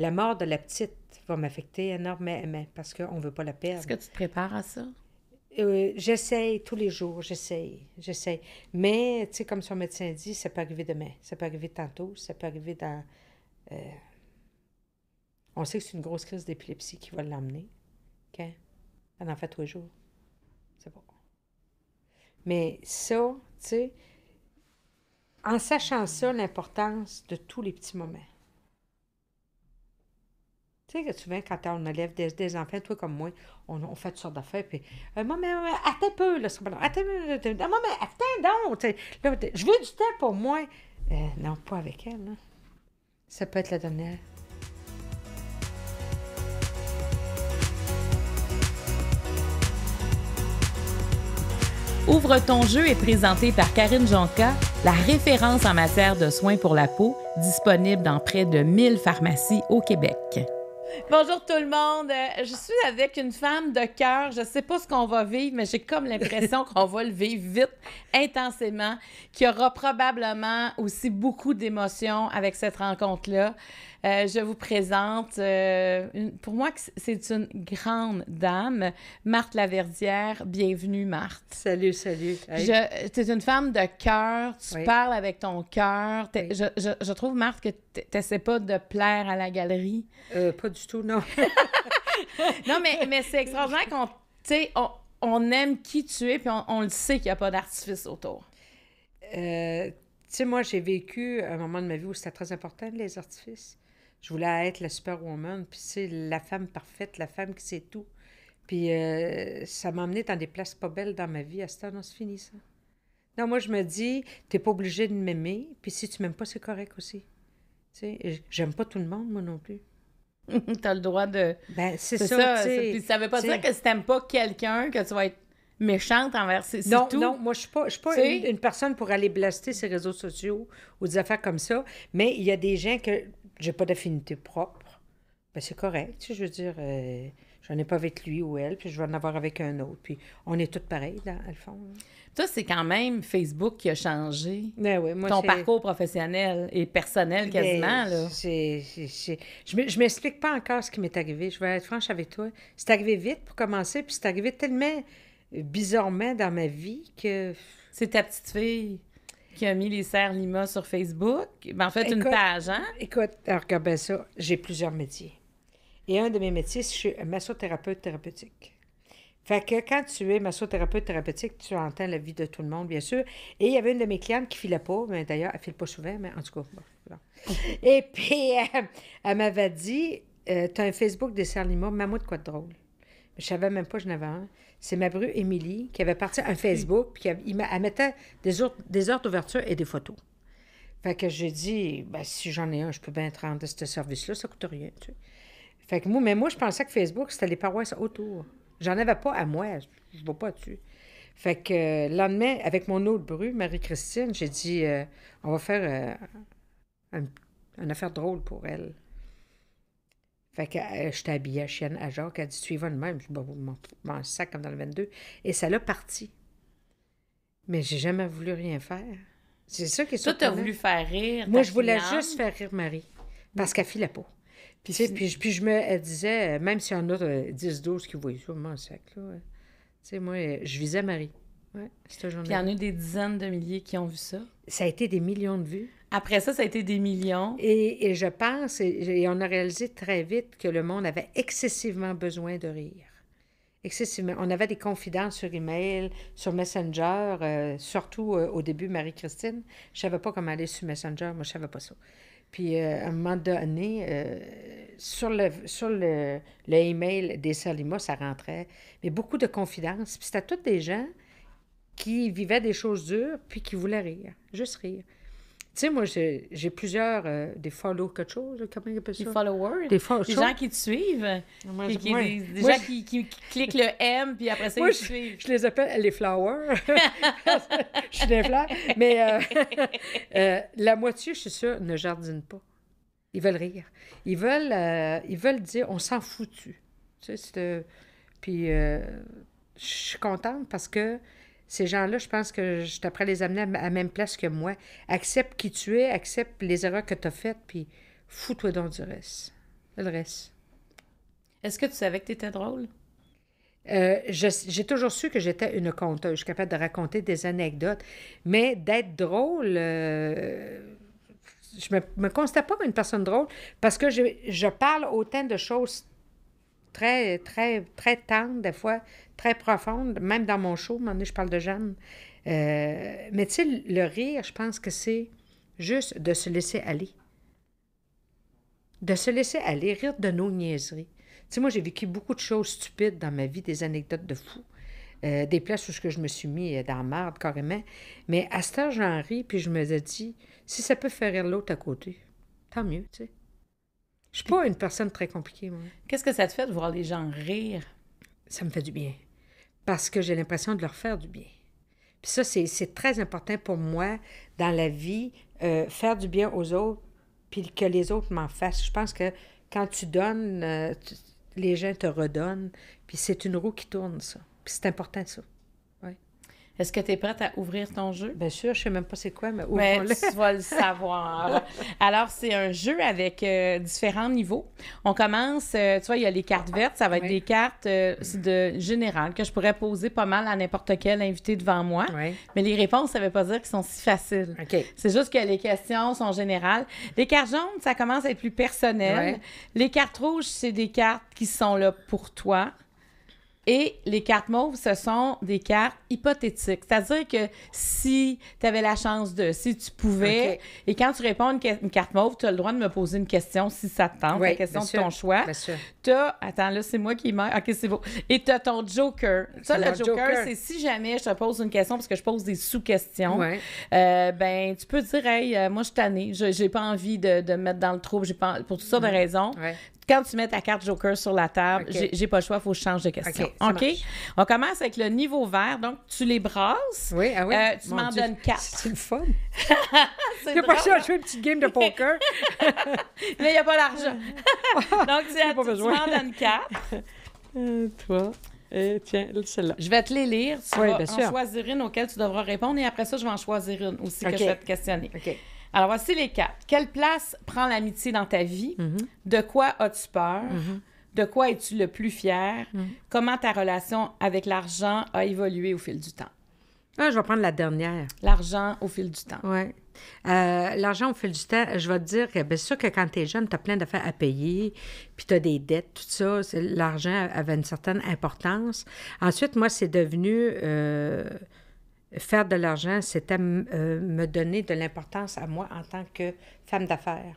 la mort de la petite va m'affecter énormément parce qu'on ne veut pas la perdre. Est-ce que tu te prépares à ça? J'essaie euh, j'essaye tous les jours, j'essaye, j'essaie. Mais, tu sais, comme son médecin dit, ça peut arriver demain, ça peut arriver tantôt, ça peut arriver dans... Euh, on sait que c'est une grosse crise d'épilepsie qui va l'emmener. Elle en fait tous les jours. C'est bon. Mais ça, tu sais, en sachant ça, l'importance de tous les petits moments. Tu sais, souvent, quand on élève des, enfants, toi comme moi, on, on fait toutes sortes d'affaires, puis euh, Maman, attends un peu, là, attends, attends, maman, attends donc, je veux du temps pour moi. Euh, non, pas avec elle, Ça peut être la dernière. Ouvre ton jeu est présenté par Karine Jonca, la référence en matière de soins pour la peau, disponible dans près de 1000 pharmacies au Québec. Bonjour tout le monde. Euh, je suis avec une femme de cœur. Je sais pas ce qu'on va vivre, mais j'ai comme l'impression qu'on va le vivre vite, intensément, qu'il y aura probablement aussi beaucoup d'émotions avec cette rencontre-là. Euh, je vous présente, euh, pour moi, c'est une grande dame, Marthe Laverdière. Bienvenue, Marthe. Salut, salut. Tu es une femme de cœur, tu parles avec ton cœur. Je, trouve, Marthe, que tu n'essaies pas de plaire à la galerie. Euh, pas du tout, non. non, mais, mais c'est extraordinaire qu'on on, on, aime qui tu es, puis on, le sait qu'il n'y a pas d'artifice autour. tu sais, moi, j'ai vécu un moment de ma vie où c'était très important, les artifices. Je voulais être la superwoman, puis c'est la femme parfaite, la femme qui sait tout. Puis euh, ça m'a dans des places pas belles dans ma vie. À ce temps, c'est fini ça. Non, moi, je me dis, t'es pas obligé de m'aimer, puis si tu m'aimes pas, c'est correct aussi. Tu sais, j'aime pas tout le monde, moi non plus. T'as le droit de. Ben, c'est ça. puis ça veut pas dire que si t'aimes pas quelqu'un, que tu vas être méchante envers ses Non, non, moi, je suis pas, je suis pas une, une, personne pour aller blaster ses réseaux sociaux ou des affaires comme ça, mais il y a des gens que, j'ai pas d'affinité propre, ben c'est correct. Je veux dire, je euh, j'en ai pas avec lui ou elle, puis je vais en avoir avec un autre. Puis on est toutes pareilles, là, à le fond. Toi, c'est quand même Facebook qui a changé ben ton parcours professionnel et personnel ben, quasiment. là. Je ne m'explique pas encore ce qui m'est arrivé. Je vais être franche avec toi. C'est arrivé vite pour commencer, puis c'est arrivé tellement euh, bizarrement dans ma vie que. C'est ta petite fille qui a mis les serres Lima sur Facebook. Ben, en fait, une page, hein? Écoute, alors regarde ça, j'ai plusieurs métiers. Et un de mes métiers, je suis massothérapeute thérapeutique. Fait que quand tu es massothérapeute thérapeutique, tu entends la vie de tout le monde, bien sûr. Et il y avait une de mes clientes qui filait pas, mais d'ailleurs, elle file pas souvent, mais en tout cas, Et puis, euh, elle m'avait dit, euh, t'as un Facebook des Lima, maman de quoi de drôle. je savais même pas je n'avais un c'est ma bru Émilie qui avait parti un Facebook, puis elle mettait des, heures, des heures d'ouverture et des photos. Fait que j'ai dit, ben, si j'en ai un, je peux bien te rendre ce service-là, ça coûte rien. Fait que moi, mais moi, je pensais que Facebook, c'était les paroisses autour. J'en avais pas à moi, je ne vois pas dessus. Fait que euh, le lendemain, avec mon autre bru, Marie-Christine, j'ai dit, euh, on va faire euh, un, une affaire drôle pour elle. Fait que euh, je j'étais habillée à chienne à Jacques. Elle dit Tu y vas de même. Je dis mon sac comme dans le 22. Et ça l'a parti. Mais j'ai jamais voulu rien faire. C'est ça qui est Toi, t'as voulu faire rire. Moi, je voulais juste faire rire Marie. Parce mm. qu'elle filait pas. Puis, tu sais, puis, puis, je me elle disais, euh, même s'il y en a euh, 10-12 qui voyaient ça, mon sac, là. Tu sais, moi, euh, je visais Marie. Ouais, Puis il y en a eu des dizaines de milliers qui ont vu ça. Ça a été des millions de vues. Après ça, ça a été des millions. Et, je pense, et, on a réalisé très vite que le monde avait excessivement besoin de rire. Excessivement. On avait des confidences sur email, sur Messenger, euh, surtout euh, au début, Marie-Christine. Je savais pas comment aller sur Messenger, moi, je savais pas ça. Puis, euh, à un moment donné, sur le, sur le, email des Salima, ça rentrait. Mais beaucoup de confidences. Puis, c'était toutes des gens qui vivaient des choses dures, puis qui voulaient rire, juste rire. Tu sais, moi, j'ai plusieurs, euh, des follow quelque chose, ça? Des followers. Des, des gens qui te suivent. des, gens qui, cliquent le M, puis après ça, ils suivent. Je les appelle les flowers. je suis des fleurs. Mais euh, euh, la moitié, je suis sûre, ne jardine pas. Ils veulent rire. Ils veulent, ils veulent dire, on s'en foutu. Tu sais, Puis, je suis contente parce que ces gens-là, je pense que je t'apprends à les amener à la même place que moi. Accepte qui tu es, accepte les erreurs que tu as faites, puis fous-toi donc du reste. Le reste. Est-ce que tu savais que tu étais drôle? Euh, j'ai toujours su que j'étais une conteuse. capable de raconter des anecdotes. Mais d'être drôle, euh, je ne me, constate pas comme une personne drôle parce que je, je, parle autant de choses très, très, très tendres, des fois très profonde, même dans mon show, maintenant je parle de Jeanne. Euh, mais tu le rire, je pense que c'est juste de se laisser aller. De se laisser aller, rire de nos niaiseries. Tu sais, moi, j'ai vécu beaucoup de choses stupides dans ma vie, des anecdotes de fous. Euh, des places où je me suis mis euh, dans marde carrément. Mais à ce temps, j'en ris, puis je me dis, si ça peut faire rire l'autre à côté, tant mieux, tu sais. Je suis pas une personne très compliquée, moi. Qu'est-ce que ça te fait de voir les gens rire? Ça me fait du bien parce que j'ai l'impression de leur faire du bien. Puis ça, c'est très important pour moi dans la vie, euh, faire du bien aux autres, puis que les autres m'en fassent. Je pense que quand tu donnes, euh, les gens te redonnent, puis c'est une roue qui tourne, ça. Puis c'est important, ça. Est-ce que tu es prête à ouvrir ton jeu? Bien sûr, je sais même pas c'est quoi, mais ouvre mais Tu vas le savoir. Alors, c'est un jeu avec euh, différents niveaux. On commence, euh, tu vois, il y a les cartes vertes, ça va être des cartes euh, de générales que je pourrais poser pas mal à n'importe quel invité devant moi. Mais les réponses, ça ne veut pas dire qu'elles sont si faciles. C'est juste que les questions sont générales. Les cartes jaunes, ça commence à être plus personnel. Les cartes rouges, c'est des cartes qui sont là pour toi. Et les cartes mauves, ce sont des cartes hypothétiques. C'est-à-dire que si tu avais la chance de, si tu pouvais, et quand tu réponds une, une carte mauve, tu as le droit de me poser une question si ça te tente, la question de ton choix. Tu as, attends, là, c'est moi qui meurs. OK, c'est beau. Et tu as ton joker. Ça, le joker, c'est si jamais je te pose une question, parce que je pose des sous-questions, euh, ben, tu peux dire, hey, euh, moi, je suis tannée, n'ai pas envie de, me mettre dans le trouble, pas, pour toutes sortes de mhm. raisons quand tu mets ta carte Joker sur la table, je j'ai pas le choix, il faut que je change de question. OK? On commence avec le niveau vert. Donc, tu les brasses. Oui, ah oui. Euh, tu m'en donnes quatre. C'est une fun. c'est pas ça, un fais une petite game de poker. Mais il n'y a pas l'argent. Donc, tu, m'en donnes quatre. toi. Et euh, tiens, celle-là. Je vais te les lire. Tu vas en choisir une auquel tu devras répondre et après ça, je vais en choisir une aussi que je vais te questionner. OK. Alors, voici les quatre. Quelle place prend l'amitié dans ta vie? Mhm. De quoi as-tu peur? Mhm. De quoi es-tu le plus fier? Mhm. Comment ta relation avec l'argent a évolué au fil du temps? Ah, je vais prendre la dernière. L'argent au fil du temps. Oui. Euh, l'argent au fil du temps, je vais te dire que bien sûr que quand tu es jeune, tu as plein d'affaires à payer, puis tu as des dettes, tout ça. L'argent avait une certaine importance. Ensuite, moi, c'est devenu. Euh, faire de l'argent, c'était euh, me donner de l'importance à moi en tant que femme d'affaires.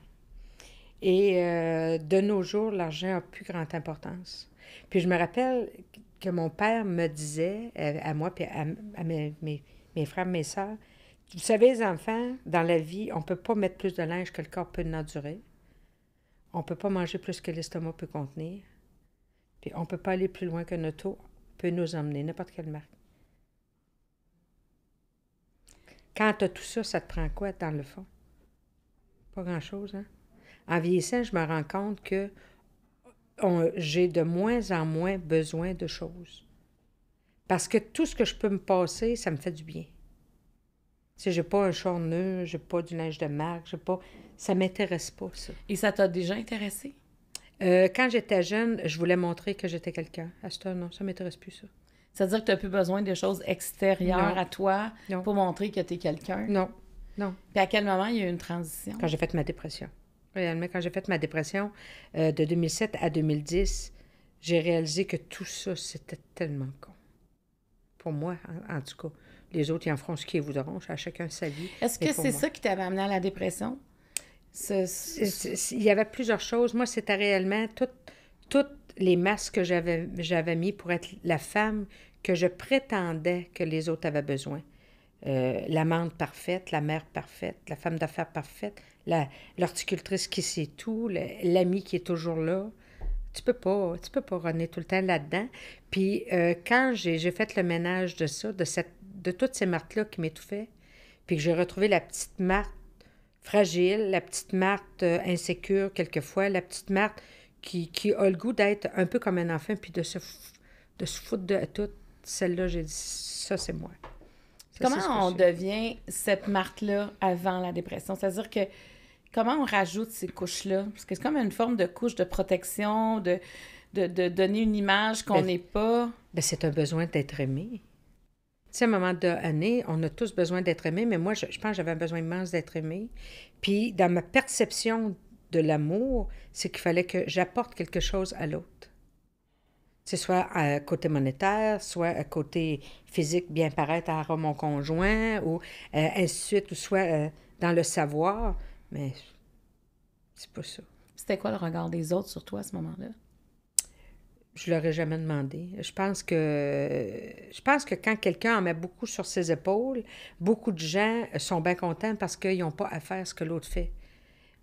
Et euh, de nos jours, l'argent a plus grande importance. Puis je me rappelle que mon père me disait euh, à moi puis à, mes, frères, mes sœurs, vous savez, les enfants, dans la vie, on ne peut pas mettre plus de linge que le corps peut endurer. On ne peut pas manger plus que l'estomac peut contenir. Puis on ne peut pas aller plus loin que notre peut nous emmener, n'importe quelle marque. Quand tu as tout ça, ça te prend quoi dans le fond? Pas grand-chose, hein? En vieillissant, je me rends compte que j'ai de moins en moins besoin de choses. Parce que tout ce que je peux me passer, ça me fait du bien. Si j'ai pas un je j'ai pas du linge de marque, j'ai pas. Ça m'intéresse pas, ça. Et ça t'a déjà intéressé? Euh, quand j'étais jeune, je voulais montrer que j'étais quelqu'un. À ce temps, non, ça m'intéresse plus, ça. C'est-à-dire que tu n'as plus besoin de choses extérieures à toi pour montrer que tu es quelqu'un. Non. Non. Puis à quel moment il y a eu une transition? Quand j'ai fait ma dépression. Réellement, quand j'ai fait ma dépression euh, de 2007 à 2010, j'ai réalisé que tout ça, c'était tellement con. Pour moi, en, tout cas. Les autres, ils en feront ce qu'ils voudront. chacun sa vie. Est-ce que c'est ça qui t'avait amené à la dépression? Il y avait plusieurs choses. Moi, c'était réellement tout, tout les masques que j'avais, j'avais mis pour être la femme que je prétendais que les autres avaient besoin. Euh, l'amante parfaite, la mère parfaite, la femme d'affaires parfaite, la, l'horticultrice qui sait tout, l'ami qui est toujours là. Tu peux pas, tu peux pas ronner tout le temps là-dedans. Puis euh, quand j'ai, fait le ménage de ça, de, cette, de toutes ces martes-là qui m'étouffaient, puis que j'ai retrouvé la petite Marthe fragile, la petite Marthe euh, insécure quelquefois, la petite Marthe qui, qui a le goût d'être un peu comme un enfant, puis de se, de se foutre de tout, celle-là, j'ai dit, ça, c'est moi. comment on devient cette Marthe-là avant la dépression? C'est-à-dire que comment on rajoute ces couches-là? Parce que c'est comme une forme de couche de protection, de, de, de donner une image qu'on ben, n'est pas. Ben c'est un besoin d'être aimé. Tu sais, à un moment donné, on a tous besoin d'être aimé, mais moi, je, je pense que j'avais un besoin immense d'être aimé. Puis, dans ma perception de l'amour, c'est qu'il fallait que j'apporte quelque chose à l'autre. C'est soit à côté monétaire, soit à côté physique, bien paraître à mon conjoint, ou euh, ainsi de suite, ou soit euh, dans le savoir. Mais c'est pas ça. C'était quoi le regard des autres sur toi à ce moment-là? Je leur ai jamais demandé. Je pense que je pense que quand quelqu'un en met beaucoup sur ses épaules, beaucoup de gens sont bien contents parce qu'ils n'ont pas à faire ce que l'autre fait.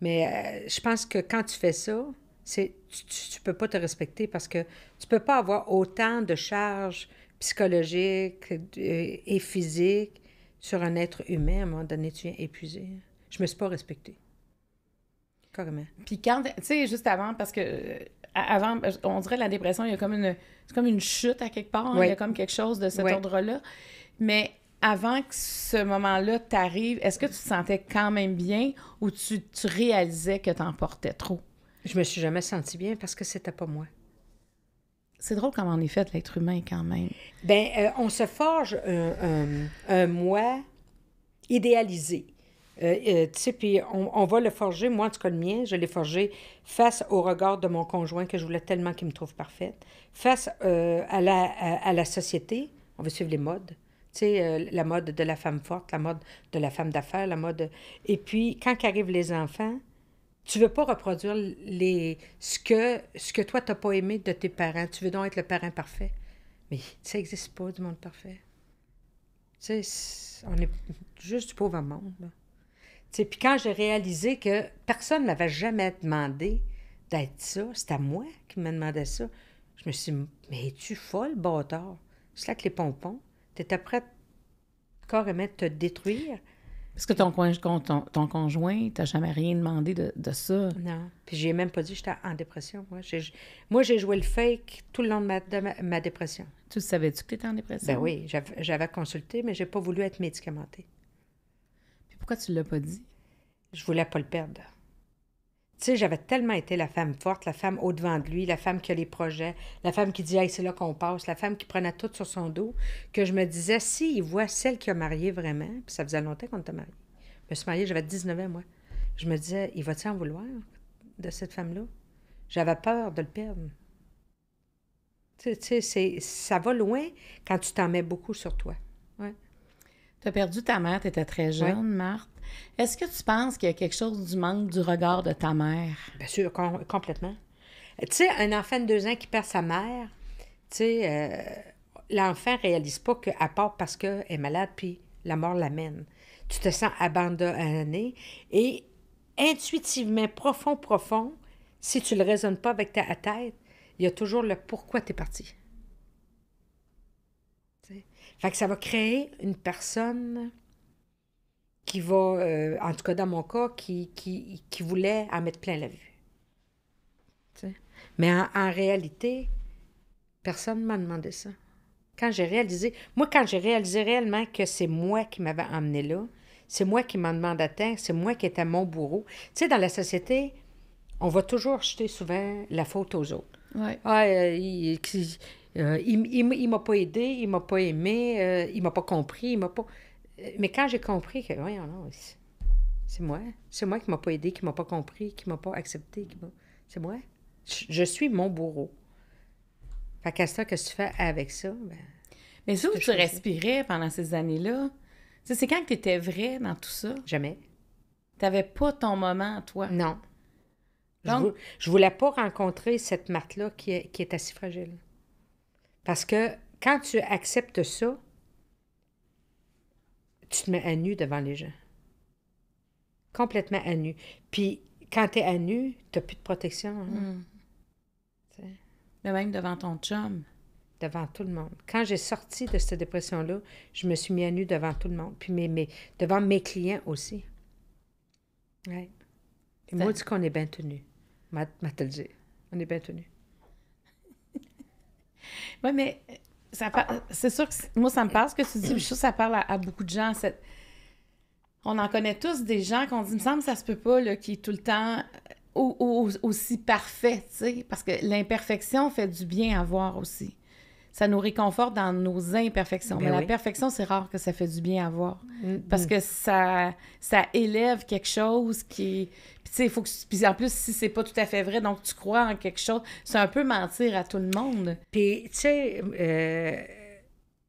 Mais euh, je pense que quand tu fais ça, c'est, tu ne peux pas te respecter parce que tu peux pas avoir autant de charges psychologiques euh, et physiques sur un être humain. À un moment donné, tu viens épuisé. Je me suis pas respectée. Carrément. Puis quand, tu sais, juste avant, parce que euh, avant, ben, on dirait la dépression, il y a comme une, c'est comme une chute à quelque part, hein. il y a comme quelque chose de cet ordre-là. Mais avant que ce moment-là t'arrive, est-ce que tu te sentais quand même bien ou tu, réalisais que t'en portais trop? Je me suis jamais sentie bien parce que c'était pas moi. C'est drôle comment on est fait, l'être humain, quand même. Bien, euh, on se forge un, moi idéalisé. Euh, euh, tu sais, puis on, va le forger, moi en tout cas le mien, je l'ai forgé face au regard de mon conjoint que je voulais tellement qu'il me trouve parfaite, face à la, à, la, société, on veut suivre les modes, tu sais, euh, la mode de la femme forte, la mode de la femme d'affaires, la mode... Et puis, quand qu'arrivent les enfants, tu veux pas reproduire les... ce, que, ce que toi, t'as pas aimé de tes parents. Tu veux donc être le parent parfait. Mais ça n'existe pas, du monde parfait. Tu sais, on est juste du pauvre monde. Tu sais, puis quand j'ai réalisé que personne ne m'avait jamais demandé d'être ça, c'est à moi qui me demandé ça, je me suis dit, mais es-tu folle, bâtard? C'est là que les pompons. Tu étais prête carrément de te détruire. Parce que ton, conjoint, ton conjoint, t'as jamais rien demandé de, ça. Non. Puis j'ai même pas dit que j'étais en dépression. Moi, j'ai joué le fake tout le long de ma, dépression. Tu savais-tu que tu étais en dépression? Ben oui, j'avais consulté, mais j'ai pas voulu être médicamentée. Puis pourquoi tu l'as pas dit? Je voulais pas le perdre tu sais, j'avais tellement été la femme forte, la femme au-devant de lui, la femme qui a les projets, la femme qui dit Hey, c'est là qu'on passe, la femme qui prenait tout sur son dos, que je me disais, si il voit celle qui a marié vraiment, puis ça faisait longtemps qu'on était marié Je me suis mariée, j'avais 19 ans, moi. Je me disais, il va-t-il en vouloir de cette femme-là? J'avais peur de le perdre. Tu sais, ça va loin quand tu t'en mets beaucoup sur toi. Ouais. Tu as perdu ta mère, tu étais très jeune, Marthe. Est-ce que tu penses qu'il y a quelque chose du manque du regard de ta mère? Bien sûr, complètement. Euh, tu sais, un enfant de deux ans qui perd sa mère, tu sais, euh, l'enfant réalise pas qu'à part parce qu'elle est malade, puis la mort l'amène. Tu te sens abandonné et intuitivement, profond, profond, si tu ne le raisonnes pas avec ta tête, il y a toujours le pourquoi tu es parti. Fait ça va créer une personne qui va, euh, en tout cas dans mon cas, qui, qui, voulait en mettre plein la vue. Mais en, réalité, personne ne m'a demandé ça. Quand j'ai réalisé, moi, quand j'ai réalisé réellement que c'est moi qui m'avais emmené là, c'est moi qui m'en demande à temps, c'est moi qui étais mon bourreau. Tu sais, dans la société, on va toujours jeter souvent la faute aux autres. Ouais. Ah, euh, il, ne euh, m'a pas aidé, il m'a pas aimé, il m'a pas compris, il ne m'a pas. Euh, mais quand j'ai compris que, oui non, c'est moi. C'est moi qui m'a pas aidé, qui m'a pas compris, qui m'a pas accepté. c'est moi. Je, suis mon bourreau. Fait qu'à qu'est-ce que tu fais avec ça? Ben, mais ça, où tu respirais pendant ces années-là, c'est quand tu étais vrai dans tout ça? Jamais. T'avais pas ton moment, toi? Non. Donc... Je, voulais, voulais pas rencontrer cette mate là qui qui est assez fragile. Parce que quand tu acceptes ça, tu te mets à nu devant les gens. Complètement à nu. Puis quand tu es à nu, tu plus de protection. Hein. Hmm. Mais même devant ton chum. Devant tout le monde. Quand j'ai sorti de cette dépression-là, je me suis mis à nu devant tout le monde. Puis devant mes clients aussi. Oui. Et moi, dis qu'on est bien tenu. Ma, On est bien tenu. oui, mais ah. C'est sûr que moi, ça me parle ce que tu dis, je suis ça parle à, beaucoup de gens. On en connaît tous des gens qu'on dit, il me semble que ça se peut pas, qui est tout le temps euh, aussi parfait, parce que l'imperfection fait du bien à voir aussi ça nous réconforte dans nos imperfections. Ben mais la perfection, c'est rare que ça fait du bien à voir. Mm-hmm. Parce que ça, ça élève quelque chose qui. en plus, si c'est pas tout à fait vrai, donc tu crois en quelque chose, c'est un peu mentir à tout le monde. Puis, tu sais. Euh,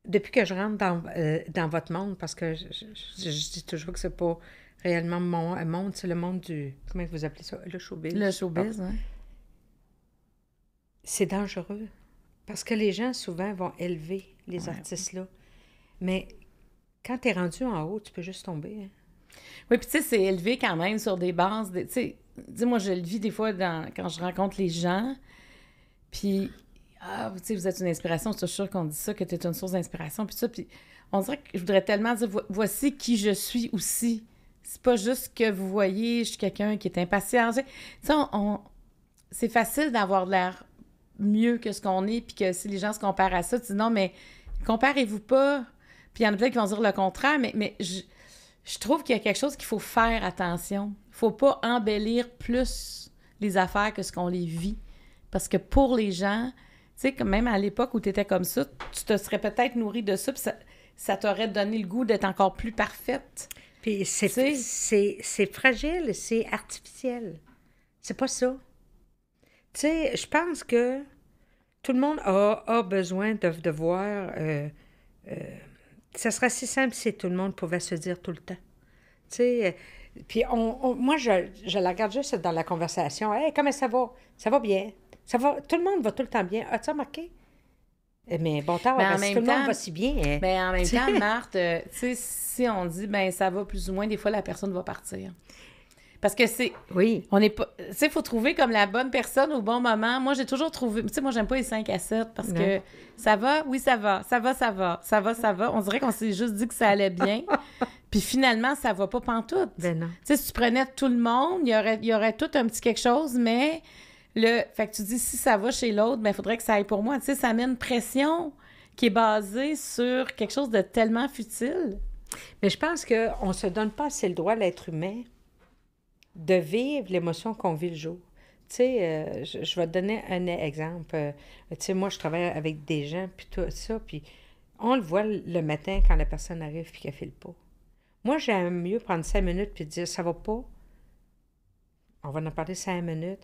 depuis que je rentre dans, euh, dans votre monde, parce que je, dis toujours que c'est pas réellement mon euh, monde, c'est le monde du. Comment vous appelez ça Le showbiz. Le showbiz, ah. oui. C'est dangereux. Parce que les gens, souvent, vont élever les artistes-là. Mais quand tu es rendu en haut, tu peux juste tomber. Hein. Oui, puis tu sais, c'est élevé quand même sur des bases. tu sais, moi, je le vis des fois dans, quand je rencontre les gens. Puis, ah, tu sais, vous êtes une inspiration. Je suis qu'on dit ça, que tu es une source d'inspiration. Puis ça, puis on dirait que je voudrais tellement dire voici qui je suis aussi. C'est pas juste que vous voyez, je suis quelqu'un qui est impatient. Tu c'est facile d'avoir l'air mieux que ce qu'on est, puis que si les gens se comparent à ça, tu dis non, mais comparez-vous pas. Puis il y en a plein qui vont dire le contraire, mais, mais je, je trouve qu'il y a quelque chose qu'il faut faire attention. Il faut pas embellir plus les affaires que ce qu'on les vit. Parce que pour les gens, tu sais, même à l'époque où tu étais comme ça, tu te serais peut-être nourri de ça, puis ça, ça t'aurait donné le goût d'être encore plus parfaite. Puis c'est fragile, c'est artificiel. C'est pas ça. Tu sais, je pense que tout le monde a, besoin de, de voir. Euh, euh, ça serait si simple si tout le monde pouvait se dire tout le temps. Tu sais, euh, puis moi, je, la garde juste dans la conversation. Hey, comment ça va? Ça va bien. Ça va, tout le monde va tout le temps bien. As-tu remarqué? Eh, mais bon temps, tout le monde va si bien. Hein. Mais en même temps, Marthe, si on dit ben ça va plus ou moins, des fois la personne va partir. Parce que c'est. Oui. On est pas. Tu sais, faut trouver comme la bonne personne au bon moment. Moi, j'ai toujours trouvé. Tu sais, moi, j'aime pas les 5 à 7 parce que ça va, oui, ça va. Ça va, ça va. Ça va, ça va. On dirait qu'on s'est juste dit que ça allait bien. Puis finalement, ça va pas pantoute. Ben Tu sais, si tu prenais tout le monde, il y aurait, y aurait tout un petit quelque chose, mais le. Fait que tu dis, si ça va chez l'autre, ben, il faudrait que ça aille pour moi. Tu sais, ça met une pression qui est basée sur quelque chose de tellement futile. Mais je pense qu'on ne se donne pas assez le droit, l'être humain, de vivre l'émotion qu'on vit le jour. Tu sais, euh, je, vais te donner un exemple. Euh, tu sais, moi, je travaille avec des gens, puis tout ça, puis on le voit le matin quand la personne arrive puis qu'elle file pas. Moi, j'aime mieux prendre cinq minutes puis dire ça va pas. On va en parler cinq minutes.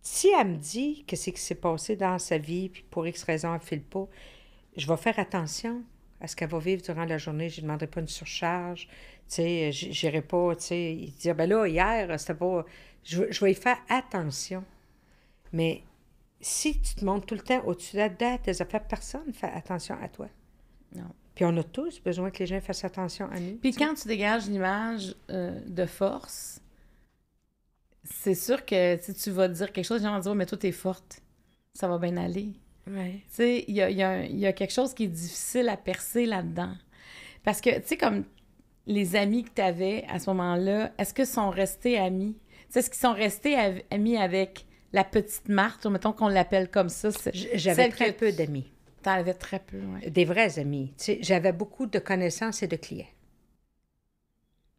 Si elle me dit que c'est qui s'est passé dans sa vie puis pour X raison elle file pas, je vais faire attention à ce qu'elle va vivre durant la journée. Je ne demanderai pas une surcharge. Tu sais, j'irai pas, tu sais. dire, disait, ben là, hier, c'était pas. Je, vais y faire attention. Mais si tu te montes tout le temps au-dessus de la date, tes affaires, personne faire fait attention à toi. Non. Puis on a tous besoin que les gens fassent attention à nous. Puis quand tu dégages une image euh, de force, c'est sûr que si tu vas dire quelque chose, les gens vont dire mais toi, t'es forte. Ça va bien aller. Ouais. Tu sais, il y a, y a, quelque chose qui est difficile à percer là-dedans. Parce que, tu sais, comme les amis que tu avais à ce moment-là, est-ce qu'ils sont restés amis? Est-ce qu'ils sont restés amis avec la petite Marthe, ou mettons qu'on l'appelle comme ça? J'avais très peu d'amis. T'en avais très peu, oui. Des vrais amis. j'avais beaucoup de connaissances et de clients.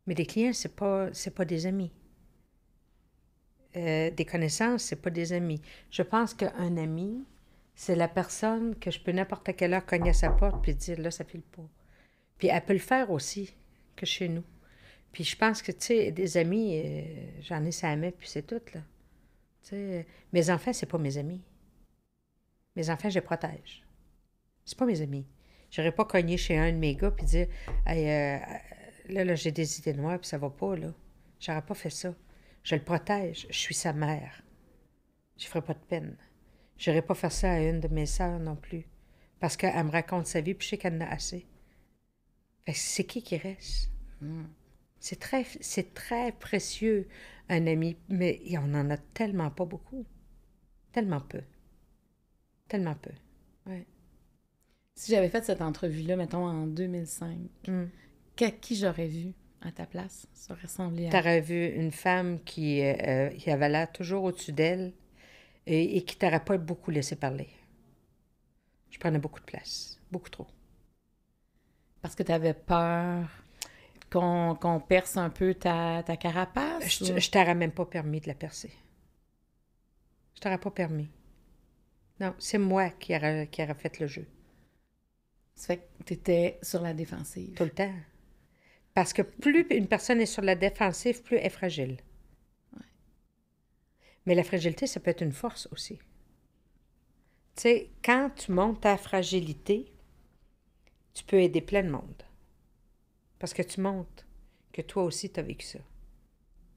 Mais des clients, c'est pas, c'est pas des amis. Euh, des connaissances, c'est pas des amis. Je pense qu'un ami, c'est la personne que je peux n'importe quelle heure cogner à sa porte puis dire là, ça fait le pot ». Puis elle peut le faire aussi que chez nous. Puis je pense que, tu sais, des amis, euh, j'en ai ça puis c'est tout, là. Tu sais, mes enfants, c'est pas mes amis. Mes enfants, je les protège. C'est pas mes amis. J'aurais pas cogné chez un de mes gars puis dire euh, euh, là, là j'ai des idées noires puis ça va pas, là. J'aurais pas fait ça. Je le protège. Je suis sa mère. Je ferai pas de peine. J'aurais pas fait ça à une de mes sœurs non plus. Parce qu'elle me raconte sa vie puis je sais qu'elle en a assez. C'est qui qui reste? Hmm. C'est très, c'est très précieux, un ami, mais on en a tellement pas beaucoup. Tellement peu. Tellement peu. Ouais. Si j'avais fait cette entrevue-là, mettons, en 2005, hmm. qui j'aurais vu à ta place? Ça ressemblait à... T'aurais vu une femme qui, euh, euh, qui avait l'air toujours au-dessus d'elle et, et qui t'aurait pas beaucoup laissé parler. Je prenais beaucoup de place, beaucoup trop. Parce que tu avais peur qu'on perce un peu ta, carapace? Je, t'aurais même pas permis de la percer. Je t'aurais pas permis. Non, c'est moi qui aurais qui fait le jeu. Ça fait que tu étais sur la défensive. Tout le temps. Parce que plus une personne est sur la défensive, plus elle est fragile. Mais la fragilité, ça peut être une force aussi. Tu sais, quand tu montes ta fragilité, tu peux aider plein de monde. Parce que tu montres que toi aussi, tu as vécu ça.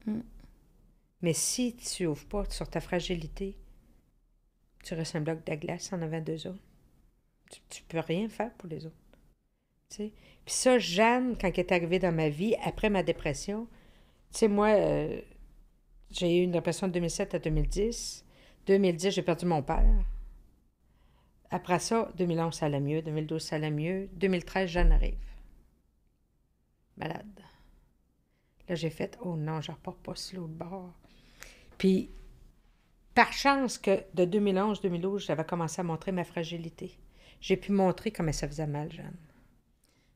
Mm. Mais si tu ouvres pas sur ta fragilité, tu restes un bloc de glace en avant d'eux autres. Tu, ne peux rien faire pour les autres. Puis ça, Jeanne, quand elle est arrivée dans ma vie, après ma dépression, tu sais, moi, euh, j'ai eu une dépression de 2007 à 2010. 2010, j'ai perdu mon père. Après ça, 2011, ça allait mieux. 2012, ça allait mieux. 2013, Jeanne arrive. Malade. Là, j'ai fait Oh non, je repars pas sur l'autre bord. Puis, par chance que de 2011-2012, j'avais commencé à montrer ma fragilité. J'ai pu montrer comment ça faisait mal, Jeanne.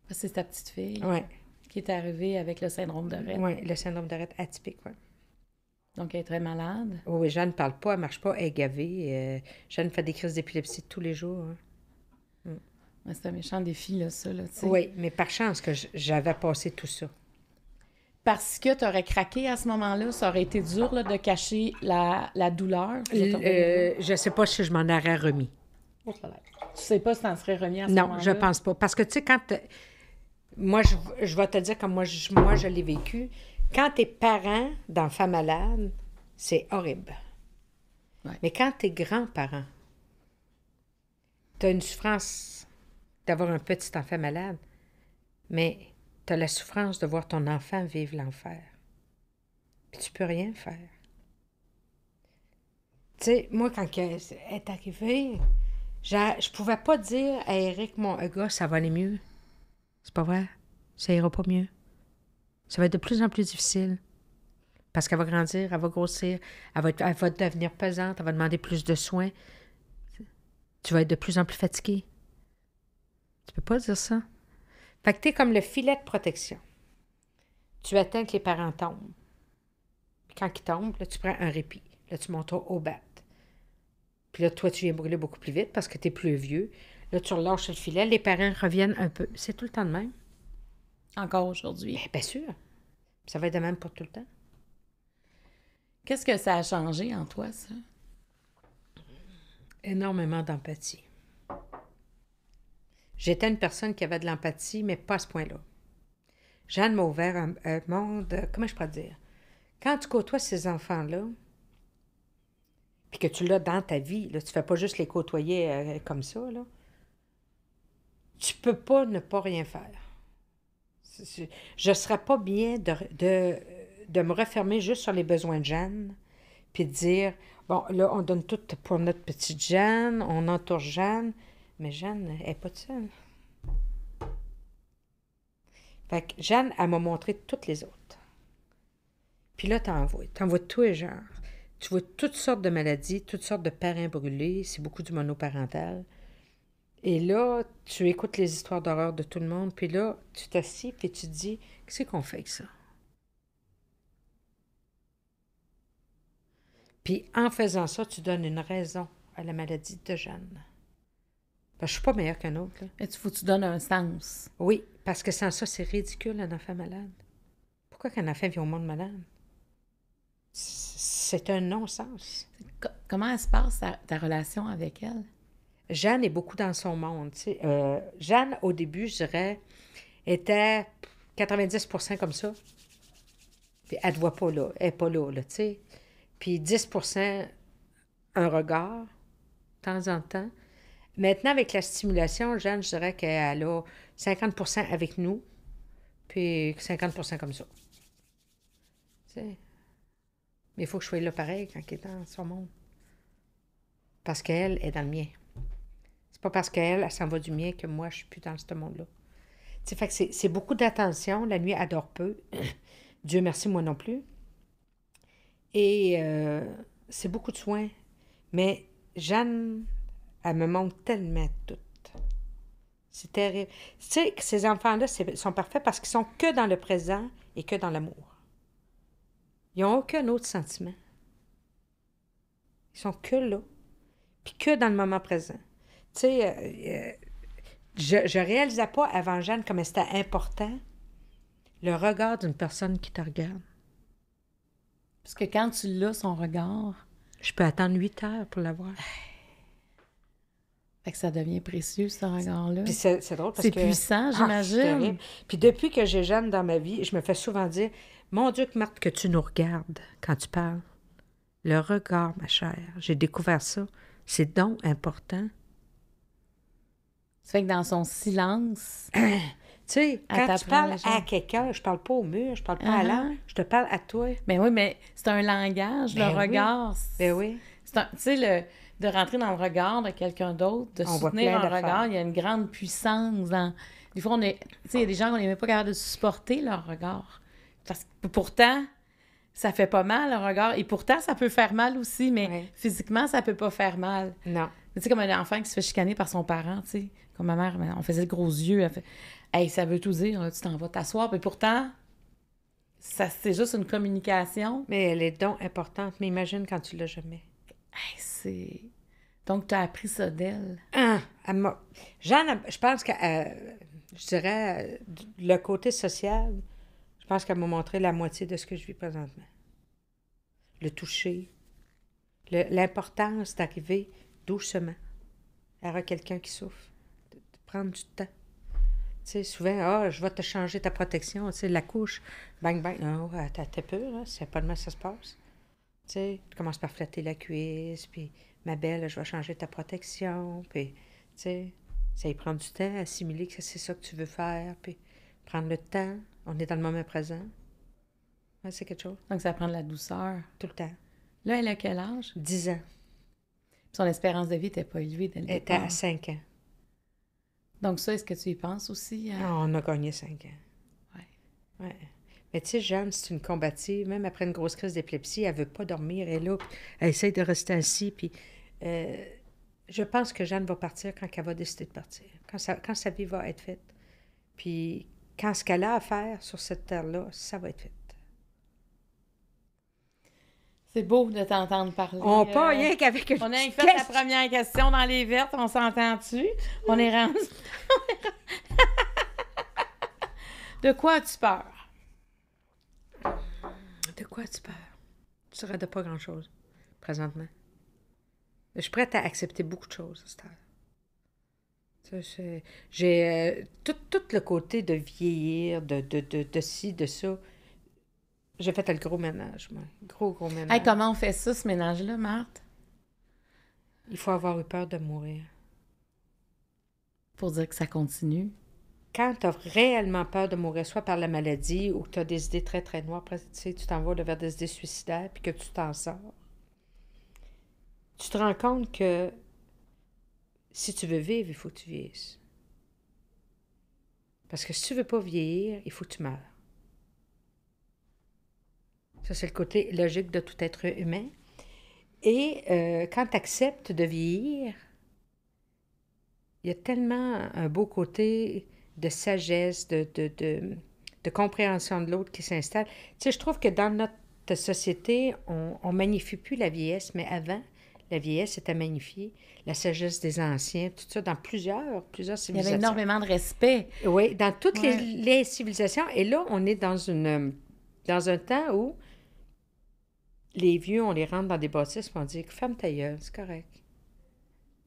C'est ta petite fille qui est arrivée avec le syndrome de Rett. Oui, le syndrome de Rett atypique, oui. Donc, elle est très malade. Oui, Jeanne ne parle pas, elle marche pas, elle est gavée. Euh, Jeanne fait des crises d'épilepsie tous les jours. Hein. Mm. C'est un méchant défi, là, ça. Là, oui, mais par chance que j'avais passé tout ça. Parce que tu aurais craqué à ce moment-là, ça aurait été dur de cacher la, douleur. je euh, ne sais pas si je m'en aurais remis. Tu sais pas si tu en serais remis à ce moment-là? Non, je pense pas. Parce que, tu sais, quand... Moi, je, vais te dire comme moi, moi, je l'ai vécu. Quand t'es parent d'enfants malades, c'est horrible. Mais quand t'es grand-parent, as une souffrance d'avoir un petit enfant malade, mais t'as la souffrance de voir ton enfant vivre l'enfer. Puis tu peux rien faire. Tu sais, moi, quand elle est arrivée, je pouvais pas dire à Eric, mon euh, gars, ça va aller mieux. C'est pas vrai? Ça ira pas mieux. Ça va être de plus en plus difficile. Parce qu'elle va grandir, elle va grossir, elle va, devenir pesante, elle va demander plus de soins. Tu vas être de plus en plus fatigué. Tu peux pas dire ça. Fait que tu es comme le filet de protection. Tu attends que les parents tombent. quand ils tombent, tu prends un répit. Là, tu montes au bat. Puis là, toi, tu viens brûler beaucoup plus vite parce que tu es plus vieux. Là, tu relâches le filet. Les parents reviennent un peu. C'est tout le temps de même. Encore aujourd'hui. Bien, bien sûr. Ça va être de même pour tout le temps. Qu'est-ce que ça a changé en toi, ça? Énormément d'empathie. J'étais une personne qui avait de l'empathie, mais pas à ce point-là. Jeanne m'a ouvert un, monde, euh, comment je pourrais dire? Quand tu côtoies ces enfants-là, puis que tu l'as dans ta vie, tu tu fais pas juste les côtoyer euh, comme ça, là, tu peux pas ne pas rien faire je ne serais pas bien de, me refermer juste sur les besoins de Jeanne, puis de dire, bon, là, on donne tout pour notre petite Jeanne, on entoure Jeanne, mais Jeanne n'est pas seule. Fait que Jeanne, elle m'a montré toutes les autres. Puis là, tu vois, tu vois tous les genres. Tu vois toutes sortes de maladies, toutes sortes de parents brûlés, c'est beaucoup du monoparental. Et là, tu écoutes les histoires d'horreur de tout le monde, puis là, tu t'assis, et tu te dis, qu'est-ce qu'on fait avec ça? Puis en faisant ça, tu donnes une raison à la maladie de Jeanne. Je ben, ne je suis pas meilleure qu'un autre. Et tu donnes un sens. Oui, parce que sans ça, c'est ridicule, un enfant malade. Pourquoi qu'un enfant vient au monde malade? C'est un non-sens. Comment elle se passe ta relation avec elle? Jeanne est beaucoup dans son monde. Euh, Jeanne, au début, je dirais, était 90 comme ça. Puis elle ne voit pas là, elle n'est pas Puis 10 un regard, de temps en temps. Maintenant, avec la stimulation, Jeanne, je dirais qu'elle a 50 avec nous, puis 50 comme ça. Mais il faut que je sois là pareil quand elle est dans son monde. Parce qu'elle est dans le mien pas parce qu'elle, elle s'en va du mien que moi, je suis plus dans ce monde-là. C'est fait que c'est beaucoup d'attention. La nuit, elle peu. Dieu merci, moi non plus. Et euh, c'est beaucoup de soins. Mais Jeanne, elle me manque tellement tout. C'est terrible. Tu sais, que ces enfants-là sont parfaits parce qu'ils sont que dans le présent et que dans l'amour. Ils n'ont aucun autre sentiment. Ils sont que là, puis que dans le moment présent. Tu sais, euh, euh, je, je réalisais pas avant Jeanne comme c'était important le regard d'une personne qui te regarde. Parce que quand tu l'as, son regard. Je peux attendre huit heures pour l'avoir. Fait que ça devient précieux, ce regard-là. Puis c'est, drôle parce que... Ah, c'est puissant, j'imagine. Puis depuis que j'ai Jeanne dans ma vie, je me fais souvent dire « Mon Dieu, Marthe, que tu nous regardes quand tu parles. Le regard, ma chère, j'ai découvert ça. C'est donc important. » Ça fait que dans son silence. tu sais, quand tu parles à quelqu'un, je parle pas au mur, je parle pas à uh-huh. l'air, je te parle à toi. Mais ben oui, mais c'est un langage, le ben regard. Ben oui. Tu sais, de rentrer dans le regard de quelqu'un d'autre, de soutenir un regard. Il y a une grande puissance Des fois, on est. il y a des gens qu'on n'aimait même pas capable de supporter leur regard. Parce que pourtant, ça fait pas mal, le regard. Et pourtant, ça peut faire mal aussi, mais physiquement, ça peut pas faire mal. Non. Tu sais, comme un enfant qui se fait chicaner par son parent, tu sais ma mère, on faisait de gros yeux. Elle fait ça veut tout dire, tu t'en vas t'asseoir. Mais pourtant, ça, c'est juste une communication. Mais elle est donc importante. Mais imagine quand tu l'as jamais. Donc, tu as appris ça d'elle. Ah, Jeanne, je pense que, euh, je dirais, euh, le côté social, je pense qu'elle m'a montré la moitié de ce que je vis présentement. Le toucher, l'importance d'arriver doucement à quelqu'un qui souffre prendre du temps. sais, souvent, ah, je vais te changer ta protection, tu sais, la couche, bang, bang, non, t'es tête c'est pas demain que ça se passe. Tu sais, tu commences par flatter la cuisse, puis ma belle, je vais changer ta protection, puis, tu sais, ça y prend du temps, assimiler que c'est ça que tu veux faire, puis prendre le temps, on est dans le moment présent. c'est quelque chose. Donc, ça prend de la douceur. Tout le temps. Là, elle a quel âge? 10 ans. son espérance de vie n'était pas élevée dès le Elle était à 5 ans. Donc ça, est-ce que tu y penses aussi? Euh? Ah, on a gagné cinq ans. Oui. Ouais. Mais tu sais, Jeanne, c'est une combative. Même après une grosse crise d'épilepsie, elle veut pas dormir. Elle est là, elle essaie de rester assise. Puis euh, je pense que Jeanne va partir quand elle va décider de partir, quand, ça, quand sa vie va être faite. Puis quand ce qu'elle a à faire sur cette terre-là, ça va être fait. C'est beau de t'entendre parler. On n'a euh. pas rien qu'avec On a fait la première question dans les vertes, on s'entend-tu? On est rendu. de quoi as-tu peur? De quoi as-tu peur? Tu serais de pas grand-chose, présentement. Je suis prête à accepter beaucoup de choses, ça J'ai euh, tout, tout, le côté de vieillir, de, de, de, de ci, de ça. J'ai fait le gros ménage, moi. Gros, gros ménage. comment on fait ça, ce ménage-là, Marthe? Il faut avoir eu peur de mourir. Pour dire que ça continue? Quand tu as réellement peur de mourir, soit par la maladie ou que tu as des idées très, très noires, après, tu sais, tu t'en vers des idées suicidaires puis que tu t'en sors, tu te rends compte que si tu veux vivre, il faut que tu vieillisses. Parce que si tu veux pas vieillir, il faut que tu meurs. Ça, c'est le côté logique de tout être humain. Et euh, quand tu acceptes de vieillir, il y a tellement un beau côté de sagesse, de, de, compréhension de l'autre qui s'installe. Tu sais, je trouve que dans notre société, on, ne magnifie plus la vieillesse, mais avant, la vieillesse était magnifiée, la sagesse des anciens, tout ça, dans plusieurs, plusieurs civilisations. Il y avait énormément de respect. Oui, dans toutes les, civilisations. Et là, on est dans, une, dans un temps où les vieux, on les rentre dans des bâtisses, on dit Femme ta c'est correct.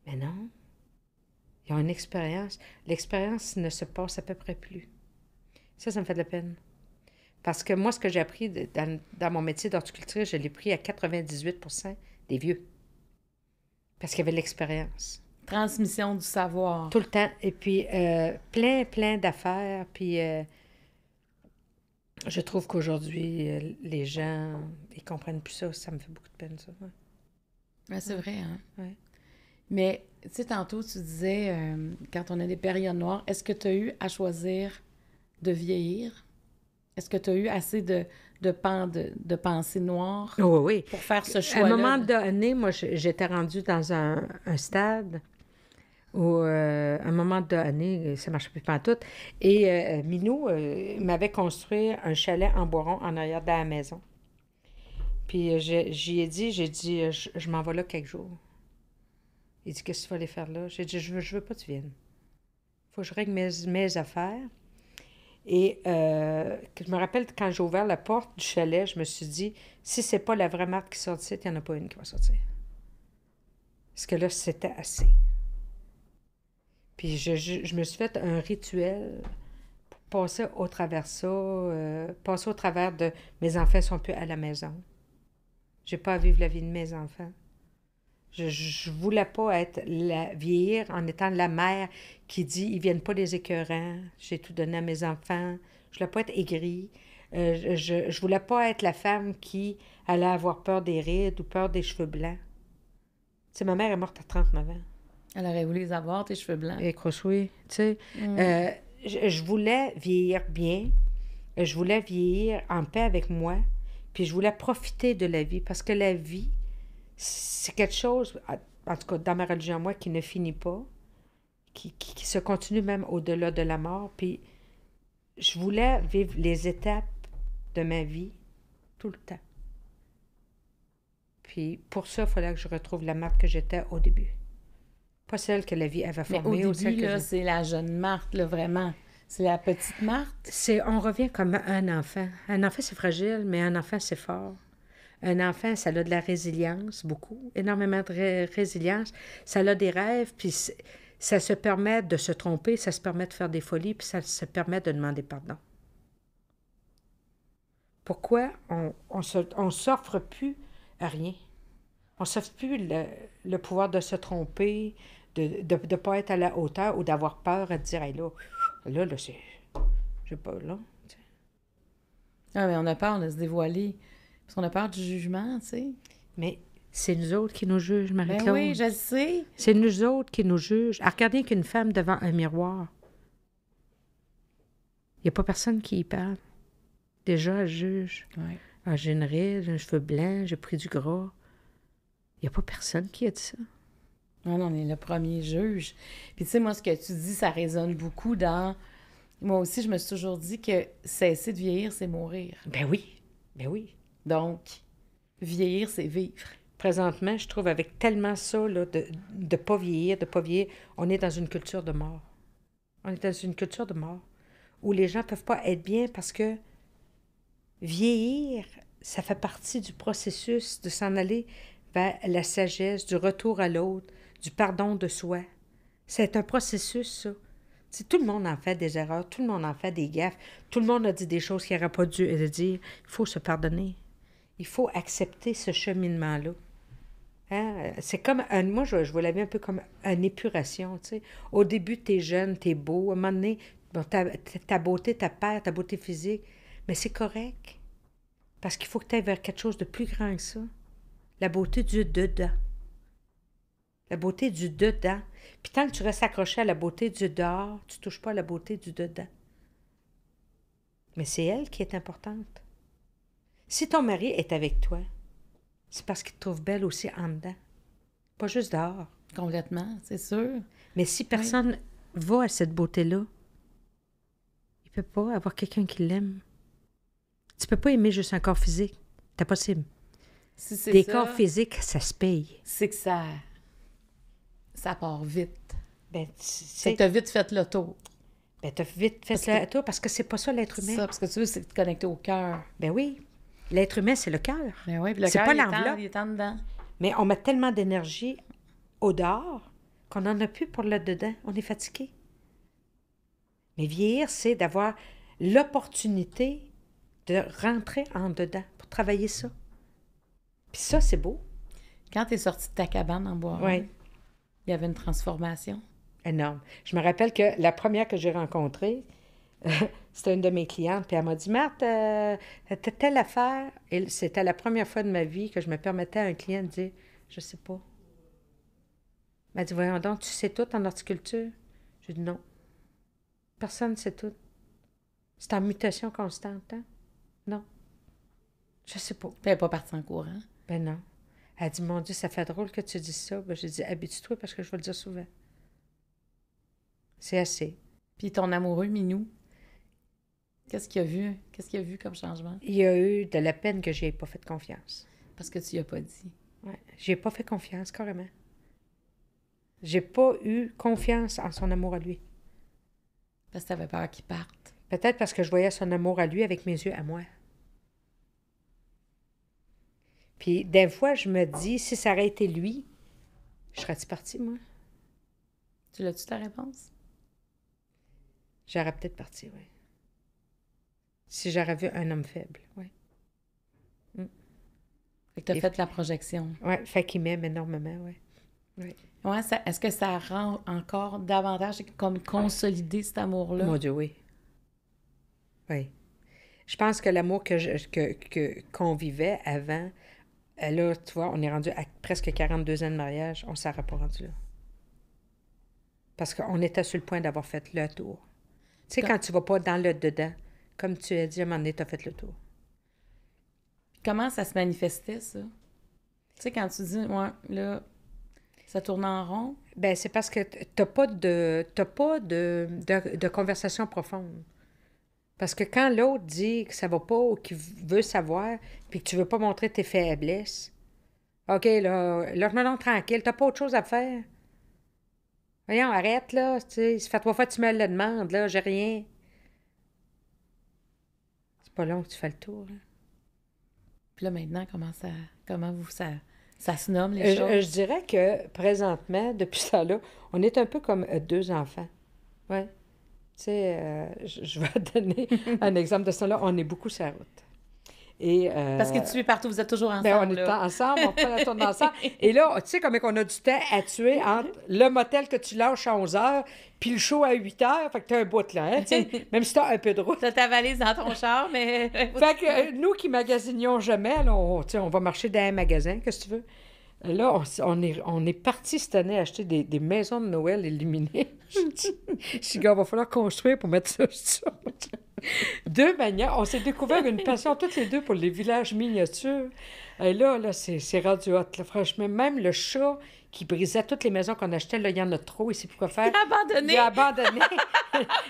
Mais non. Ils ont une expérience. L'expérience ne se passe à peu près plus. Ça, ça me fait de la peine. Parce que moi, ce que j'ai appris dans, mon métier d'horticulture, je l'ai pris à 98 des vieux. Parce qu'il y avait l'expérience. Transmission du savoir. Tout le temps. Et puis, euh, plein, plein d'affaires. Puis, euh, je trouve qu'aujourd'hui, euh, les gens, ils comprennent plus ça. Ça me fait beaucoup de peine, ça. Ouais. c'est vrai, hein? Mais, tu sais, tantôt, tu disais, euh, quand on a des périodes noires, est-ce que tu as eu à choisir de vieillir? Est-ce que tu as eu assez de, de, pan, de, de pensées noires pour faire ce choix-là? À un moment donné, moi, j'étais rendue dans un stade où, à euh, un moment donné, euh, ça ne marchait plus pas en tout. Et euh, Minou m'avait construit un chalet en bois rond en arrière de la maison. Puis j'y ai dit, j'ai dit, je, m'en vais là quelques jours. Il dit, qu'est-ce que tu vas aller faire là? J'ai dit, je veux, veux pas que tu viennes. Il faut que je règle mes, affaires. Et je me rappelle quand j'ai ouvert la porte du chalet, je me suis dit, si c'est pas la vraie marque qui sort de il n'y en a pas une qui va sortir. Parce que là, c'était assez. Puis je, me suis fait un rituel pour passer au travers ça, euh, passer au travers de mes enfants sont plus à la maison. J'ai pas à vivre la vie de mes enfants. Je, je voulais pas être la, vieillir en étant la mère qui dit ils viennent pas les écœurants, j'ai tout donné à mes enfants. Je voulais pas être aigrie. Euh, je, je voulais pas être la femme qui allait avoir peur des rides ou peur des cheveux blancs. Tu sais, ma mère est morte à 39 ans. Elle aurait voulu les avoir, tes cheveux blancs. Et oui. Tu sais, mm. euh, je, voulais vieillir bien. Je voulais vieillir en paix avec moi. Puis je voulais profiter de la vie parce que la vie, c'est quelque chose, en tout cas dans ma religion, moi, qui ne finit pas, qui, qui, se continue même au-delà de la mort. Puis je voulais vivre les étapes de ma vie tout le temps. Puis pour ça, il fallait que je retrouve la marque que j'étais au début. Pas celle que la vie avait formée. au début, là, c'est la jeune Marthe, là, vraiment. C'est la petite Marthe. C'est, on revient comme un enfant. Un enfant, c'est fragile, mais un enfant, c'est fort. Un enfant, ça a de la résilience, beaucoup, énormément de résilience. Ça a des rêves, puis ça se permet de se tromper, ça se permet de faire des folies, puis ça se permet de demander pardon. Pourquoi on, on s'offre plus à rien? On ne plus le, pouvoir de se tromper, de ne pas être à la hauteur ou d'avoir peur de dire, là, là, là, c'est. J'ai pas, là. Ah, mais on a peur de se dévoiler. Parce qu'on a peur du jugement, tu sais. Mais c'est nous autres qui nous jugent, ben Marie-Claude. oui, je le sais. C'est nous autres qui nous jugent. regardez qu'une femme devant un miroir, il n'y a pas personne qui y parle. Déjà, elle juge. j'ai une ride, j'ai un cheveu blanc, j'ai pris du gras n'y a pas personne qui a dit ça. Non, on est le premier juge. Puis tu sais, moi, ce que tu dis, ça résonne beaucoup dans... Moi aussi, je me suis toujours dit que cesser de vieillir, c'est mourir. Ben oui, ben oui. Donc, vieillir, c'est vivre. Présentement, je trouve avec tellement ça, là, de ne pas vieillir, de pas vieillir, on est dans une culture de mort. On est dans une culture de mort où les gens ne peuvent pas être bien parce que vieillir, ça fait partie du processus de s'en aller la sagesse, du retour à l'autre, du pardon de soi. C'est un processus, ça. tout le monde en fait des erreurs, tout le monde en fait des gaffes, tout le monde a dit des choses qu'il n'aurait pas dû dire. Il faut se pardonner. Il faut accepter ce cheminement-là. Hein? C'est comme, un, moi, je, je vous l'avais un peu comme une épuration. Au début, tu es jeune, tu es beau. À un moment donné, ta, beauté, ta paix, ta beauté physique. Mais c'est correct. Parce qu'il faut que tu ailles vers quelque chose de plus grand que ça la beauté du dedans. La beauté du dedans. Puis tant que tu restes accroché à la beauté du dehors, tu ne touches pas à la beauté du dedans. Mais c'est elle qui est importante. Si ton mari est avec toi, c'est parce qu'il te trouve belle aussi en dedans, pas juste dehors. Complètement, c'est sûr. Mais si personne va à cette beauté-là, il peut pas avoir quelqu'un qui l'aime. Tu peux pas aimer juste un corps physique. C'est possible des corps physiques, ça se paye. C'est que ça, ça part vite. Ben, c'est que as vite fait le tour. Ben, as vite fait le tour parce que c'est pas ça l'être humain. Ça, parce que tu veux, c'est te connecter au cœur. Ben oui. L'être humain, c'est le cœur. Ben le cœur, pas est dedans. Mais on met tellement d'énergie au dehors qu'on n'en a plus pour le dedans. On est fatigué. Mais vieillir, c'est d'avoir l'opportunité de rentrer en dedans pour travailler ça. Puis ça, c'est beau. Quand tu es sortie de ta cabane en bois, il y avait une transformation. Énorme. Je me rappelle que la première que j'ai rencontrée, c'était une de mes clientes, puis elle m'a dit Marthe, euh, t'as telle affaire. Et c'était la première fois de ma vie que je me permettais à un client de dire Je sais pas. Elle m'a dit Voyons donc, tu sais tout en horticulture Je lui ai dit Non. Personne ne sait tout. C'est en mutation constante, hein? Non. Je sais pas. elle pas partie en courant. Ben non. Elle dit Mon Dieu, ça fait drôle que tu dis ça. Ben, j'ai dit Habitue-toi parce que je vais le dire souvent. C'est assez. Puis ton amoureux, Minou, qu'est-ce qu'il a vu? Qu'est-ce qu'il a vu comme changement? Il a eu de la peine que j'ai pas fait confiance. Parce que tu n'y as pas dit. Ouais. J'ai pas fait confiance, carrément. J'ai pas eu confiance en son amour à lui. Parce que tu avais peur qu'il parte. Peut-être parce que je voyais son amour à lui avec mes yeux à moi. Puis des fois, je me dis, si ça aurait été lui, je serais-tu partie, moi? Tu l'as-tu ta réponse? J'aurais peut-être parti, oui. Si j'aurais vu un homme faible, oui. Mm. Fait que t'as fait la projection. Oui, fait qu'il m'aime énormément, oui. Oui. est-ce que ça rend encore davantage comme consolider cet amour-là? Mon Dieu, oui. Oui. Je pense que l'amour que, que, qu'on vivait avant, euh, là, tu vois, on est rendu à presque 42 ans de mariage, on s'en pas rendu là. Parce qu'on était sur le point d'avoir fait le tour. Tu sais, quand tu vas pas dans le dedans, comme tu as dit, à un moment donné, tu as fait le tour. Comment ça se manifestait, ça? Tu sais, quand tu dis, ouais, là, ça tourne en rond. Ben, c'est parce que tu pas de pas de, de, de conversation profonde. Parce que quand l'autre dit que ça va pas ou qu'il veut savoir, puis que tu veux pas montrer tes faiblesses, OK, là, là, non, tranquille, t'as pas autre chose à faire. Voyons, arrête, là, ça fait trois fois que tu me le demandes, là, j'ai rien. C'est pas long que tu fais le tour, là. Hein. Puis là, maintenant, comment ça, comment vous, ça, ça se nomme, les euh, choses? Je, je, dirais que, présentement, depuis ça, là, on est un peu comme euh, deux enfants. Ouais. Tu sais, euh, je vais donner un exemple de ça. Là, on est beaucoup sur la route. Et, euh, Parce que tu es partout, vous êtes toujours ben, ensemble. on est ensemble, on la ensemble. Et là, tu sais comme on a du temps à tuer entre le motel que tu lâches à 11 h puis le show à 8 heures. Fait que t'as un bout là, hein, même si t'as un peu de route. as ta valise dans ton char, mais. fait que euh, nous qui magasinions jamais, là, on va marcher dans un magasin, qu'est-ce que tu veux? Là, on, est, on est parti cette année acheter des, maisons de Noël illuminées. je dis, il va falloir construire pour mettre ça. de manière, on s'est découvert une passion toutes les deux pour les villages miniatures. Et là, là c'est rendu hot. franchement, même le chat, qui brisait toutes les maisons qu'on achetait. Là, il y en a trop, il sait plus quoi faire. Il a abandonné. Il a abandonné.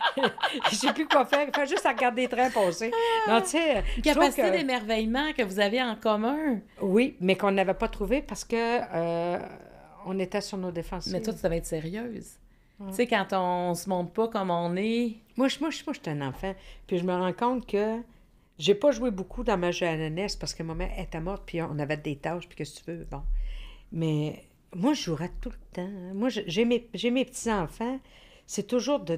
sait plus quoi faire. Il fait juste à regarder les trains passer. Ah. Non, tu sais. capacité que... d'émerveillement que vous avez en commun. Oui, mais qu'on n'avait pas trouvé parce que euh, on était sur nos défenses. Mais toi, tu devais être sérieuse. Tu sais, quand on se montre pas comme on est. Moi, je, moi, moi, un enfant. Puis je me rends compte que j'ai pas joué beaucoup dans ma jeunesse parce que maman était morte, puis on avait des tâches, puis que tu veux, bon. Mais moi, je jouerais tout le temps. Moi, j'ai mes, mes petits-enfants. C'est toujours de,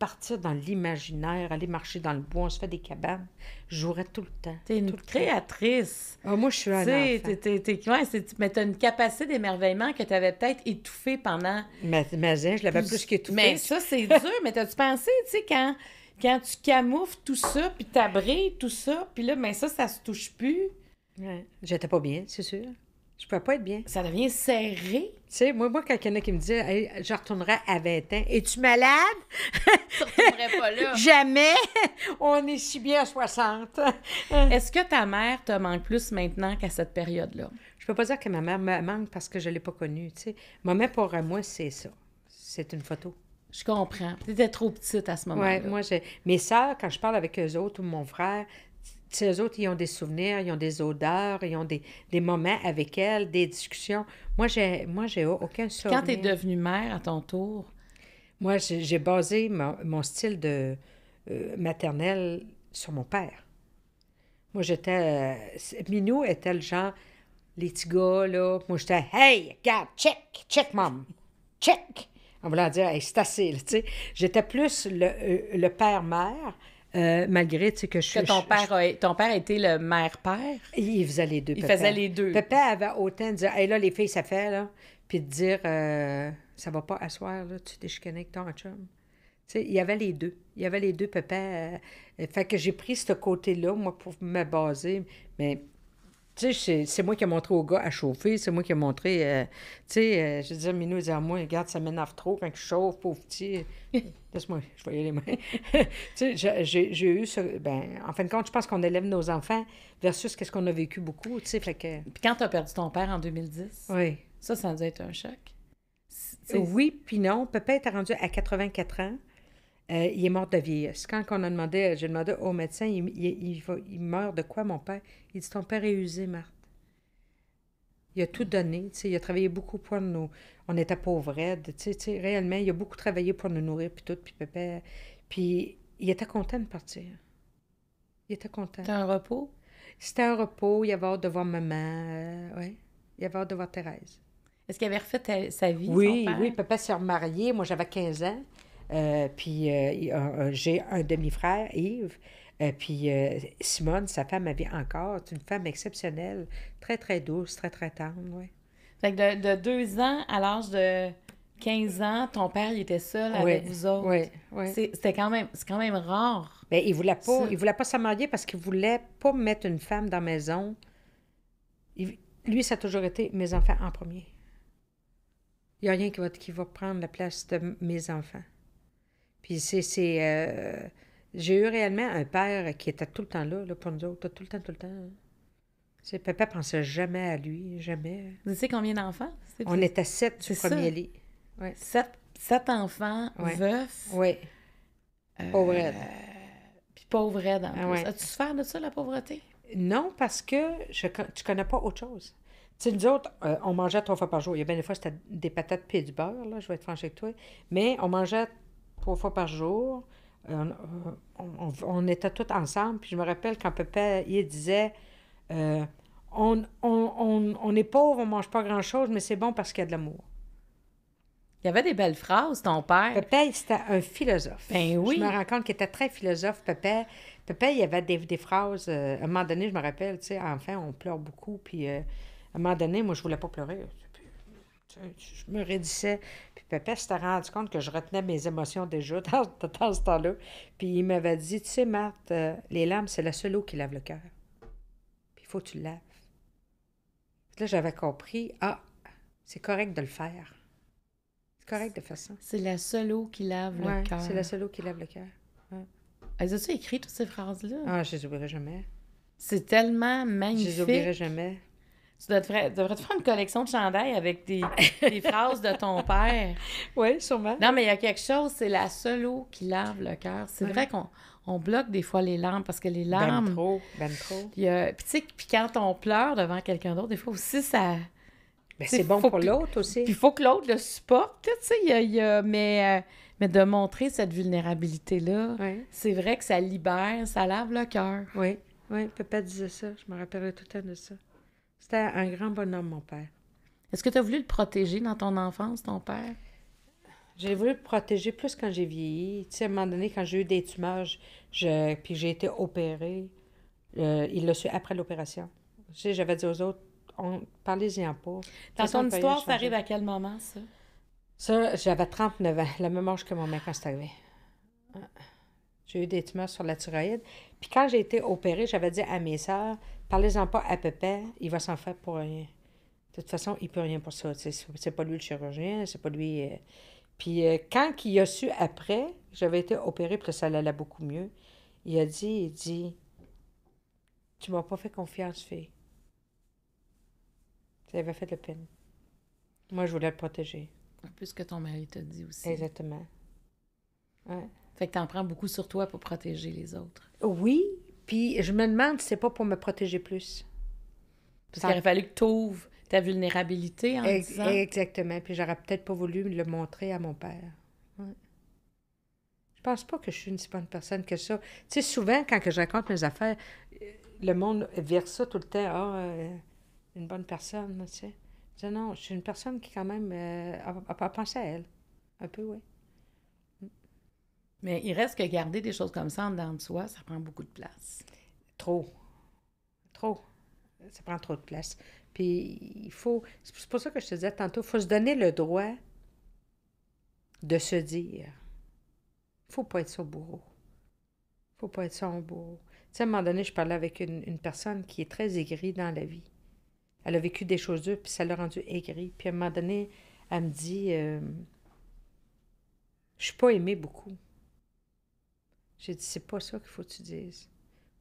partir dans l'imaginaire, aller marcher dans le bois, on se fait des cabanes. Je jouerais tout le temps. T'es une créatrice. Ah, moi, je suis un enfant. mais t'as une capacité d'émerveillement que tu avais peut-être étouffée pendant... Mais, mais hein, je l'avais plus, qu'étouffée. Mais ça, c'est dur. Mais t'as-tu pensé, tu sais, quand, quand tu camoufles tout ça, puis t'abris tout ça, puis là, mais ça, ça se touche plus. Ouais. J'étais pas bien, c'est sûr. Je peux pas être bien. Ça devient serré. Tu sais, moi, moi quand il y en a qui me disent je retournerai à 20 ans, es-tu malade? tu retournerais pas là. Jamais! On est si bien à 60. Est-ce que ta mère te manque plus maintenant qu'à cette période-là? Je peux pas dire que ma mère me manque parce que je l'ai pas connue, tu sais. Ma mère, pour moi, c'est ça. C'est une photo. Je comprends. Tu étais trop petite à ce moment-là. moi, j'ai... mes sœurs, quand je parle avec eux autres ou mon frère, ces autres, ils ont des souvenirs, ils ont des odeurs, ils ont des, des moments avec elle, des discussions. Moi, j'ai, moi, j'ai aucun souvenir. Quand tu es devenue mère à ton tour? Moi, j'ai, basé mon, mon, style de euh, sur mon père. Moi, j'étais. Euh, Minou était le genre, les petits gars, là. Moi, j'étais, hey, regarde, check, check, mom, check. En voulant dire, hey, c'est assez, tu sais. J'étais plus le, euh, le père-mère euh, malgré tu que je suis... Que ton, père a, ton père était le mère-père? Il faisait les deux. Il faisait les deux. Papa avait autant de dire, hey, là, les filles, ça fait, là. Puis de dire, euh, ça va pas asseoir, là, tu t'es chicané avec ton chum. Tu sais, il y avait les deux. Il y avait les deux pépé. Euh, fait que j'ai pris ce côté-là, moi, pour me baser. Mais tu sais, c'est moi qui ai montré au gars à chauffer, c'est moi qui ai montré. Euh, tu sais, euh, je disais, Minou, disait à moi, regarde, ça m'énerve trop quand je chauffe, pauvre petit. Laisse-moi, je voyais les mains. tu sais, j'ai eu ce. Ben, en fin de compte, je pense qu'on élève nos enfants versus qu'est-ce qu'on a vécu beaucoup, tu sais. Fait que... Puis quand tu as perdu ton père en 2010, oui. ça, ça a dû être un choc. Oui, puis non. Papa est rendu à 84 ans. Euh, il est mort de vieillesse. Quand on a demandé, j'ai demandé au médecin, il, il, meurt de quoi, mon père? Il dit, ton père est usé, Marthe. Il a tout donné, il a travaillé beaucoup pour nous. On était pauvres, réellement, il a beaucoup travaillé pour nous nourrir, puis tout, puis Puis il était content de partir. Il était content. C'était un repos? C'était un repos, il avait hâte de voir maman, euh, ouais. Il avait hâte de voir Thérèse. Est-ce qu'il avait refait sa vie? Oui, son père? oui, papa s'est remarié. Moi, j'avais 15 ans. Euh, puis euh, j'ai un demi-frère, Yves. Euh, puis Simone, sa femme, avait encore. une femme exceptionnelle, très, très douce, très, très tendre. Fait de, de deux ans à l'âge de 15 ans, ton père, il était seul avec vous autres. C'était quand même, c'est quand même rare. Bien, il voulait pas, il voulait pas se marier parce qu'il voulait pas mettre une femme dans la maison. lui, ça a toujours été mes enfants en premier. Il n'y a rien qui va prendre la place de mes enfants. Puis c'est. Euh, j'ai eu réellement un père qui était tout le temps là, pour nous autres, tout le temps, tout le temps. C'est, papa pensait jamais à lui, jamais. Vous savez combien d'enfants? On était sept sur le premier lit. Sept, enfants, veufs. Oui. Euh, pauvre Puis pauvre ah aide As-tu souffert de ça, la pauvreté? Non, parce que je, tu connais pas autre chose. Tu sais, nous autres, euh, on mangeait trois fois par jour. Il y a bien des fois, c'était des patates pieds du beurre, là, je vais être franche avec toi. Mais on mangeait trois fois par jour. Euh, on, était tous ensemble. Puis je me rappelle quand Papa, il disait euh, on, on, est pauvre, on mange pas grand-chose, mais c'est bon parce qu'il y a de l'amour. Il y avait des belles phrases, ton père. Pépé, c'était un philosophe. Ben oui. Je me rends compte qu'il était très philosophe, Papa. Papa, il y avait des, phrases. Euh, à un moment donné, je me rappelle, tu sais, enfin, on pleure beaucoup. Puis à un moment donné, moi, je voulais pas pleurer je me raidissais. Puis papa s'était rendu compte que je retenais mes émotions déjà dans, dans ce temps-là. Puis il m'avait dit, tu sais, Marthe, euh, les larmes, c'est la seule eau qui lave le cœur. Puis il faut que tu le laves. là, j'avais compris, ah, c'est correct de le faire. C'est correct de faire ça. C'est la seule eau qui lave le cœur. c'est la seule eau qui lave le cœur. Ouais. as ah, écrit toutes ces phrases-là? Ah, je les oublierai jamais. C'est tellement magnifique. Je les oublierai jamais. Tu devrais, te faire une collection de chandails avec des, des phrases de ton père. Oui, sûrement. Non, mais il y a quelque chose, c'est la seule eau qui lave le cœur. C'est vrai qu'on bloque des fois les larmes parce que les ben larmes. Ben trop, ben trop. Puis, tu sais, quand on pleure devant quelqu'un d'autre, des fois aussi, ça. Mais ben, c'est bon pour l'autre aussi. Puis il faut que l'autre le supporte, tu sais. mais, euh, mais de montrer cette vulnérabilité-là, c'est vrai que ça libère, ça lave le cœur. Oui, oui, papa disait ça. Je me rappellerai tout le temps de ça. C'était un grand bonhomme, mon père. Est-ce que tu as voulu le protéger dans ton enfance, ton père? J'ai voulu le protéger plus quand j'ai vieilli. Tu sais, à un moment donné, quand j'ai eu des tumeurs, je, puis j'ai été opérée, euh, il l'a su après l'opération. Tu sais, j'avais dit aux autres, parlez-y en pas. Dans ton histoire, ça arrive à quel moment, ça? Ça, j'avais 39 ans, la même âge que mon mère quand c'est arrivé. J'ai eu des tumeurs sur la thyroïde. Puis quand j'ai été opérée, j'avais dit à mes sœurs, Parlez-en pas à près, il va s'en faire pour rien. De toute façon, il peut rien pour ça. C'est pas lui le chirurgien, c'est pas lui. Euh. Puis euh, quand il a su après, j'avais été opérée, puis ça allait beaucoup mieux, il a dit, il dit, tu m'as pas fait confiance, fille. Ça avait fait la peine. Moi, je voulais le protéger. Plus que ton mari t'a dit aussi. Exactement. Ouais. Fait que t'en prends beaucoup sur toi pour protéger les autres. Oui, puis je me demande si c'est pas pour me protéger plus. Parce qu'il aurait fallu que tu ouvres ta vulnérabilité en Exactement. Puis j'aurais peut-être pas voulu le montrer à mon père. Ouais. Je pense pas que je suis une si bonne personne que ça. Tu sais, souvent, quand que je raconte mes affaires, le monde vire ça tout le temps. Ah, euh, une bonne personne, tu sais. Je dis non, je suis une personne qui, quand même, euh, a, pas pensé à elle. Un peu, oui. Mais il reste que garder des choses comme ça en dedans de soi, ça prend beaucoup de place. Trop. Trop. Ça prend trop de place. Puis il faut. C'est pour ça que je te disais tantôt, il faut se donner le droit de se dire. Il ne faut pas être ça bourreau. faut pas être ça bourreau. Tu sais, à un moment donné, je parlais avec une, personne qui est très aigrie dans la vie. Elle a vécu des choses dures, puis ça l'a rendue aigrie. Puis à un moment donné, elle me dit euh, Je suis pas aimée beaucoup. J'ai dit, c'est pas ça qu'il faut que tu dises.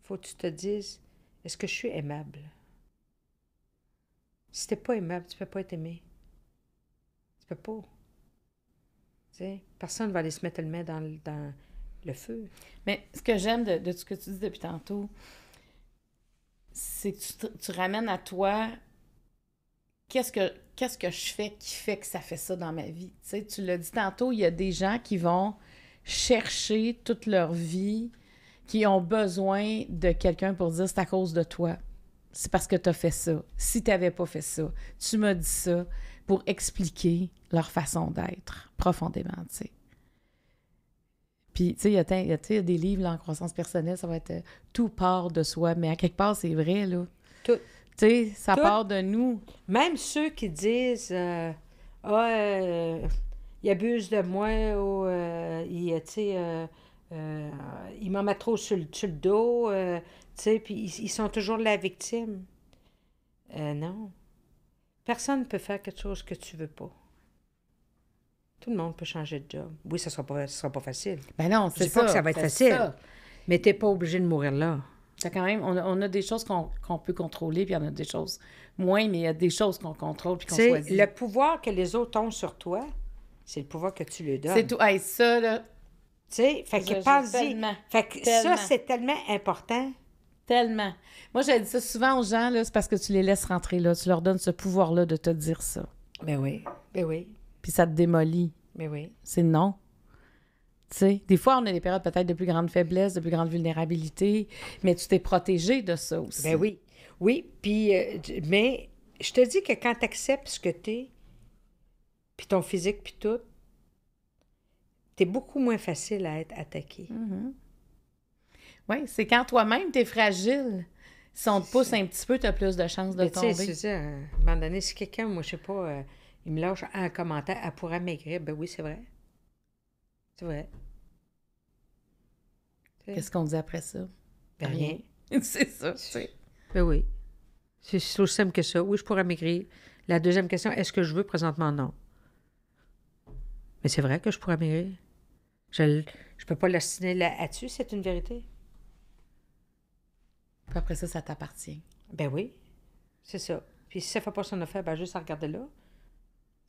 Il faut que tu te dises, est-ce que je suis aimable? Si t'es pas aimable, tu peux pas être aimé. Tu peux pas. sais, personne ne va aller se mettre le main dans le, feu. Mais ce que j'aime de, de, ce que tu dis depuis tantôt, c'est que tu, ramènes à toi qu'est-ce que qu'est-ce que je fais qui fait que ça fait ça dans ma vie. Tu, sais, tu l'as dit tantôt, il y a des gens qui vont chercher toute leur vie, qui ont besoin de quelqu'un pour dire c'est à cause de toi. C'est parce que tu as fait ça. Si tu n'avais pas fait ça, tu m'as dit ça pour expliquer leur façon d'être profondément, tu sais. Puis, tu sais, il y, a des livres en croissance personnelle, ça va être euh, tout part de soi, mais à quelque part, c'est vrai, là. Tout. Tu sais, ça part de nous. Même ceux qui disent euh, Ah, euh, il abuse de moi ou euh, il, euh, euh, il m'en met trop sur, le dos, puis ils, sont toujours la victime. non. Personne ne peut faire quelque chose que tu veux pas. Tout le monde peut changer de job. Oui, ce ne sera, pas, ça sera pas facile. Ben non, c'est pas que ça va être ben, facile. Mais tu n'es pas obligé de mourir là. quand même, on a, des choses qu'on peut contrôler, puis il y en a des choses moins, mais il y a des choses qu'on contrôle puis qu'on choisit. Le pouvoir que les autres ont sur toi, c'est le pouvoir que tu lui donnes. C'est tout. ça, là. Tu sais, fait que ça, c'est tellement important. Tellement. Moi, j'ai dit ça souvent aux gens, là, c'est parce que tu les laisses rentrer là. Tu leur donnes ce pouvoir-là de te dire ça. Ben oui. Ben oui. Puis ça te démolit. Ben oui. C'est non. Tu sais, des fois, on a des périodes peut-être de plus grande faiblesse, de plus grande vulnérabilité, mais tu t'es protégé de ça aussi. Ben oui. Oui, puis, euh, mais je te dis que quand tu acceptes ce que tu es, puis ton physique, puis tout, t'es beaucoup moins facile à être attaqué. Mm-hmm. Oui, c'est quand toi-même, t'es fragile. Si on te pousse un petit peu, t'as plus de chances de tomber. C'est ça. Hein. À un moment donné, si quelqu'un, moi, je sais pas, euh, il me lâche un commentaire, elle pourra maigrir. Ben oui, c'est vrai. C'est vrai. Qu'est-ce qu'on dit après ça? Ben rien. c'est ça, tu Ben oui. C'est aussi simple que ça. Oui, je pourrais maigrir. La deuxième question, est-ce que je veux présentement? Non. Mais c'est vrai que je pourrais rire. Je ne peux pas l'assiner là-dessus, c'est une vérité. après ça, ça t'appartient. Ben oui, c'est ça. Puis si ça fait pas son affaire, ben juste à regarder là.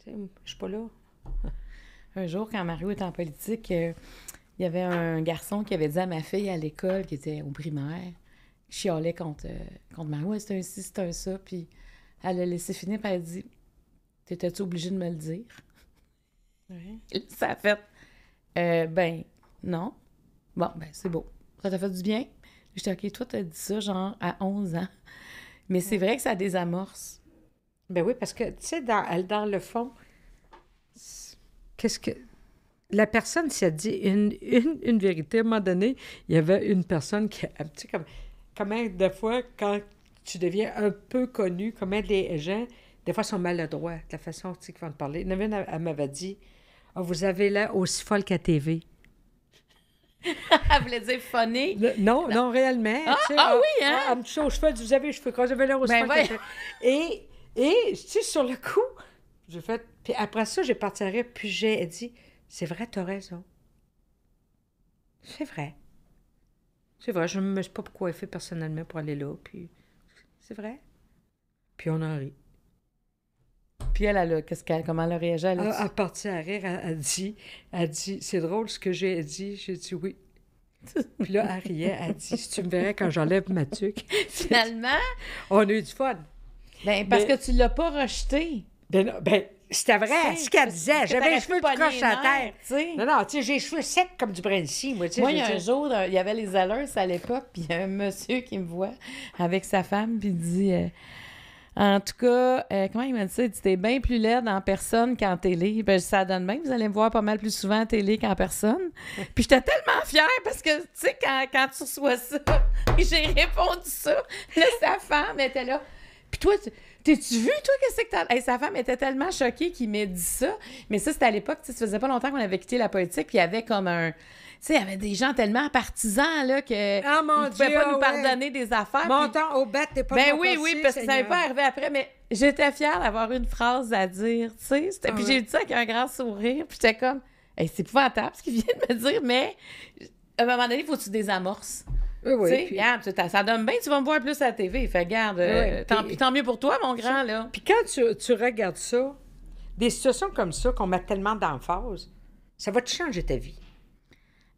Tu sais, je suis pas là. un jour, quand Mario était en politique, euh, il y avait un garçon qui avait dit à ma fille à l'école, qui était au primaire, chialait contre, euh, contre Mario, c'est un ci, c'est un ça. Puis elle l'a laissé finir, puis elle a dit T'étais-tu obligé de me le dire ça a fait, euh, ben, non. Bon, ben, c'est beau. Ça t'a fait du bien? J'étais, OK, toi, t'as dit ça, genre, à 11 ans. Mais c'est vrai que ça désamorce. Ben oui, parce que, tu sais, dans, dans le fond, qu'est-ce que la personne s'est dit une, une, une, vérité. À un moment donné, il y avait une personne qui. Tu sais, comme, comment, des fois, quand tu deviens un peu connu, comment des gens des fois, ils sont maladroits, de la façon qu'ils vont te parler. Une elle m'avait dit ah, Vous avez l'air aussi folle qu'à TV. elle voulait dire funny. non, non, réellement. Ah, ah, ah oui, hein? Elle, me cheval, vous avez les cheveux quand vous avez l'air aussi ben folle Et, et, tu sais, sur le coup, j'ai fait. Puis après ça, j'ai parti à rire, puis j'ai dit C'est vrai, t'as raison. C'est vrai. C'est vrai, je ne me suis pas fait personnellement pour aller là, puis c'est vrai. Puis on en rit. Puis elle, quest comment elle a réagi? Elle, a ah, parti à rire, elle, a dit, dit, c'est drôle ce que j'ai dit. J'ai dit oui. Puis là, elle riait, elle dit, si tu me verrais quand j'enlève ma tuque. Finalement? On a eu du fun. Ben, parce que tu ne l'as pas rejeté. Ben, ben c'était vrai, C'est ce qu'elle disait. J'avais les cheveux de croche à terre. Non, non, tu sais, j'ai les cheveux secs comme du brindisi. Moi, moi il y a un jour, euh, il y avait les Allers à l'époque, puis il y a un monsieur qui me voit avec sa femme, puis il dit. Euh, en tout cas, euh, comment il m'a dit ça? Il bien plus laide en personne qu'en télé. Ben, ça donne bien, vous allez me voir pas mal plus souvent en télé qu'en personne. Puis j'étais tellement fière parce que, tu sais, quand, quand tu reçois ça, j'ai répondu ça. sa femme était là. Puis toi, t'es-tu vu, toi, qu'est-ce que t'as. sa femme était tellement choquée qu'il m'ait dit ça. Mais ça, c'était à l'époque, ça faisait pas longtemps qu'on avait quitté la politique, puis il y avait comme un sais, il y avait des gens tellement partisans là, que tu ah, pouvaient pas nous ah, pardonner des affaires. Montant au oh, bête, t'es pas Ben oui, oui, parce que ça n'est pas arrivé après, mais j'étais fière d'avoir une phrase à dire, tu sais. Ah, puis j'ai eu ça avec un grand sourire, puis j'étais comme, hey, c'est épouvantable ce qu'il vient de me dire, mais à un moment donné, il faut que tu désamorces. Oui, oui. Puis... ça donne bien, tu vas me voir plus à la TV. Fait, garde, euh, tant, mieux pour toi, mon grand, là. Puis quand tu, tu, regardes ça, des situations comme ça qu'on met tellement d'emphase, ça va te changer ta vie.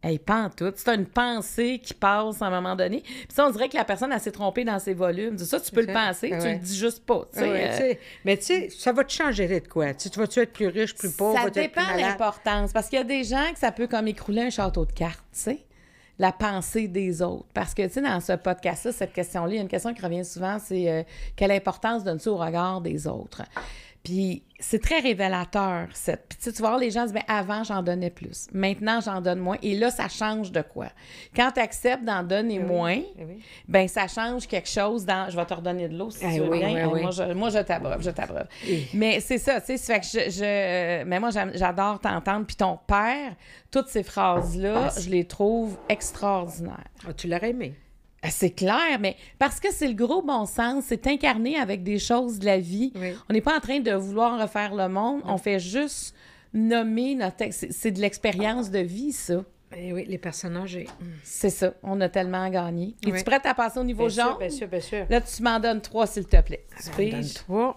Hey, tout. C'est une pensée qui passe à un moment donné. Puis ça, on dirait que la personne, elle s'est trompée dans ses volumes. Ça, tu peux le penser, ben tu le dis juste pas. Euh. Tu sais, Mais tu sais, ça va te changer de quoi? Tu, vas-tu être plus riche, plus pauvre? Ça dépend de l'importance. Parce qu'il y a des gens que ça peut comme écrouler un château de cartes, tu sais la pensée des autres. Parce que, tu sais, dans ce podcast-là, cette question-là, il y a une question qui revient souvent, c'est euh, quelle importance donne-tu au regard des autres? c'est très révélateur, cette. Puis tu vois, les gens disent, mais avant, j'en donnais plus. Maintenant, j'en donne moins. Et là, ça change de quoi? Quand tu acceptes d'en donner eh moins, eh ben ça change quelque chose dans. Je vais te redonner de l'eau si eh tu veux moi, je, t'abreuve, je t'abreuve. Mais c'est ça, tu sais, fait que je, Mais moi, j'adore t'entendre. Puis ton père, toutes ces phrases-là, ah, je les trouve extraordinaires. Ah, tu l'aurais aimé. C'est clair, mais parce que c'est le gros bon sens, c'est incarné avec des choses de la vie. On n'est pas en train de vouloir refaire le monde, on fait juste nommer notre... C'est de l'expérience de vie, ça. Eh oui, les personnages. Hmm. C'est ça. On a tellement gagné. Et Es-tu prête à passer au niveau bien Sûr, bien sûr, bien sûr. Là, tu m'en donnes trois, s'il te plaît. Je donne trois.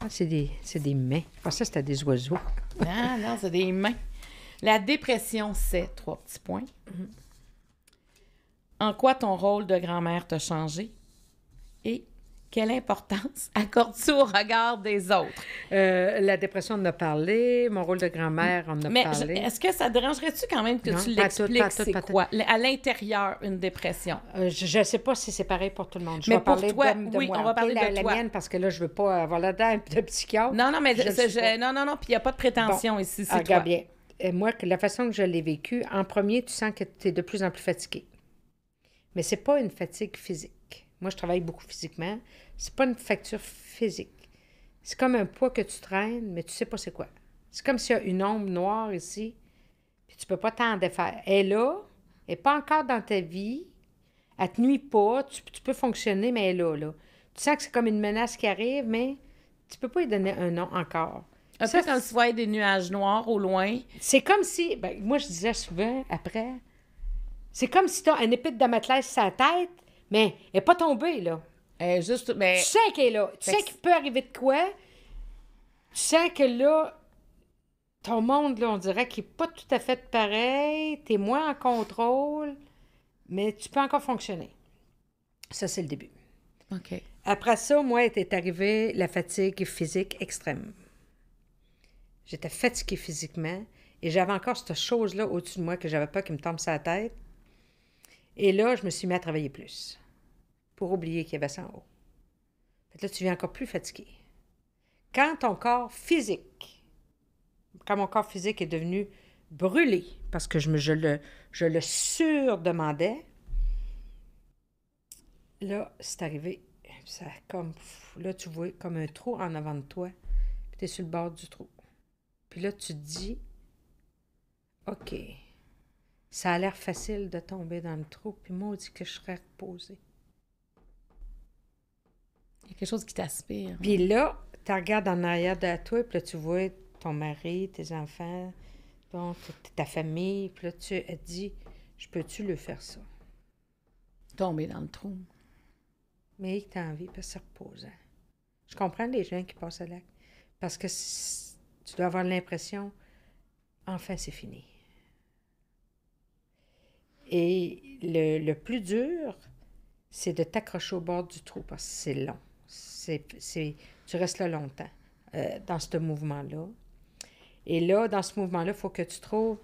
Ah, c'est des, mains. Je c'était des oiseaux. non, ah, non, c'est des mains. La dépression, c'est trois petits points. Mhm. En quoi ton rôle de grand-mère t'a changé? Et quelle importance accordes-tu au regard des autres? Euh, la dépression, on en a parlé. Mon rôle de grand-mère, on en a Mais est-ce que ça dérangerait-tu quand même que tu l'expliques, c'est quoi? À l'intérieur, une dépression. Euh, je ne sais pas si c'est pareil pour tout le monde. Je mais pour toi, oui, on va parler de la, mienne, parce que là, je ne veux pas avoir la dame de psychiatre. Non, non, mais non, non, non, puis il n'y a pas de prétention ici, c'est ah, toi. bien. moi, la façon que je l'ai vécu, en premier, tu sens que tu es de plus en plus fatiguée. Mais c'est pas une fatigue physique. Moi, je travaille beaucoup physiquement. C'est pas une facture physique. C'est comme un poids que tu traînes, mais tu sais pas c'est quoi. C'est comme s'il y a une ombre noire ici, puis tu peux pas t'en défaire. Elle est là, elle n'est pas encore dans ta vie, elle te nuit pas, tu, peux fonctionner, mais elle est là, là. Tu sens que c'est comme une menace qui arrive, mais tu peux pas lui donner un nom encore. Un comme si tu des nuages noirs au loin. C'est comme si, ben, moi je disais souvent après, c'est comme si tu as un épée de Damoclès sur la tête, mais elle n'est pas tombée, là. Tu sais qu'elle est là. Tu sais qu'il peut arriver de quoi. Tu sens que là, ton monde, on dirait qu'il n'est pas tout à fait pareil. Tu es moins en contrôle, mais tu peux encore fonctionner. Ça, c'est le début. OK. Après ça, moi, était arrivée la fatigue physique extrême. J'étais fatiguée physiquement et j'avais encore cette chose-là au-dessus de moi que j'avais pas qui me tombe sur la tête. Et là, je me suis mis à travailler plus pour oublier qu'il y avait ça en haut. là, tu viens encore plus fatigué. Quand ton corps physique, quand mon corps physique est devenu brûlé parce que je, me, je le, je surdemandais, là, c'est arrivé. Ça, comme, là, tu vois comme un trou en avant de toi. tu es sur le bord du trou. Puis là, tu te dis, OK, ça a l'air facile de tomber dans le trou, puis moi, dit que je serais reposée. Il y a quelque chose qui t'aspire. Hein? Puis là, tu regardes en arrière de toi, puis là, tu vois ton mari, tes enfants, donc ta famille, puis là, tu te dis, je peux-tu le faire ça? Tomber dans le trou. Mais tu as envie, puis se c'est reposant. Je comprends les gens qui passent à l'acte, parce que tu dois avoir l'impression, enfin, c'est fini. Et le, plus dur, c'est de t'accrocher au bord du trou parce que c'est long. C'est, tu restes là longtemps euh, dans ce mouvement-là. Et là, dans ce mouvement-là, il faut que tu trouves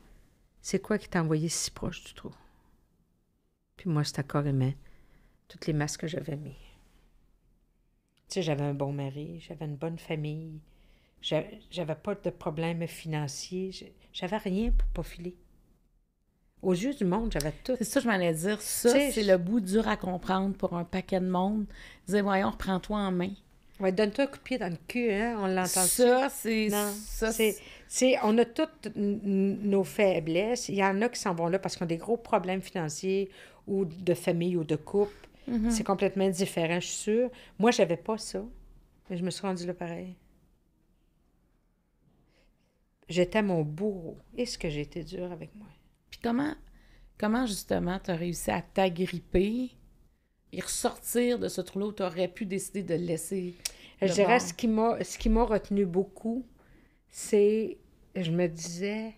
c'est quoi qui t'a envoyé si proche du trou. Puis moi, c'était carrément toutes les masques que j'avais mis. Tu sais, j'avais un bon mari, j'avais une bonne famille, j'avais, pas de problèmes financiers, j'avais rien pour pas aux yeux du monde, j'avais tout. C'est ça que je m'allais dire. Ça, c'est le bout dur à comprendre pour un paquet de monde. Disais, voyons, reprends-toi en main. Ouais, donne-toi un coup de pied dans le cul, hein, on l'entend. Ça, c'est... Ça, c'est... On a toutes nos faiblesses. Il y en a qui s'en vont là parce qu'ils ont des gros problèmes financiers ou de famille ou de couple. Mhm. C'est complètement différent, je suis sûre. Moi, j'avais pas ça, mais je me suis rendue là pareil. J'étais mon bourreau. Est-ce que j'ai été dure avec moi? Puis comment, comment justement tu as réussi à t'agripper et ressortir de ce trou-là où tu aurais pu décider de le laisser? Je dirais, ce qui m'a, ce qui retenu beaucoup, c'est, je me disais,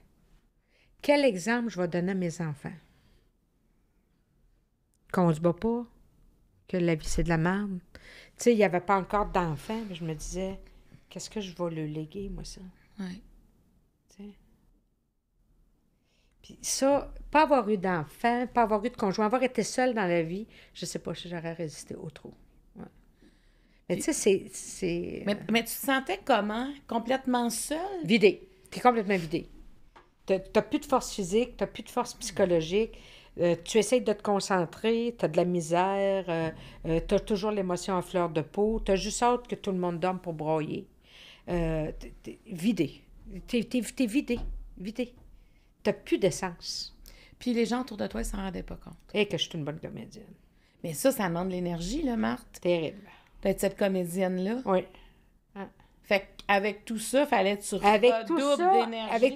quel exemple je vais donner à mes enfants? Qu'on se bat pas, que la vie c'est de la merde. Tu sais, il n'y avait pas encore d'enfants, mais je me disais, qu'est-ce que je vais le léguer, moi, ça? ça, pas avoir eu d'enfant, pas avoir eu de conjoint, avoir été seule dans la vie, je sais pas si j'aurais résisté au trou. Mais tu sais, c'est. Euh, mais, tu te sentais comment? Complètement seule? Vidée. T'es complètement vidée. T'as plus de force physique, t'as plus de force psychologique. Euh, tu essayes de te concentrer, t'as de la misère, euh, T'as toujours l'émotion à fleur de peau, T'as juste hâte que tout le monde dorme pour broyer. T'es, t'es vidé. T'es, t'es vidé. Vidé. T'as plus d'essence. Puis les gens autour de toi, ils s'en rendaient pas compte. Et que je suis une bonne comédienne. Mais ça, ça demande de l'énergie, là, Marthe. Terrible. D'être cette comédienne-là. Oui. Hein? Fait avec tout ça, fallait être sur tout ça, avec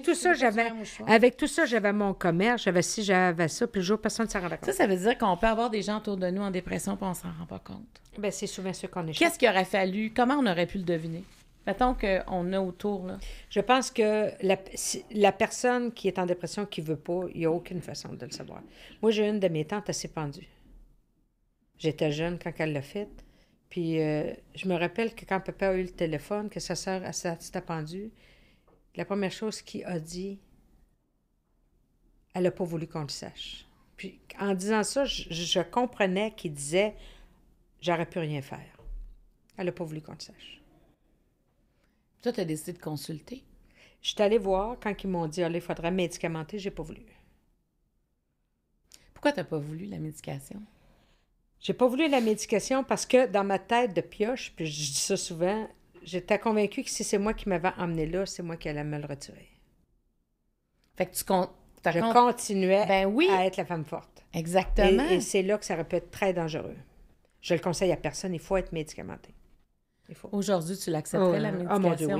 tout ça, j'avais avec tout ça, j'avais mon commerce, j'avais ci, j'avais ça, puis le jour personne ne s'en rendait compte. Ça, ça veut dire qu'on peut avoir des gens autour de nous en dépression, puis on s'en rend pas compte. Ben c'est souvent ce qu'on est. Qu'est-ce qu'il aurait fallu Comment on aurait pu le deviner Mettons qu'on a autour, là. Je pense que la, personne qui est en dépression, qui veut pas, il n'y a aucune façon de le savoir. Moi, j'ai une de mes tantes assez pendue. J'étais jeune quand elle l'a faite. Puis euh, je me rappelle que quand papa a eu le téléphone, que sa soeur s'était pendue, la première chose qu'il a dit, elle n'a pas voulu qu'on le sache. Puis en disant ça, je, je comprenais qu'il disait, j'aurais pu rien faire. Elle n'a pas voulu qu'on le sache. Toi, tu as décidé de consulter? Je suis allée voir quand ils m'ont dit, ah, il faudrait médicamenter, j'ai pas voulu. Pourquoi t'as pas voulu la médication? J'ai pas voulu la médication parce que dans ma tête de pioche, puis je dis ça souvent, j'étais convaincue que si c'est moi qui m'avais emmené là, c'est moi qui allais me le retirer. Fait que tu continuais ben à être la femme forte. Exactement. Et, c'est là que ça peut être très dangereux. Je le conseille à personne, il faut être médicamenté. Aujourd'hui, tu l'accepterais, oh, la euh, ah, médication?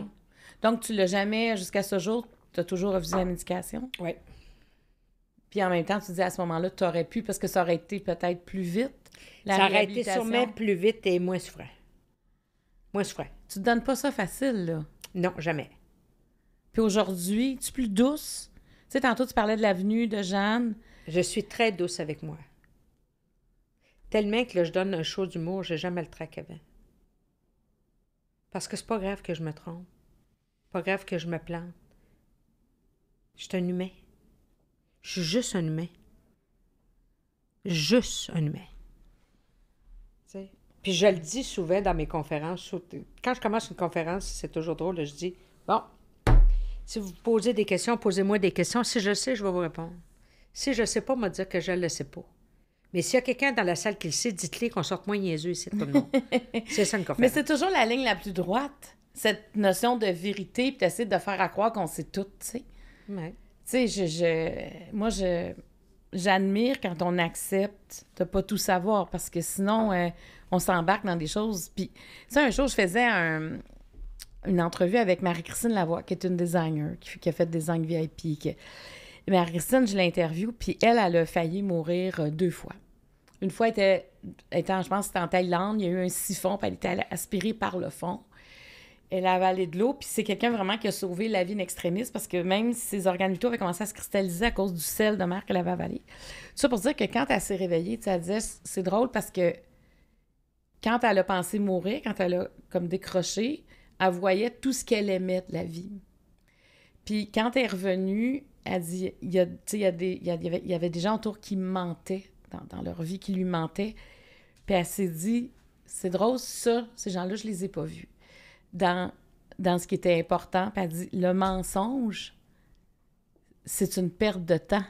mon Donc, tu l'as jamais, jusqu'à ce jour, tu as toujours refusé la médication? Oui. Puis en même temps, tu dis à ce moment-là, tu aurais pu, parce que ça aurait été peut-être plus vite. La ça aurait été sûrement plus vite et moins souffrant. Moins souffrant. Tu te donnes pas ça facile, là? Non, jamais. Puis aujourd'hui, tu es plus douce? Tu sais, tantôt, tu parlais de l'avenue de Jeanne. Je suis très douce avec moi. Tellement que là, je donne un show d'humour, j'ai jamais le trac avant. Parce que c'est pas grave que je me trompe. Pas grave que je me plante. Je suis un humain. Je suis juste un humain. Juste un humain. Puis je le dis souvent dans mes conférences. Quand je commence une conférence, c'est toujours drôle, je dis Bon, si vous posez des questions, posez-moi des questions. Si je sais, je vais vous répondre. Si je ne sais pas, me dire que je ne le sais pas. Mais s'il y a quelqu'un dans la salle qui le sait, dites lui qu'on sorte moins niaiseux ici c'est ça une conférence. Mais c'est toujours la ligne la plus droite, cette notion de vérité, puis d'essayer de faire croire qu'on sait tout, tu sais. Oui. Tu sais, je, moi, je, j'admire quand on accepte de pas tout savoir, parce que sinon, euh, on s'embarque dans des choses. Puis, tu sais, un jour, je faisais une entrevue avec Marie-Christine Lavoie, qui est une designer, qui, a fait des design VIP. Qui, mais Christine, je l'interview, puis elle, elle a failli mourir euh, deux fois. Une fois, elle était, je pense c'était en Thaïlande, il y a eu un siphon, puis elle était aspirée par le fond. Elle a avalé de l'eau, puis c'est quelqu'un vraiment qui a sauvé la vie d'une extrémiste parce que même ses organes vitaux avaient commencé à se cristalliser à cause du sel de mer qu'elle avait avalé. ça pour dire que quand elle s'est réveillée, elle disait c'est drôle parce que quand elle a pensé mourir, quand elle a comme décroché, elle voyait tout ce qu'elle aimait de la vie. Puis quand elle est revenue, elle dit, il y, a, il y, il y, avait, des gens autour qui mentaient dans, leur vie, qui lui mentaient. Puis elle s'est dit, c'est drôle, ça, ces gens-là, je les ai pas vus. Dans, dans ce qui était important, puis elle dit, le mensonge, c'est une perte de temps.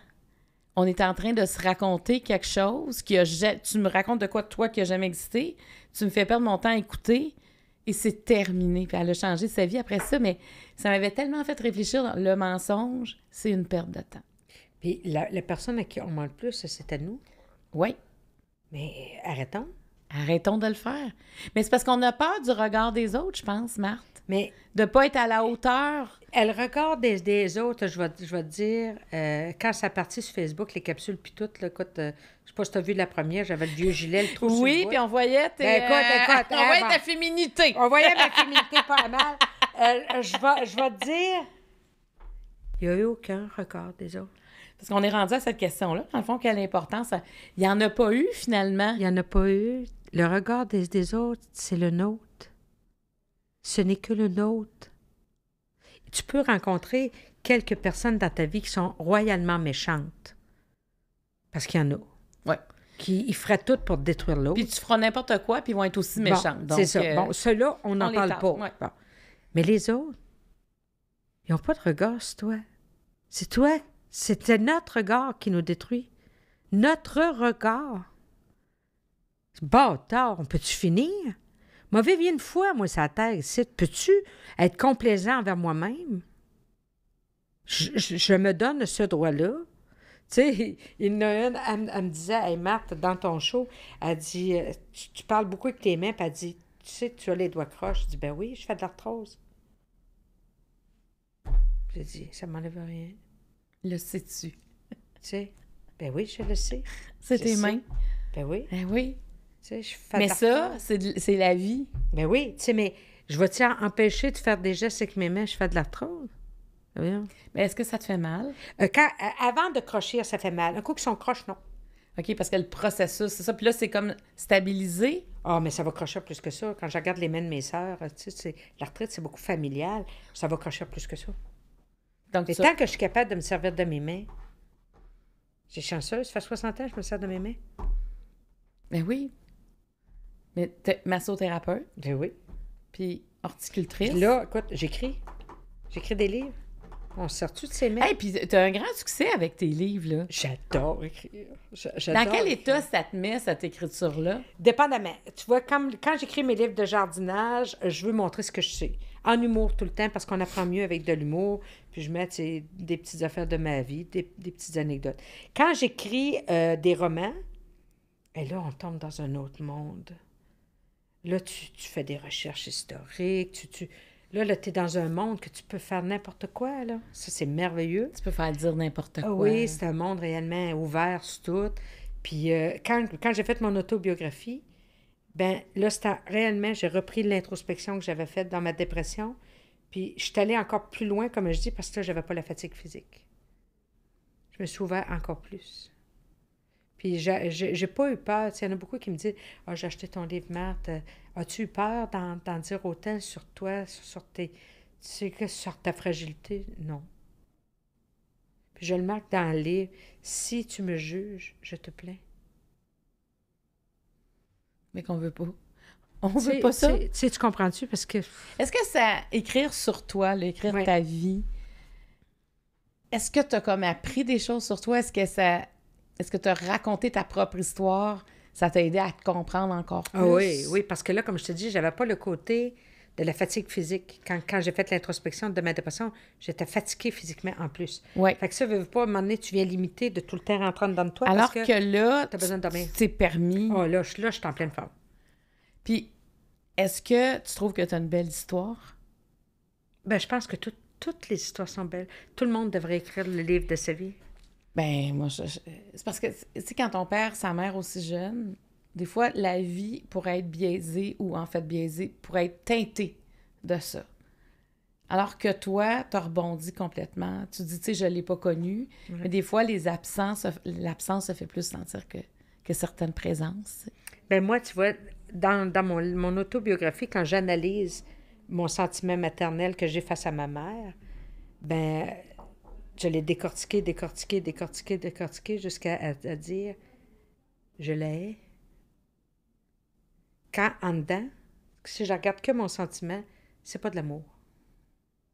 On est en train de se raconter quelque chose qui a... Tu me racontes de quoi, toi, qui n'a jamais existé. Tu me fais perdre mon temps à écouter. Et c'est terminé. Puis elle a changé sa vie après ça, mais ça m'avait tellement fait réfléchir. Le mensonge, c'est une perte de temps. Puis la, la personne à qui on ment le plus, c'est à nous. Oui. Mais arrêtons. Arrêtons de le faire. Mais c'est parce qu'on a peur du regard des autres, je pense, Marthe. Mais de ne pas être à la hauteur. Elle regarde des, autres, je vais, je te dire, euh, quand ça partie sur Facebook, les capsules, puis toutes, là, écoute, euh, je sais pas si tu as vu la première, j'avais le vieux gilet, le trou Oui, puis on voyait ben, écoute, euh, écoute, on voyait eh ta ben, féminité. On voyait ma féminité pas mal. je, vais, je te dire, il n'y a eu aucun record des autres. Parce qu'on est rendu à cette question-là, dans le fond, quelle importance. Il n'y en a pas eu, finalement. Il n'y en a pas eu. Le regard des, des autres, c'est le nôtre ce n'est que le nôtre. Tu peux rencontrer quelques personnes dans ta vie qui sont royalement méchantes. Parce qu'il y en a. Oui. Qui ils feraient tout pour détruire l'autre. Puis tu feras n'importe quoi, puis ils vont être aussi méchants. Bon, c'est ça. Euh, bon, ceux-là, on n'en parle pas. Mais les autres, ils n'ont pas de regard sur toi. C'est toi. C'était notre regard qui nous détruit. Notre regard. Bâtard, on peut-tu finir? Mauvais, vu une fois, moi, sa terre ici. Peux-tu être complaisant envers moi-même? Je, me donne ce droit-là. Tu sais, il y en a une, elle, me disait, hey Marthe, dans ton show, elle dit, euh, tu, parles beaucoup avec tes mains, puis elle dit, tu sais, tu as les doigts croches. Je dis, ben oui, je fais de l'arthrose. Je dit, ça m'enlève rien. Le sais-tu? Tu sais, ben oui, je le sais. C'est tes mains. Ben oui. Ben oui mais ça, c'est la vie. Mais ben oui, tu sais, mais je vais-tu empêcher de faire des gestes avec mes mains? Je fais de l'arthrose. Mais est-ce que ça te fait mal? Euh, euh, avant de crochir, ça fait mal. Un coup que sont croche, non. OK, parce que le processus, c'est ça. Puis là, c'est comme stabilisé. Ah, oh, mais ça va crocher plus que ça. Quand je regarde les mains de mes sœurs, tu sais, l'arthrite, c'est beaucoup familial. Ça va crocher plus que ça. Donc, tant que je suis capable de me servir de mes mains, j'ai chanceuse. Ça fait 60 ans que je me sers de mes mains. Mais ben oui. Mais massothérapeute. Ben oui. Puis horticultrice. là, écoute, j'écris. J'écris des livres. On sort tout de ces mains? Et puis t'as un grand succès avec tes livres, là. J'adore écrire. Dans quel état ça te met, cette écriture-là? Dépendamment. Tu vois, comme, quand j'écris mes livres de jardinage, je veux montrer ce que je sais. En humour tout le temps, parce qu'on apprend mieux avec de l'humour. Puis je mets des petites affaires de ma vie, des, petites anecdotes. Quand j'écris euh, des romans, et ben là, on tombe dans un autre monde. Là, tu, fais des recherches historiques, tu, Là, tu es dans un monde que tu peux faire n'importe quoi, là. Ça, c'est merveilleux. Tu peux faire dire n'importe ah quoi. oui, c'est un monde réellement ouvert sur tout. Puis euh, quand, j'ai fait mon autobiographie, ben là, réellement, j'ai repris l'introspection que j'avais faite dans ma dépression. Puis je suis allée encore plus loin, comme je dis, parce que là, j'avais pas la fatigue physique. Je me suis encore plus. Puis j'ai pas eu peur. Il y en a beaucoup qui me disent ah, j'ai acheté ton livre, Marthe. As-tu eu peur d'en dire autant sur toi, sur, tes, sur ta fragilité? Non. Puis je le marque dans le livre Si tu me juges, je te plains. Mais qu'on veut pas. On veut pas ça. tu comprends-tu? Parce que. Est-ce que ça. Écrire sur toi, l'écrire écrire ta vie, est-ce que tu as comme appris des choses sur toi? Est-ce que ça est-ce que tu as raconté ta propre histoire? Ça t'a aidé à te comprendre encore ah plus? oui, oui, parce que là, comme je te dis, j'avais pas le côté de la fatigue physique. Quand, quand j'ai fait l'introspection de ma dépression, j'étais fatiguée physiquement en plus. Fait que ça, veut pas, à un tu viens limiter de tout le temps rentrer dans toi. Alors que, là, as besoin de tu permis. Oh, là, je, là, je suis en pleine forme. Puis, est-ce que tu trouves que tu as une belle histoire? Ben, je pense que toutes les histoires sont belles. Tout le monde devrait écrire le livre de sa vie. Ben, moi, c'est parce que, tu sais, quand on perd sa mère aussi jeune, des fois, la vie pourrait être biaisée ou en fait biaisée, pourrait être teintée de ça. Alors que toi, tu rebondis complètement. Tu dis, tu sais, je ne l'ai pas connu. Mais des fois, les absences, l'absence se fait plus sentir que, que certaines présences. Ben moi, tu vois, dans, dans mon, mon, autobiographie, quand j'analyse mon sentiment maternel que j'ai face à ma mère, ben je l'ai décortiqué, décortiqué, décortiqué, décortiqué jusqu'à à, dire je l'ai. » Quand en dedans, si je regarde que mon sentiment, c'est pas de l'amour.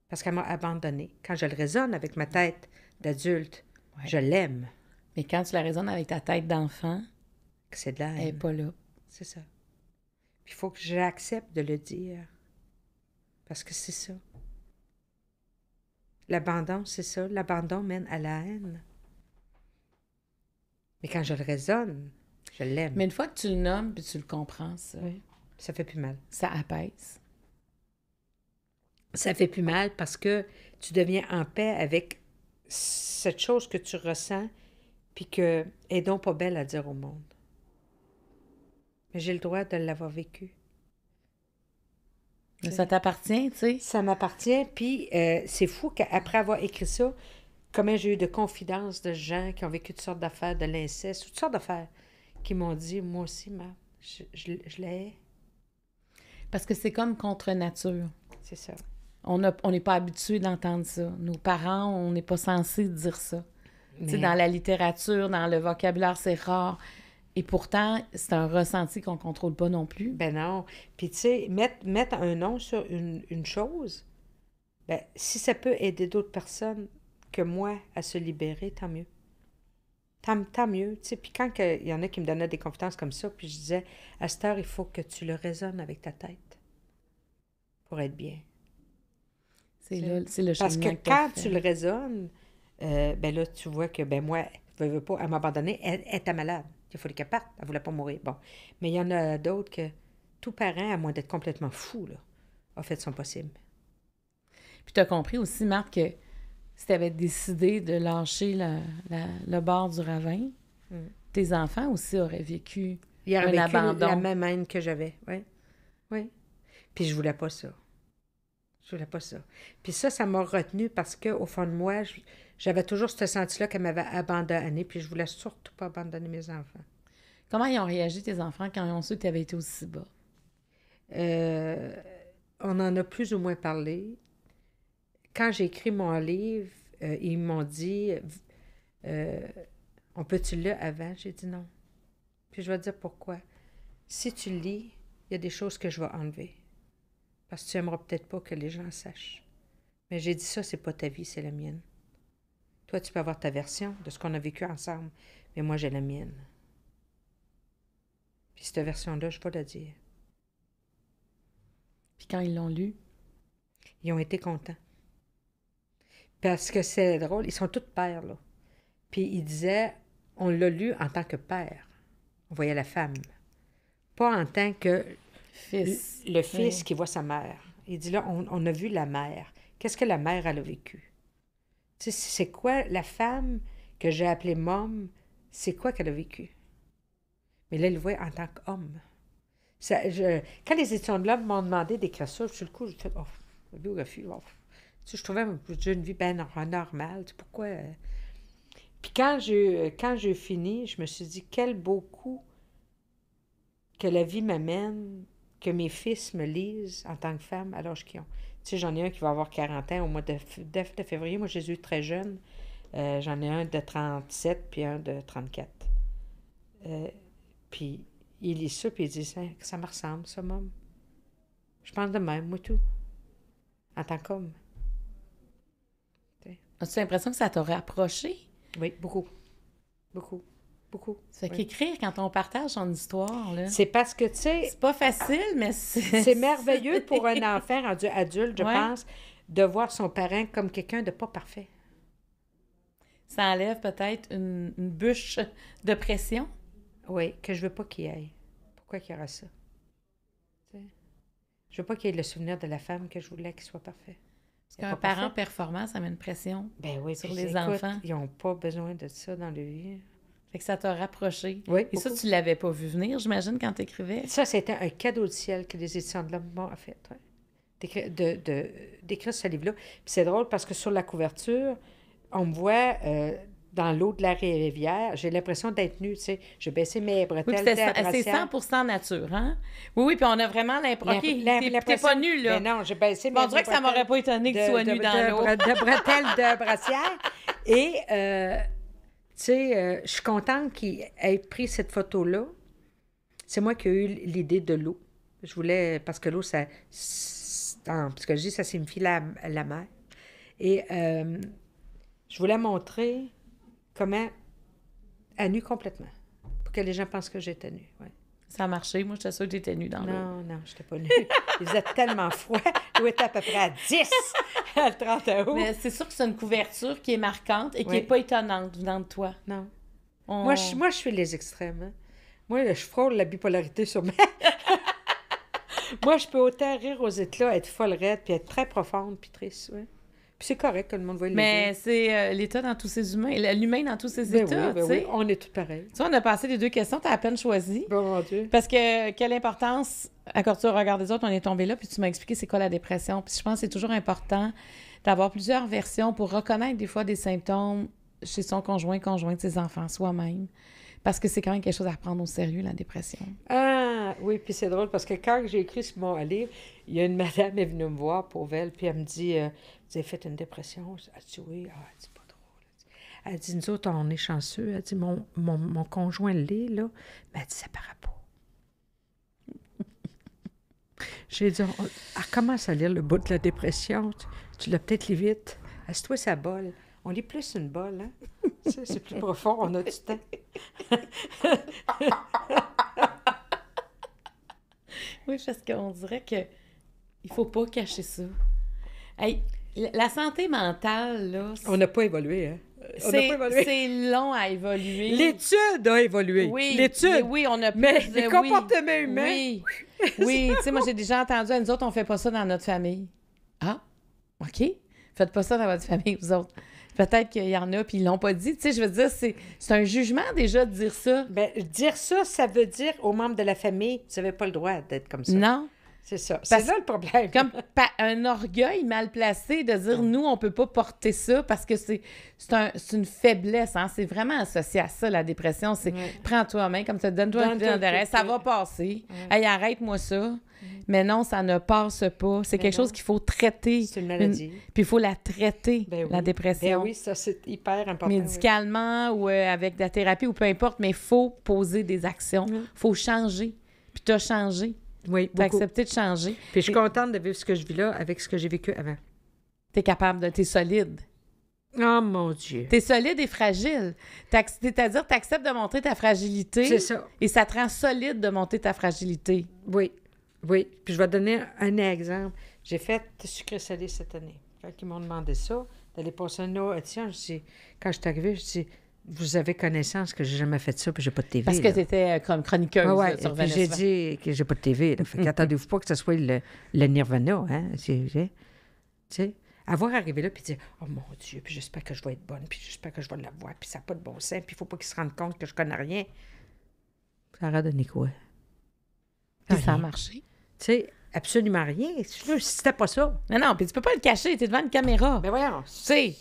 Parce qu'elle m'a abandonné Quand je le raisonne avec ma tête d'adulte, je l'aime. Mais quand tu la raisonnes avec ta tête d'enfant, c'est de Elle n'est pas là. C'est ça. Il faut que j'accepte de le dire. Parce que c'est ça. L'abandon, c'est ça. L'abandon mène à la haine. Mais quand je le raisonne, je l'aime. Mais une fois que tu le nommes puis tu le comprends, ça. fait plus mal. Ça apaise. Ça fait plus mal parce que tu deviens en paix avec cette chose que tu ressens puis que est donc pas belle à dire au monde. Mais j'ai le droit de l'avoir vécue. Ça t'appartient, tu sais. Ça m'appartient. Puis euh, c'est fou qu'après avoir écrit ça, comment j'ai eu de confidences de gens qui ont vécu toutes sortes d'affaires, de l'inceste, toutes sortes d'affaires, qui m'ont dit, moi aussi, ma, je, l'ai. Parce que c'est comme contre nature. C'est ça. On n'est pas habitué d'entendre ça. Nos parents, on n'est pas censé dire ça. Dans la littérature, dans le vocabulaire, c'est rare. Et pourtant, c'est un ressenti qu'on ne contrôle pas non plus. Ben non. Puis tu sais, mettre, un nom sur une, chose, ben, si ça peut aider d'autres personnes que moi à se libérer, tant mieux. Tant, mieux. Tu sais, puis quand il y en a qui me donnaient des confidences comme ça, puis je disais, à cette heure, il faut que tu le raisonnes avec ta tête pour être bien. C'est le, le Parce que, quand tu le raisonnes, euh, ben là, tu vois que, ben moi, elle ne veut pas, m'abandonner, elle, elle était malade. Il faut qu'elle parte. Elle voulait pas mourir. Bon. Mais il y en a d'autres que tout parent, à moins d'être complètement fou, là, a fait son possible. Puis tu as compris aussi, Marc, que si tu avais décidé de lâcher le bord du ravin, mm. tes enfants aussi auraient vécu Ils auraient vécu la même haine que j'avais, oui. Oui. Puis je voulais pas ça. Je voulais pas ça. Puis ça, ça m'a retenu parce que au fond de moi, je, j'avais toujours ce senti-là qu'elle m'avait abandonnée, puis je voulais surtout pas abandonner mes enfants. Comment ils ont réagi, tes enfants, quand ils ont su que tu avais été aussi bas? Euh, on en a plus ou moins parlé. Quand j'ai écrit mon livre, euh, ils m'ont dit euh, On peut-tu le lire avant J'ai dit non. Puis je vais te dire pourquoi. Si tu lis, il y a des choses que je vais enlever. Parce que tu aimeras peut-être pas que les gens sachent. Mais j'ai dit ça, c'est pas ta vie, c'est la mienne. Toi, tu peux avoir ta version de ce qu'on a vécu ensemble, mais moi, j'ai la mienne. Puis cette version-là, je vais la dire. Puis quand ils l'ont lu, ils ont été contents. Parce que c'est drôle, ils sont tous pères, là. Puis ils disaient, on l'a lu en tant que père. On voyait la femme. Pas en tant que fils. le, fils qui voit sa mère. Il dit là, on, on a vu la mère. Qu'est-ce que la mère, elle a vécu? c'est quoi la femme que j'ai appelée mom, c'est quoi qu'elle a vécu? Mais là, elle le voit en tant qu'homme. quand les étudiants de l'homme m'ont demandé d'écrire ça, sur le coup, j'ai oh, la biographie, oh. Tu sais, je trouvais une vie bien normale. Tu pourquoi? Euh. Puis quand euh, j'ai, quand fini, je me suis dit, quel beau coup que la vie m'amène, que mes fils me lisent en tant que femme alors je qu'ils ont sais, j'en ai un qui va avoir 40 ans au mois de, de, février. Moi, j'ai eu très jeune. Euh, j'en ai un de 37 puis un de 34. Euh, puis il lit ça puis il dit ça, ça me ressemble, ce môme. Je pense de même, moi, tout. En tant qu'homme. As-tu l'impression que ça t'aurait approché? Oui, beaucoup. Beaucoup. Beaucoup. Ça qu'écrire quand on partage son histoire, C'est parce que, tu sais. C'est pas facile, mais c'est. C'est merveilleux pour un enfant rendu adulte, je pense, de voir son parent comme quelqu'un de pas parfait. Ça enlève peut-être une, bûche de pression. Oui, que je veux pas qu'il aille. Pourquoi qu'il y aura ça? Je veux pas qu'il ait le souvenir de la femme que je voulais qu'il soit parfait. Parce qu'un parent performant, ça met une pression ben oui, sur les enfants. Ils ont pas besoin de ça dans leur vie. Fait que ça t'a rapproché. Oui. Et ça, tu ne l'avais pas vu venir, j'imagine, quand tu écrivais. Ça, c'était un cadeau du ciel que les éditions de l'homme m'ont fait. Hein. D'écrire ce livre-là. Puis c'est drôle parce que sur la couverture, on me voit euh, dans l'eau de la rivière, j'ai l'impression d'être nue, tu sais. J'ai baissé mes bretelles. c'est 100 nature, hein? Oui, oui, puis on a vraiment l'impression... OK, t'es pas nue, là. Mais non, j'ai baissé mes On dirait que ça m'aurait pas étonné que tu sois nue dans l'eau. De, bretelles de brassière. Et... Euh, sais, euh, je suis contente qu'il ait pris cette photo-là. C'est moi qui ai eu l'idée de l'eau. Je voulais, parce que l'eau, ça, en psychologie, ça signifie la, la mer. Et euh, je voulais montrer comment à nu complètement, pour que les gens pensent que j'étais nue. Ça a marché. Moi, j'étais sûre que j'étais nue dans l'eau. Non, non, j'étais pas nue. Il faisait tellement froid. Tu était à peu près à 10 à le 30 août. Mais c'est sûr que c'est une couverture qui est marquante et qui n'est pas étonnante dans toi. Non. Moi, je, moi, je suis les extrêmes. Hein. Moi, je frôle la bipolarité sur moi. moi, je peux autant rire aux éclats, être folle raide, puis être très profonde, puis triste. Ouais. Puis c'est correct que le monde voit Mais c'est euh, l'état dans tous ses humains, l'humain dans tous ses ben états, oui, ben sais. On est tous pareils. Tu vois, on a passé les deux questions, tu as à peine choisi. Bon ben, Dieu. Parce que quelle importance à tu au regard des autres? On est tombé là, puis tu m'as expliqué c'est quoi la dépression. Puis je pense que c'est toujours important d'avoir plusieurs versions pour reconnaître des fois des symptômes chez son conjoint, conjointe, ses enfants, soi-même. Parce que c'est quand même quelque chose à prendre au sérieux, la dépression. Ah, oui, puis c'est drôle parce que quand j'ai écrit ce à livre, il y a une madame est venue me voir, pour elle, puis elle me dit euh, j'ai fait une dépression, a ah, tué. Ah, elle dit pas drôle. » Elle Elle dit Nous autres, on est chanceux. Elle dit Mon, mon, mon conjoint l'est, là. Mais ben, elle dit Ça paraît pas. J'ai dit, elle commence à lire le bout de la dépression. Tu, l'as peut-être lu vite. Assieds-toi sa bolle. On lit plus une bolle, hein? c'est plus profond, on a du temps. oui, parce qu'on dirait que il faut pas cacher ça. Hey, la santé mentale, là. On n'a pas évolué, hein? C'est long à évoluer. L'étude a évolué. Oui, l'étude. Oui, on a Mais de, les comportements oui, Oui, oui tu sais, moi, j'ai déjà entendu, nous autres, on fait pas ça dans notre famille. Ah, OK. Faites pas ça dans votre famille, vous autres. Peut-être qu'il y en a, puis ils l'ont pas dit. Tu sais, je veux dire, c'est un jugement déjà de dire ça. Bien, dire ça, ça veut dire aux membres de la famille, vous n'avez pas le droit d'être comme ça. Non. C'est ça. C'est ça le problème. Comme un orgueil mal placé de dire mm. nous, on ne peut pas porter ça parce que c'est une faiblesse. Hein? C'est vraiment associé à ça, la dépression. C'est prends-toi en main, comme ça, donne-toi un peu d'intérêt ça va passer. arrête-moi ça. Mm. Mais non, ça ne passe pas. C'est quelque chose qu'il faut traiter. C'est une maladie. Puis il faut la traiter, ben la dépression. Ben oui, ça, c'est hyper important. Médicalement ou euh, avec de la thérapie ou peu importe, mais il faut poser des actions. Il mm. faut changer. Puis tu as changé. Oui, beaucoup. accepté de changer. Puis je suis contente de vivre ce que je vis là avec ce que j'ai vécu avant. T'es capable de... T'es solide. Oh mon Dieu. T'es solide et fragile. C'est-à-dire, t'acceptes de montrer ta fragilité. C'est ça. Et ça te rend solide de monter ta fragilité. Oui. Oui. Puis je vais te donner un exemple. J'ai fait sucré salé cette année. Quand ils m'ont demandé ça, d'aller passer un autre. Tiens, je quand je suis arrivée, je dit vous avez connaissance que j'ai jamais fait ça, puis j'ai pas de TV. Parce que c'était comme chroniqueur puis J'ai dit que j'ai pas de TV. Là. Fait qu'attendez-vous pas que ce soit le, Nirvana, hein? Tu sais? Avoir arrivé là puis dire Oh mon Dieu, puis j'espère que je vais être bonne, puis j'espère que je vais l'avoir, puis ça n'a pas de bon sens, puis il faut pas qu'ils se rendent compte que je connais rien. Ça aurait donné quoi? ça a marché. Tu sais, absolument rien. C'était pas ça. Non, non, puis tu peux pas le cacher, tu es devant une caméra. Mais ben voyons. Tu sais.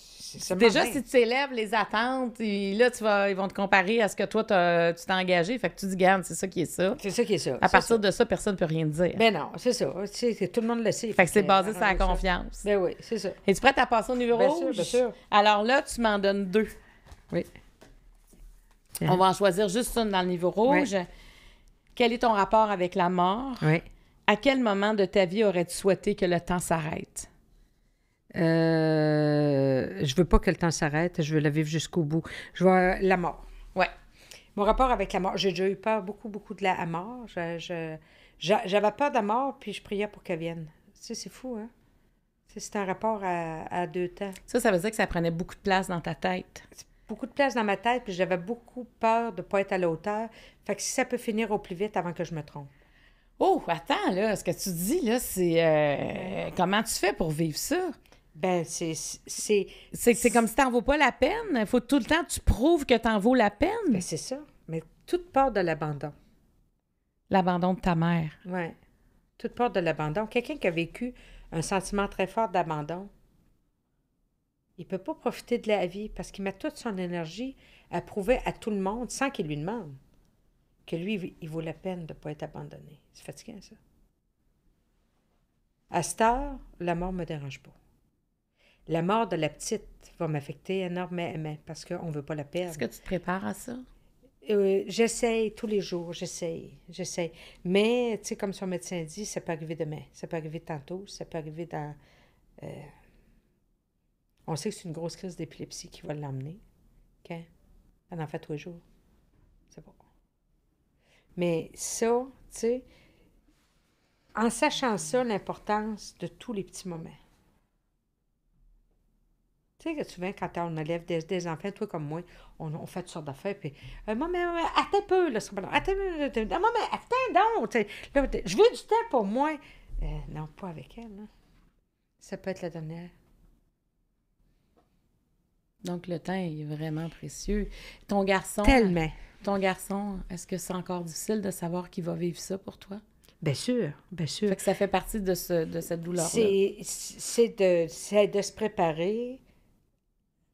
Déjà, si tu élèves les attentes, là, tu vas, ils vont te comparer à ce que toi, tu t'es engagé. Fait que tu dis, garde, c'est ça qui est ça. C'est ça qui est ça. À partir de ça, personne ne peut rien dire. Ben non, c'est ça. tout le monde le sait. Fait que c'est basé sur la confiance. Ben oui, c'est ça. Et tu prêtes à passer au rouge? Bien rouge? sûr, bien sûr. Alors là, tu m'en donnes deux. Oui. On va en choisir juste une dans le niveau rouge. Quel est ton rapport avec la mort? Oui à quel moment de ta vie aurais-tu souhaité que le temps s'arrête? Je euh, je veux pas que le temps s'arrête, je veux la vivre jusqu'au bout. Je veux euh, la mort. Ouais. Mon rapport avec la mort, j'ai déjà eu peur beaucoup, beaucoup de la mort. J'avais peur de la mort, puis je priais pour qu'elle vienne. Tu c'est fou, hein? C'est un rapport à, deux temps. Ça, ça veut dire que ça prenait beaucoup de place dans ta tête. Beaucoup de place dans ma tête, puis j'avais beaucoup peur de ne pas être à la hauteur. Fait que si ça peut finir au plus vite avant que je me trompe. Oh, attends, là, ce que tu dis, là, c'est euh, comment tu fais pour vivre ça? Ben, c'est. C'est comme si t'en vaux pas la peine. Il faut tout le temps tu prouves que t'en vaux la peine. Mais ben, c'est ça. Mais toute peur de l'abandon. L'abandon de ta mère. Oui. Toute peur de l'abandon. Quelqu'un qui a vécu un sentiment très fort d'abandon, il peut pas profiter de la vie parce qu'il met toute son énergie à prouver à tout le monde sans qu'il lui demande que lui, il vaut la peine de ne pas être abandonné. C'est fatigant, ça. À cette heure, la mort ne me dérange pas. La mort de la petite va m'affecter énormément parce qu'on ne veut pas la perdre. Est-ce que tu te prépares à ça? Euh, j'essaye tous les jours, j'essaye, j'essaie. Mais, tu sais, comme son médecin dit, ça peut arriver demain, ça peut arriver tantôt, ça peut arriver dans... Euh, on sait que c'est une grosse crise d'épilepsie qui va l'emmener. OK? Elle en fait tous les jours. Mais ça, tu sais, en sachant ça, l'importance de tous les petits moments. Tu sais, que souvent, quand on élève des, enfants, toi comme moi, on, on fait toutes sortes d'affaires, puis euh, Maman, attends un peu, là, attends, attends, attends donc, là, je veux du temps pour moi. Euh, non, pas avec elle. Hein. Ça peut être la dernière. Donc, le temps est vraiment précieux. Ton garçon. Tellement. Ton garçon, est-ce que c'est encore difficile de savoir qu'il va vivre ça pour toi? Bien sûr, bien sûr. Fait que ça fait partie de, ce, de cette douleur-là. C'est, de, de se préparer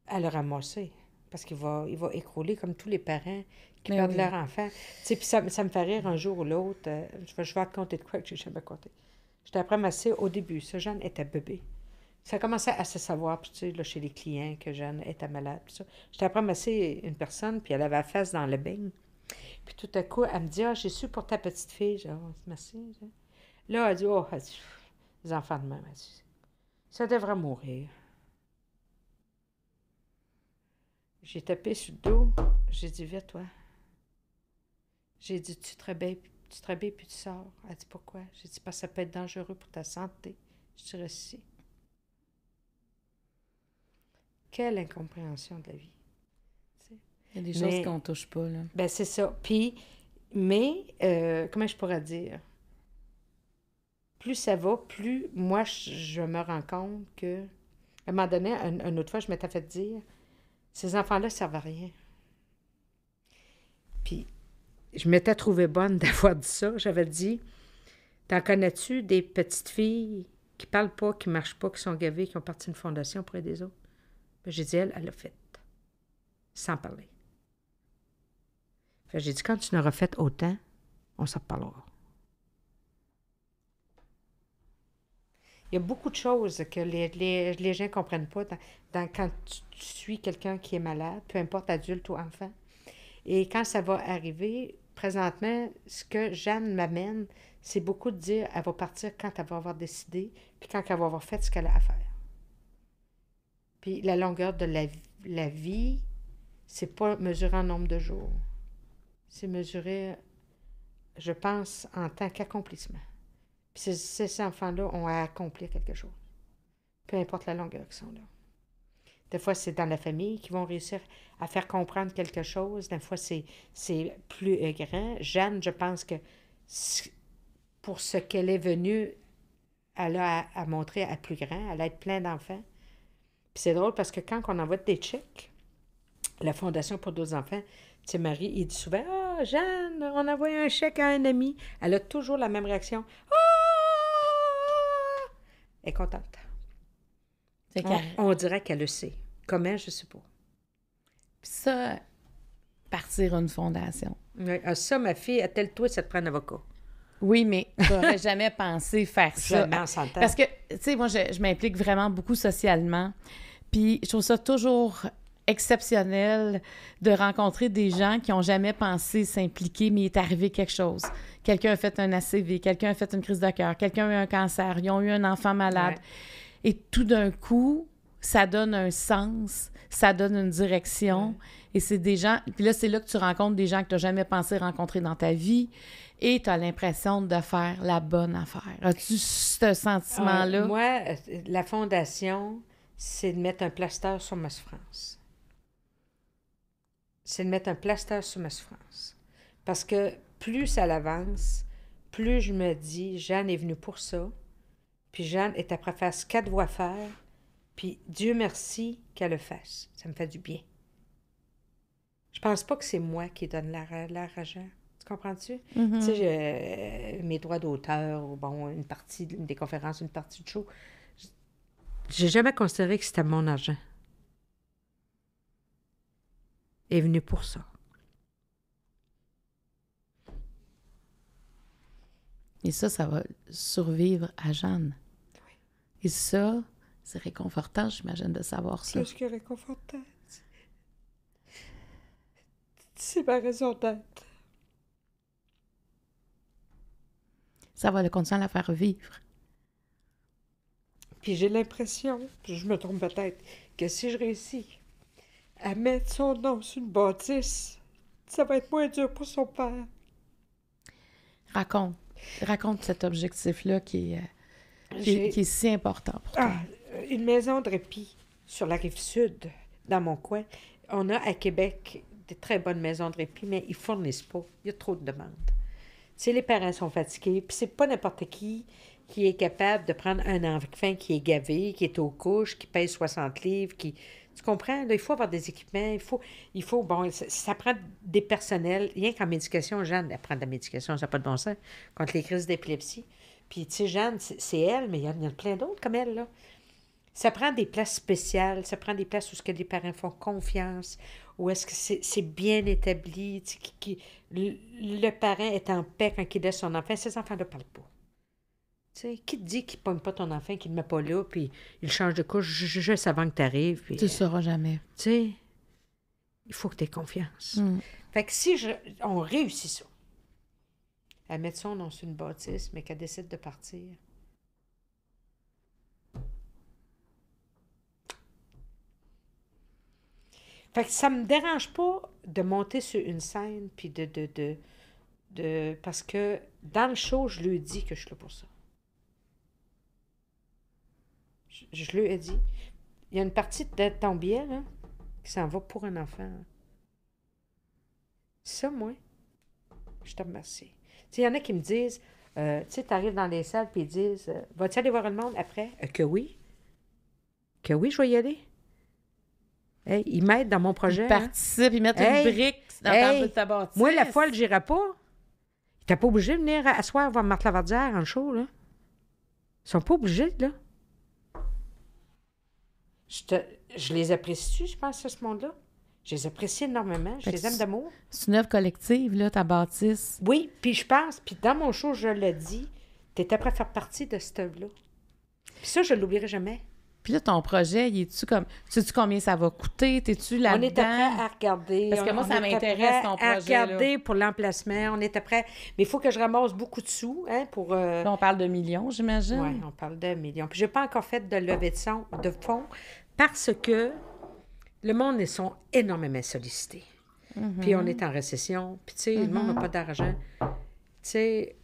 à le ramasser. Parce qu'il va, il va écrouler comme tous les parents qui ben perdent leur enfant. Puis ça, ça, me fait rire un jour ou l'autre. Euh, je, vais, te raconter de quoi que j'ai jamais compté. J'étais après à au début. Ce jeune était bébé ça commençait à se savoir, chez les clients, que Jeanne était malade, Je ça. J'étais après masser une personne, puis elle avait la face dans le bain. Puis tout à coup, elle me dit, « Ah, j'ai su pour ta petite fille. » J'ai dit, oh, merci. » Là, elle dit, « Oh, les enfants de ça devrait mourir. » J'ai tapé sur le dos, j'ai dit, « Viens, toi. » J'ai dit, « Tu te réveilles, tu puis tu sors. » Elle dit, « Pourquoi? » J'ai dit, « Parce que ça peut être dangereux pour ta santé. » Je suis Si. » Quelle incompréhension de la vie. Il y a des choses qu'on ne touche pas, là. Ben, c'est ça. Puis, mais, euh, comment je pourrais dire? Plus ça va, plus moi, je, me rends compte que... À un moment donné, un, une autre fois, je m'étais fait dire, ces enfants-là ne servent à rien. Puis, je m'étais trouvée bonne d'avoir dit ça. J'avais dit, t'en connais-tu des petites filles qui ne parlent pas, qui ne marchent pas, qui sont gavées, qui ont parti une fondation auprès des autres? j'ai dit, elle, elle l'a fait. Sans parler. j'ai dit, quand tu n'auras fait autant, on s'en parlera. Il y a beaucoup de choses que les, gens ne comprennent pas dans, quand tu, suis quelqu'un qui est malade, peu importe adulte ou enfant. Et quand ça va arriver, présentement, ce que Jeanne m'amène, c'est beaucoup de dire elle va partir quand elle va avoir décidé, puis quand elle va avoir fait ce qu'elle a à faire. Puis la longueur de la, la vie, c'est pas mesuré en nombre de jours. C'est mesuré, je pense, en tant qu'accomplissement. Puis ces, enfants-là ont à accomplir quelque chose, peu importe la longueur qu'ils sont là. Des fois, c'est dans la famille qu'ils vont réussir à faire comprendre quelque chose. Des fois, c'est, c'est plus euh, grand. Jeanne, je pense que pour ce qu'elle est venue, elle a à, à montrer à plus grand, elle a être plein d'enfants c'est drôle parce que quand on envoie des chèques, la Fondation pour d'autres enfants, tu sais, Marie, il dit souvent Ah, Jeanne, on envoie un chèque à un ami. Elle a toujours la même réaction. Ah! Oh! Elle est contente. on, dirait qu'elle le sait. Comment, je suppose. Puis ça, partir une fondation. Ah, ça, ma fille, a tel elle toi, ça te prend un avocat. Oui, mais j'aurais jamais pensé faire ça. Parce que, tu sais, moi, je, m'implique vraiment beaucoup socialement. Puis je trouve ça toujours exceptionnel de rencontrer des gens qui n'ont jamais pensé s'impliquer, mais il est arrivé quelque chose. Quelqu'un a fait un ACV, quelqu'un a fait une crise de cœur, quelqu'un a eu un cancer, ils ont eu un enfant malade. Et tout d'un coup, ça donne un sens, ça donne une direction. Et c'est des gens. Puis là, c'est là que tu rencontres des gens que tu n'as jamais pensé rencontrer dans ta vie. Et tu as l'impression de faire la bonne affaire. As-tu ce sentiment-là? Euh, moi, la fondation, c'est de mettre un plaster sur ma souffrance. C'est de mettre un plaster sur ma souffrance. Parce que plus ça avance, plus je me dis, Jeanne est venue pour ça. Puis Jeanne est après faire quatre qu'elle faire. Puis Dieu merci qu'elle le fasse. Ça me fait du bien je pense pas que c'est moi qui donne l'argent. Tu comprends-tu? Mm-hmm. Tu sais, mes droits d'auteur, bon, une partie des conférences, une partie de show. J'ai jamais considéré que c'était mon argent. Est venu pour ça. Et ça, ça va survivre à Jeanne. Et ça, c'est réconfortant, j'imagine, de savoir ça. qui est réconfortant. C'est ma raison d'être. Ça va le continuer à la faire vivre. Puis j'ai l'impression, je me trompe peut-être, que si je réussis à mettre son nom sur une bâtisse, ça va être moins dur pour son père. Raconte. Raconte cet objectif-là qui, euh, qui, est si important pour toi. Ah, une maison de répit sur la rive sud, dans mon coin. On a à Québec très bonne maison de répit, mais ils ne fournissent pas. Il y a trop de demandes. Si les parents sont fatigués, puis c'est pas n'importe qui qui est capable de prendre un enfant qui est gavé, qui est aux couches, qui pèse 60 livres, qui... Tu comprends? il faut avoir des équipements, il faut... Il faut bon, ça, prend des personnels. Rien qu'en médication, Jeanne, elle prend de la médication, ça n'a pas de bon sens, contre les crises d'épilepsie. Puis, tu sais, Jeanne, c'est elle, mais il y en a plein d'autres comme elle, là. Ça prend des places spéciales, ça prend des places où ce que les parents font confiance, ou est-ce que c'est bien établi, le parent est en paix quand il laisse son enfant, ses enfants ne parlent pas. qui te dit qu'il ne pogne pas ton enfant, qu'il ne le met pas là, puis il change de couche juste avant que tu arrives? tu ne le sauras jamais. Euh, il faut que tu aies confiance. Mm. Fait que si on réussit ça, la mettre son une bâtisse, mais qu'elle décide de partir, Fait que ça me dérange pas de monter sur une scène, puis de, de, de, Parce que dans le show, je lui ai dit que je suis là pour ça. Je, lui ai dit. Il y a une partie de ton billet, hein, là, qui s'en va pour un enfant. Hein. Ça, moi, je te remercie. Il y en a qui me disent, euh, tu arrives dans les salles, puis ils disent, euh, vas-tu aller voir le monde après? Euh, que oui. Que oui, je vais y aller ils m'aident dans mon projet. Ils hein. participent, ils mettent une brique dans ta bâtisse. Moi, la folle, j'irai pas. Ils n'étaient pas obligé de venir asseoir voir Marthe Lavardière en show, là. Ils sont pas obligés, là. Je, les apprécie, je pense, à ce monde-là. Je les apprécie énormément. Je les aime d'amour. C'est une œuvre collective, là, ta bâtisse. Oui, puis je pense, puis dans mon show, je le dis, tu étais prêt à faire partie de cette œuvre-là. Puis ça, je l'oublierai jamais. Puis là, ton projet, il tu comme. Sais-tu combien ça va coûter? T'es-tu là On était prêt à regarder. Parce que moi, ça m'intéresse, ton projet. à regarder pour l'emplacement. On était prêt. Mais il faut que je ramasse beaucoup de sous hein, pour. Euh, on parle de millions, j'imagine. Oui, on parle de millions. Puis je n'ai pas encore fait de levée de, de fonds parce que le monde, ils sont énormément sollicités. Mhm. Puis on est en récession. Puis tu sais, le monde n'a mhm. pas d'argent. Tu sais,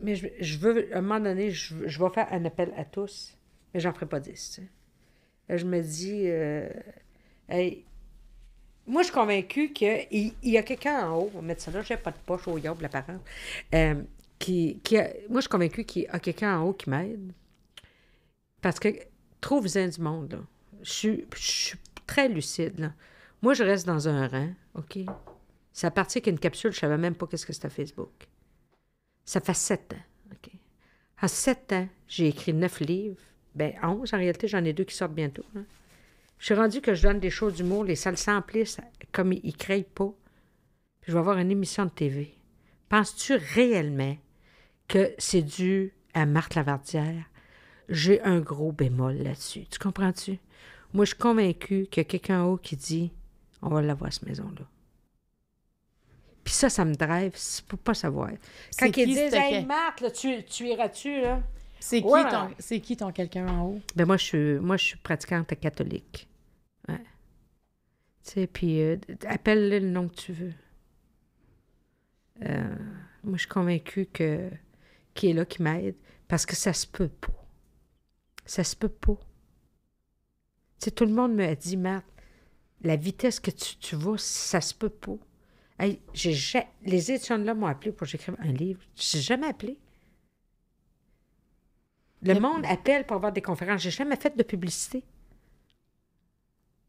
mais je, veux, à un moment donné, je, je vais faire un appel à tous mais j'en ferai pas 10. je me dis, euh, moi, je suis convaincue qu'il il y a quelqu'un en haut, on mettre ça là, j'ai pas de poche au yob, apparemment, euh, qui, qui moi, je suis convaincue qu'il y a quelqu'un en haut qui m'aide. Parce que, trouve-en du monde, Je suis, très lucide, Moi, je reste dans un rang, OK? Ça partit une capsule, je ne savais même pas qu'est-ce que c'était Facebook. Ça fait sept ans, OK? sept ans, j'ai écrit neuf livres ben 11, en réalité, j'en ai deux qui sortent bientôt. Je suis rendu que je donne des choses d'humour, les salles s'emplissent comme ils ne créent pas. Puis je vais avoir une émission de TV. Penses-tu réellement que c'est dû à Marthe Lavardière? J'ai un gros bémol là-dessus. Tu comprends-tu? Moi, je suis convaincue qu'il y a quelqu'un haut qui dit on va l'avoir, cette maison-là. Puis ça, ça me drive, c'est pour pas savoir. Quand ils disent Hey, Marthe, tu, tu iras-tu, là? C'est qui, ton, quelqu'un en haut? Ben moi, je suis, moi, je suis pratiquante catholique. Ouais. Euh, appelle-le le nom que tu veux. Euh, moi, je suis convaincue que qui est là, qui m'aide, parce que ça se peut pas. Ça se peut pas. tout le monde me dit, Matt, la vitesse que tu, vas, ça se peut pas. j'ai, les étudiants-là m'ont appelé pour que un livre. Je jamais appelé. Le monde appelle pour avoir des conférences. J'ai jamais fait de publicité.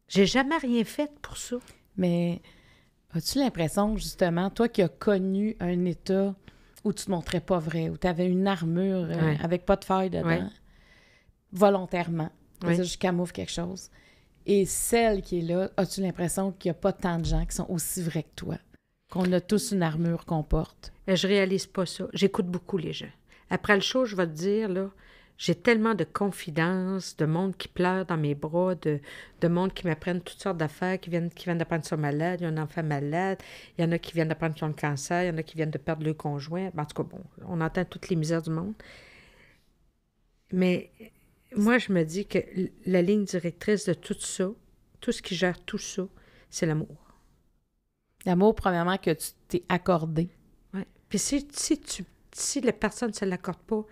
J'ai jamais rien fait pour ça. Mais as-tu l'impression, justement, toi qui as connu un état où tu te montrais pas vrai, où tu avais une armure euh, avec pas de feuilles dedans, volontairement, ouais. je camoufle quelque chose, et celle qui est là, as-tu l'impression qu'il n'y a pas tant de gens qui sont aussi vrais que toi, qu'on a tous une armure qu'on porte? Euh, je réalise pas ça. J'écoute beaucoup les gens. Après le show, je vais te dire, là, j'ai tellement de confidences, de monde qui pleure dans mes bras, de, monde qui m'apprennent toutes sortes d'affaires, qui viennent, qui viennent d'apprendre qu'ils sont malades, il y a un enfant malade, il y en a qui viennent d'apprendre qu'ils ont le cancer, il y en a qui viennent de perdre le conjoint. Ben, en tout cas, bon, on entend toutes les misères du monde. Mais moi, je me dis que la ligne directrice de tout ça, tout ce qui gère tout ça, c'est l'amour. L'amour, premièrement, que tu t'es accordé. Oui. Puis si, si, tu, si la personne ne se l'accorde pas,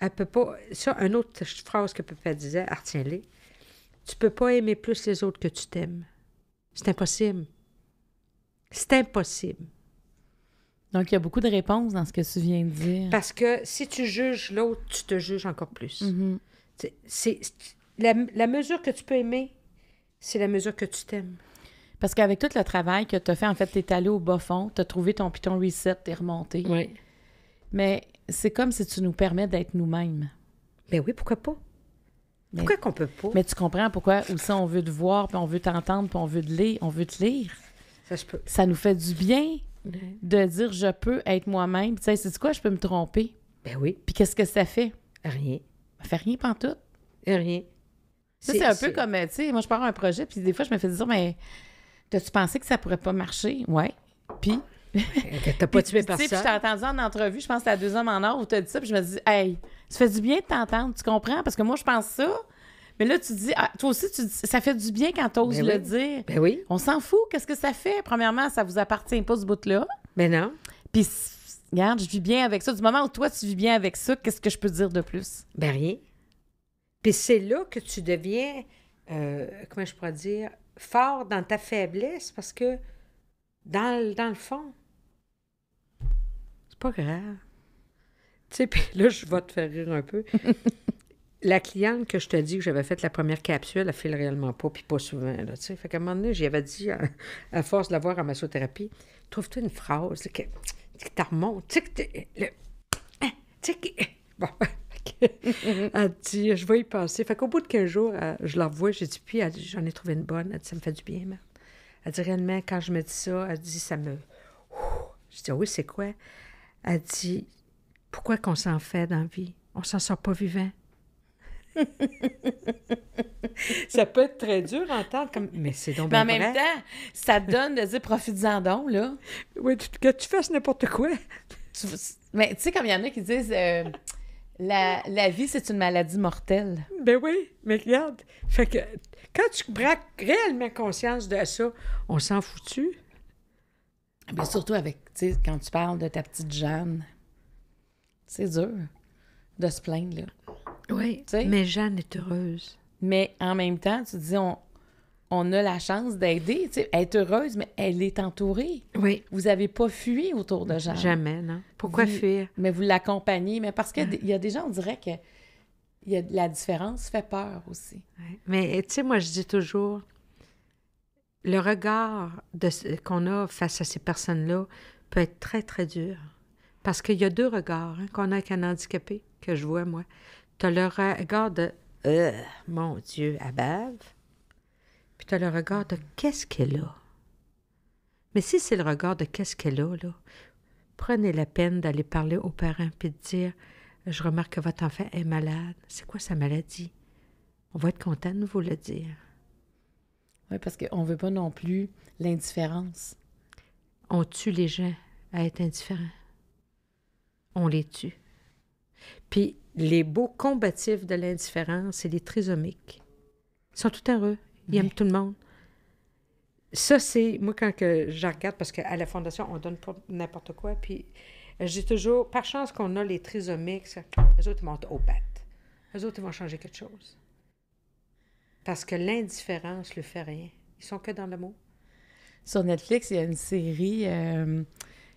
elle peut pas. Ça, une autre phrase que Papa disait, retiens Tu peux pas aimer plus les autres que tu t'aimes. C'est impossible. C'est impossible. Donc, il y a beaucoup de réponses dans ce que tu viens de dire. Parce que si tu juges l'autre, tu te juges encore plus. Mm-hmm. C'est la, mesure que tu peux aimer, c'est la mesure que tu t'aimes. Parce qu'avec tout le travail que tu as fait, en fait, tu es allé au bas fond, tu as trouvé ton Python Reset, tu es remonté. Oui. Mais c'est comme si tu nous permets d'être nous-mêmes. Ben oui, pourquoi pas? pourquoi qu'on peut pas? Mais tu comprends pourquoi ça on veut te voir, puis on veut t'entendre, puis on veut te lire, on veut te lire. Ça, je peux. Ça nous fait du bien de dire je peux être moi-même. Tu sais, c'est quoi, je peux me tromper. Ben oui. Puis qu'est-ce que ça fait? Rien. Ça fait rien pantoute. Rien. Ça, c'est un peu comme, tu sais, moi, je pars à un projet, puis des fois, je me fais dire, mais t'as-tu pensé que ça pourrait pas marcher? Ouais. Puis, T'as pas tué ça. Puis je t'ai entendu en entrevue, je pense à deux hommes en or où t'as dit ça, puis je me dis, hey, tu fais du bien de t'entendre, tu comprends? Parce que moi, je pense ça. Mais là, tu dis, ah, toi aussi, tu ça fait du bien quand t'oses ben le dire. Ben oui. On s'en fout. Qu'est-ce que ça fait? Premièrement, ça vous appartient pas, ce bout-là. ben non. Puis, regarde, je vis bien avec ça. Du moment où toi, tu vis bien avec ça, qu'est-ce que je peux dire de plus? Ben rien. Puis c'est là que tu deviens, euh, comment je pourrais dire, fort dans ta faiblesse parce que, dans, dans le fond, pas grave. Tu sais, puis là, je vais te faire rire un peu. la cliente que je te dis que j'avais fait la première capsule, elle file réellement pas, puis pas souvent. Là, sais fait qu'à un moment donné, j'y avais dit, à, force de la voir en massothérapie, trouve-toi une phrase là, que, que tu remontes. Tu sais, que. Hein, bon. elle dit, je vais y penser. Fait qu'au bout de 15 jours, euh, je la revois, j'ai dit, puis j'en ai trouvé une bonne. Elle dit, ça me fait du bien, merde. Elle dit, réellement, quand je me dis ça, elle dit, ça me. Je dis, ah oui, c'est quoi? a dit Pourquoi qu'on s'en fait dans la vie On s'en sort pas vivant. ça peut être très dur à entendre, comme... mais c'est donc Mais en même temps, ça donne de dire profites-en donc, là. Oui, que tu fasses n'importe quoi. mais tu sais, comme il y en a qui disent euh, la, vie, c'est une maladie mortelle. Ben oui, mais regarde. Fait que quand tu braques réellement conscience de ça, on s'en fout-tu? surtout avec, tu sais, quand tu parles de ta petite Jeanne, c'est dur de se plaindre, là. Oui, mais Jeanne est heureuse. Mais en même temps, tu dis, on, on a la chance d'aider. Elle est heureuse, mais elle est entourée. Oui. Vous n'avez pas fui autour de Jeanne. Jamais, non. Pourquoi fuir? Mais vous l'accompagnez. Mais parce qu'il ah. il y a des gens, on dirait que y a, la différence fait peur aussi. Mais tu sais, moi, je dis toujours, le regard qu'on a face à ces personnes-là peut être très, très dur. Parce qu'il y a deux regards hein, qu'on a avec un handicapé, que je vois, moi. Tu as le regard de euh, Mon Dieu, à bave. Puis tu as le regard de Qu'est-ce qu'elle a Mais si c'est le regard de Qu'est-ce qu'elle a, là, prenez la peine d'aller parler aux parents puis de dire Je remarque que votre enfant est malade. C'est quoi sa maladie On va être content de vous le dire. Oui, parce qu'on ne veut pas non plus l'indifférence. On tue les gens à être indifférents. On les tue. Puis les beaux combatifs de l'indifférence, c'est les trisomiques. Ils sont tout heureux. Ils aiment tout le monde. Ça, c'est... Moi, quand que je regarde, parce qu'à la Fondation, on donne pour n'importe quoi, puis j'ai toujours... Par chance qu'on a les trisomiques, Les autres, ils montent au bat. Les autres, vont changer quelque chose. Parce que l'indifférence ne lui fait rien. Ils sont que dans le mot. Sur Netflix, il y a une série, euh,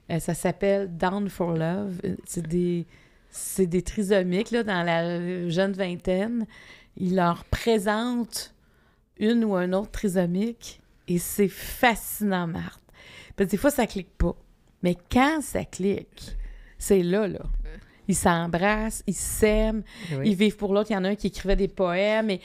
euh, ça s'appelle Down for Love. Euh, c'est des, c'est des trisomiques là, dans la jeune vingtaine. Ils leur présentent une ou un autre trisomique et c'est fascinant, Marthe. Parce des fois, ça clique pas. Mais quand ça clique, c'est là, là. Ils s'embrassent, ils s'aiment, ils vivent pour l'autre. Il y en a un qui écrivait des poèmes et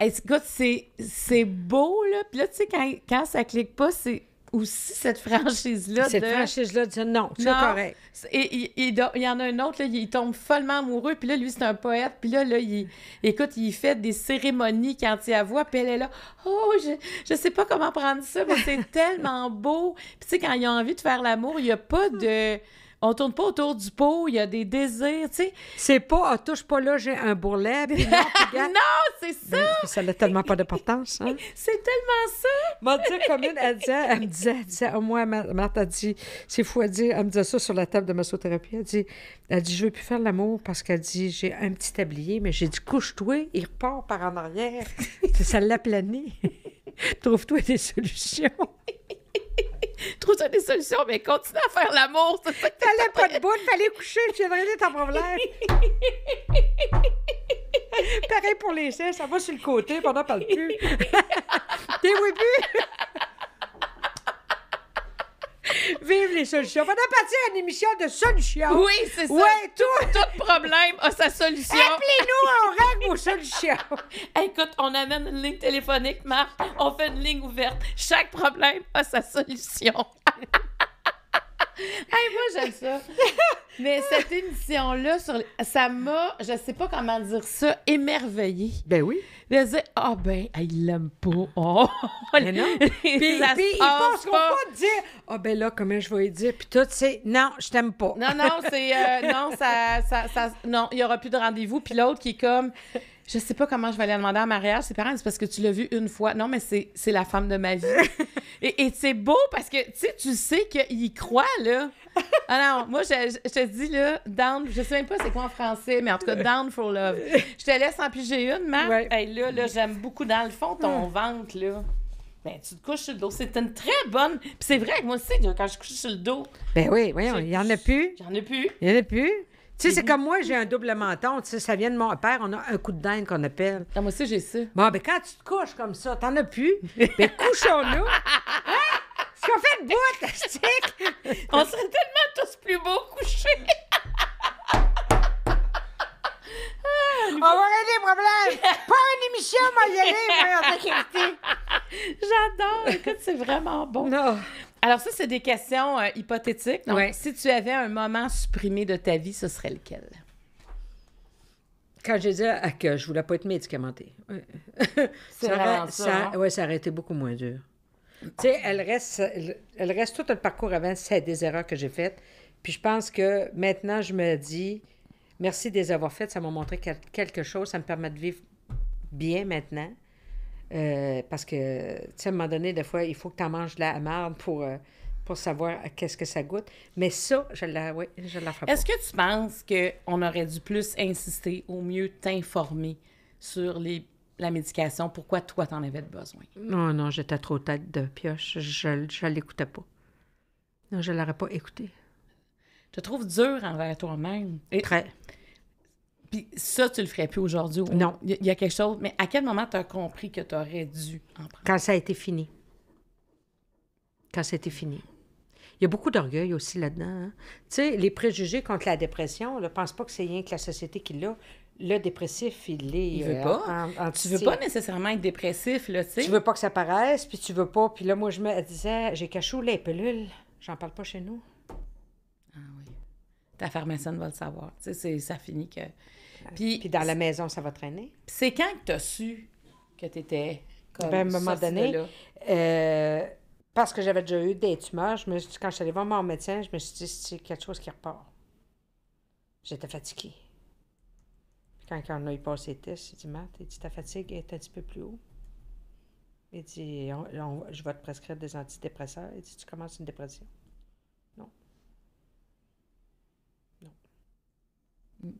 Écoute, c'est beau, là. Puis là, tu sais, quand, quand ça clique pas, c'est aussi cette franchise-là. Cette franchise-là de non, c'est correct. Et, il, y en a un autre, là, il tombe follement amoureux, puis là, lui, c'est un poète, puis là, là, il, écoute, il fait des cérémonies quand il a voix. puis elle est là, oh, je, je sais pas comment prendre ça, mais c'est tellement beau. Puis tu sais, quand il a envie de faire l'amour, il n'y a pas de on tourne pas autour du pot, il y a des désirs, tu sais. C'est pas, ah, touche pas là, j'ai un bourrelet. non, c'est ça. Ben, ça n'a tellement pas d'importance. Hein? c'est tellement ça. Mon Dieu, comme elle, elle me disait, elle au Marthe dit, c'est fou dire, elle me disait ça sur la table de massothérapie. Elle dit, elle dit, je veux plus faire l'amour parce qu'elle dit, j'ai un petit tablier, mais j'ai dit, couche-toi, il repart par en arrière. ça l'a plané. Trouve-toi des solutions. trouve-toi des solutions, mais continue à faire l'amour. Fallait pas de bout, fallait coucher le février, t'as problème. Pareil pour les seins, ça va sur le côté, pendant le plus. T'es ouébu Vive les solutions. On va partir à une émission de solutions. Oui, c'est ça. Oui, tout... problème a sa solution. Appelez-nous, on règle vos solutions. Écoute, on amène une ligne téléphonique, Marc. On fait une ligne ouverte. Chaque problème a sa solution. hey, moi, j'aime ça. Mais cette émission-là, ça m'a, je sais pas comment dire ça, émerveillée. Ben oui. De dire, ah ben, il l'aime pas. Oh. non. puis, puis ils qu'on pas. pas dire, ah ben là, comment je vais dire, puis tout, c'est, non, je t'aime pas. Non, non, c'est, euh, non, ça, ça, ça, non, il y aura plus de rendez-vous. Puis l'autre qui est comme, je sais pas comment je vais aller demander à mariage. Ses parents c'est parce que tu l'as vu une fois. Non, mais c'est, la femme de ma vie. et, c'est beau parce que tu sais qu'il y croit, là. Alors, ah moi, je, te dis, là, down, je sais même pas c'est quoi en français, mais en tout cas, down for love. Je te laisse en piger une, Marc. là, là j'aime beaucoup dans le fond ton hum. ventre, là. Ben, tu te couches sur le dos. C'est une très bonne. Puis c'est vrai que moi aussi, quand je couche sur le dos. Ben oui, voyons, il y en a plus. J'en ai plus. Il y en a plus. Tu sais, c'est comme moi, j'ai un double menton. Tu sais, ça vient de mon père. On a un coup de dingue qu'on appelle. Ah, moi aussi, j'ai ça. Bon, ben quand tu te couches comme ça, t'en as plus. ben couchons-nous. Hein? Ce qu'on fait de boîte, astique. On serait tellement tous plus beaux couchés. On va régler les problèmes. Pas une émission, moi, y aller, moi, en J'adore. Écoute, c'est vraiment bon. Non. Alors ça, c'est des questions euh, hypothétiques. si tu avais un moment supprimé de ta vie, ce serait lequel? Quand j'ai dit que je voulais pas être médicamentée. ça, hein? ouais, aurait été beaucoup moins dur. Tu sais, elle reste, elle reste tout le parcours avant, c'est des erreurs que j'ai faites. Puis je pense que maintenant, je me dis, merci de les avoir faites. Ça m'a montré quelque chose. Ça me permet de vivre bien maintenant. Euh, parce que, tu sais, à un moment donné, des fois, il faut que tu en manges de la merde pour, euh, pour savoir qu'est-ce que ça goûte. Mais ça, je la, oui, je la ferai Est-ce que tu penses qu'on aurait dû plus insister ou mieux t'informer sur les, la médication, pourquoi toi, t'en avais besoin? Non, non, j'étais trop tête de pioche. Je ne l'écoutais pas. Non, je ne l'aurais pas écouté. Je te trouve dur envers toi-même. Et... Très. Puis ça, tu le ferais plus aujourd'hui. Non. Il y, a quelque chose. Mais à quel moment tu as compris que tu aurais dû en prendre? Quand ça a été fini. Quand ça a été fini. Il y a beaucoup d'orgueil aussi là-dedans. Hein. Tu sais, les préjugés contre la dépression, ne pense pas que c'est rien que la société qui l'a. Le dépressif, il est. Il veut euh, pas. En, tu veux pas nécessairement être dépressif, là, tu sais. Tu veux pas que ça paraisse, puis tu veux pas. Puis là, moi, je me disais, j'ai cachou les pilules. J'en parle pas chez nous. Ah oui. Ta pharmacienne va le savoir. Tu sais, ça finit que puis, dans la maison, ça va traîner. C'est quand que tu as su que tu étais comme ben, à un moment donné, euh, parce que j'avais déjà eu des tumeurs, quand je suis allée voir mon médecin, je me suis dit, c'est quelque chose qui repart. J'étais fatiguée. Puis quand on a eu passé les tests, j'ai dit, Matt, ta fatigue est un petit peu plus haut. Il dit, je vais te prescrire des antidépresseurs. Il dit, tu commences une dépression. Non. Non.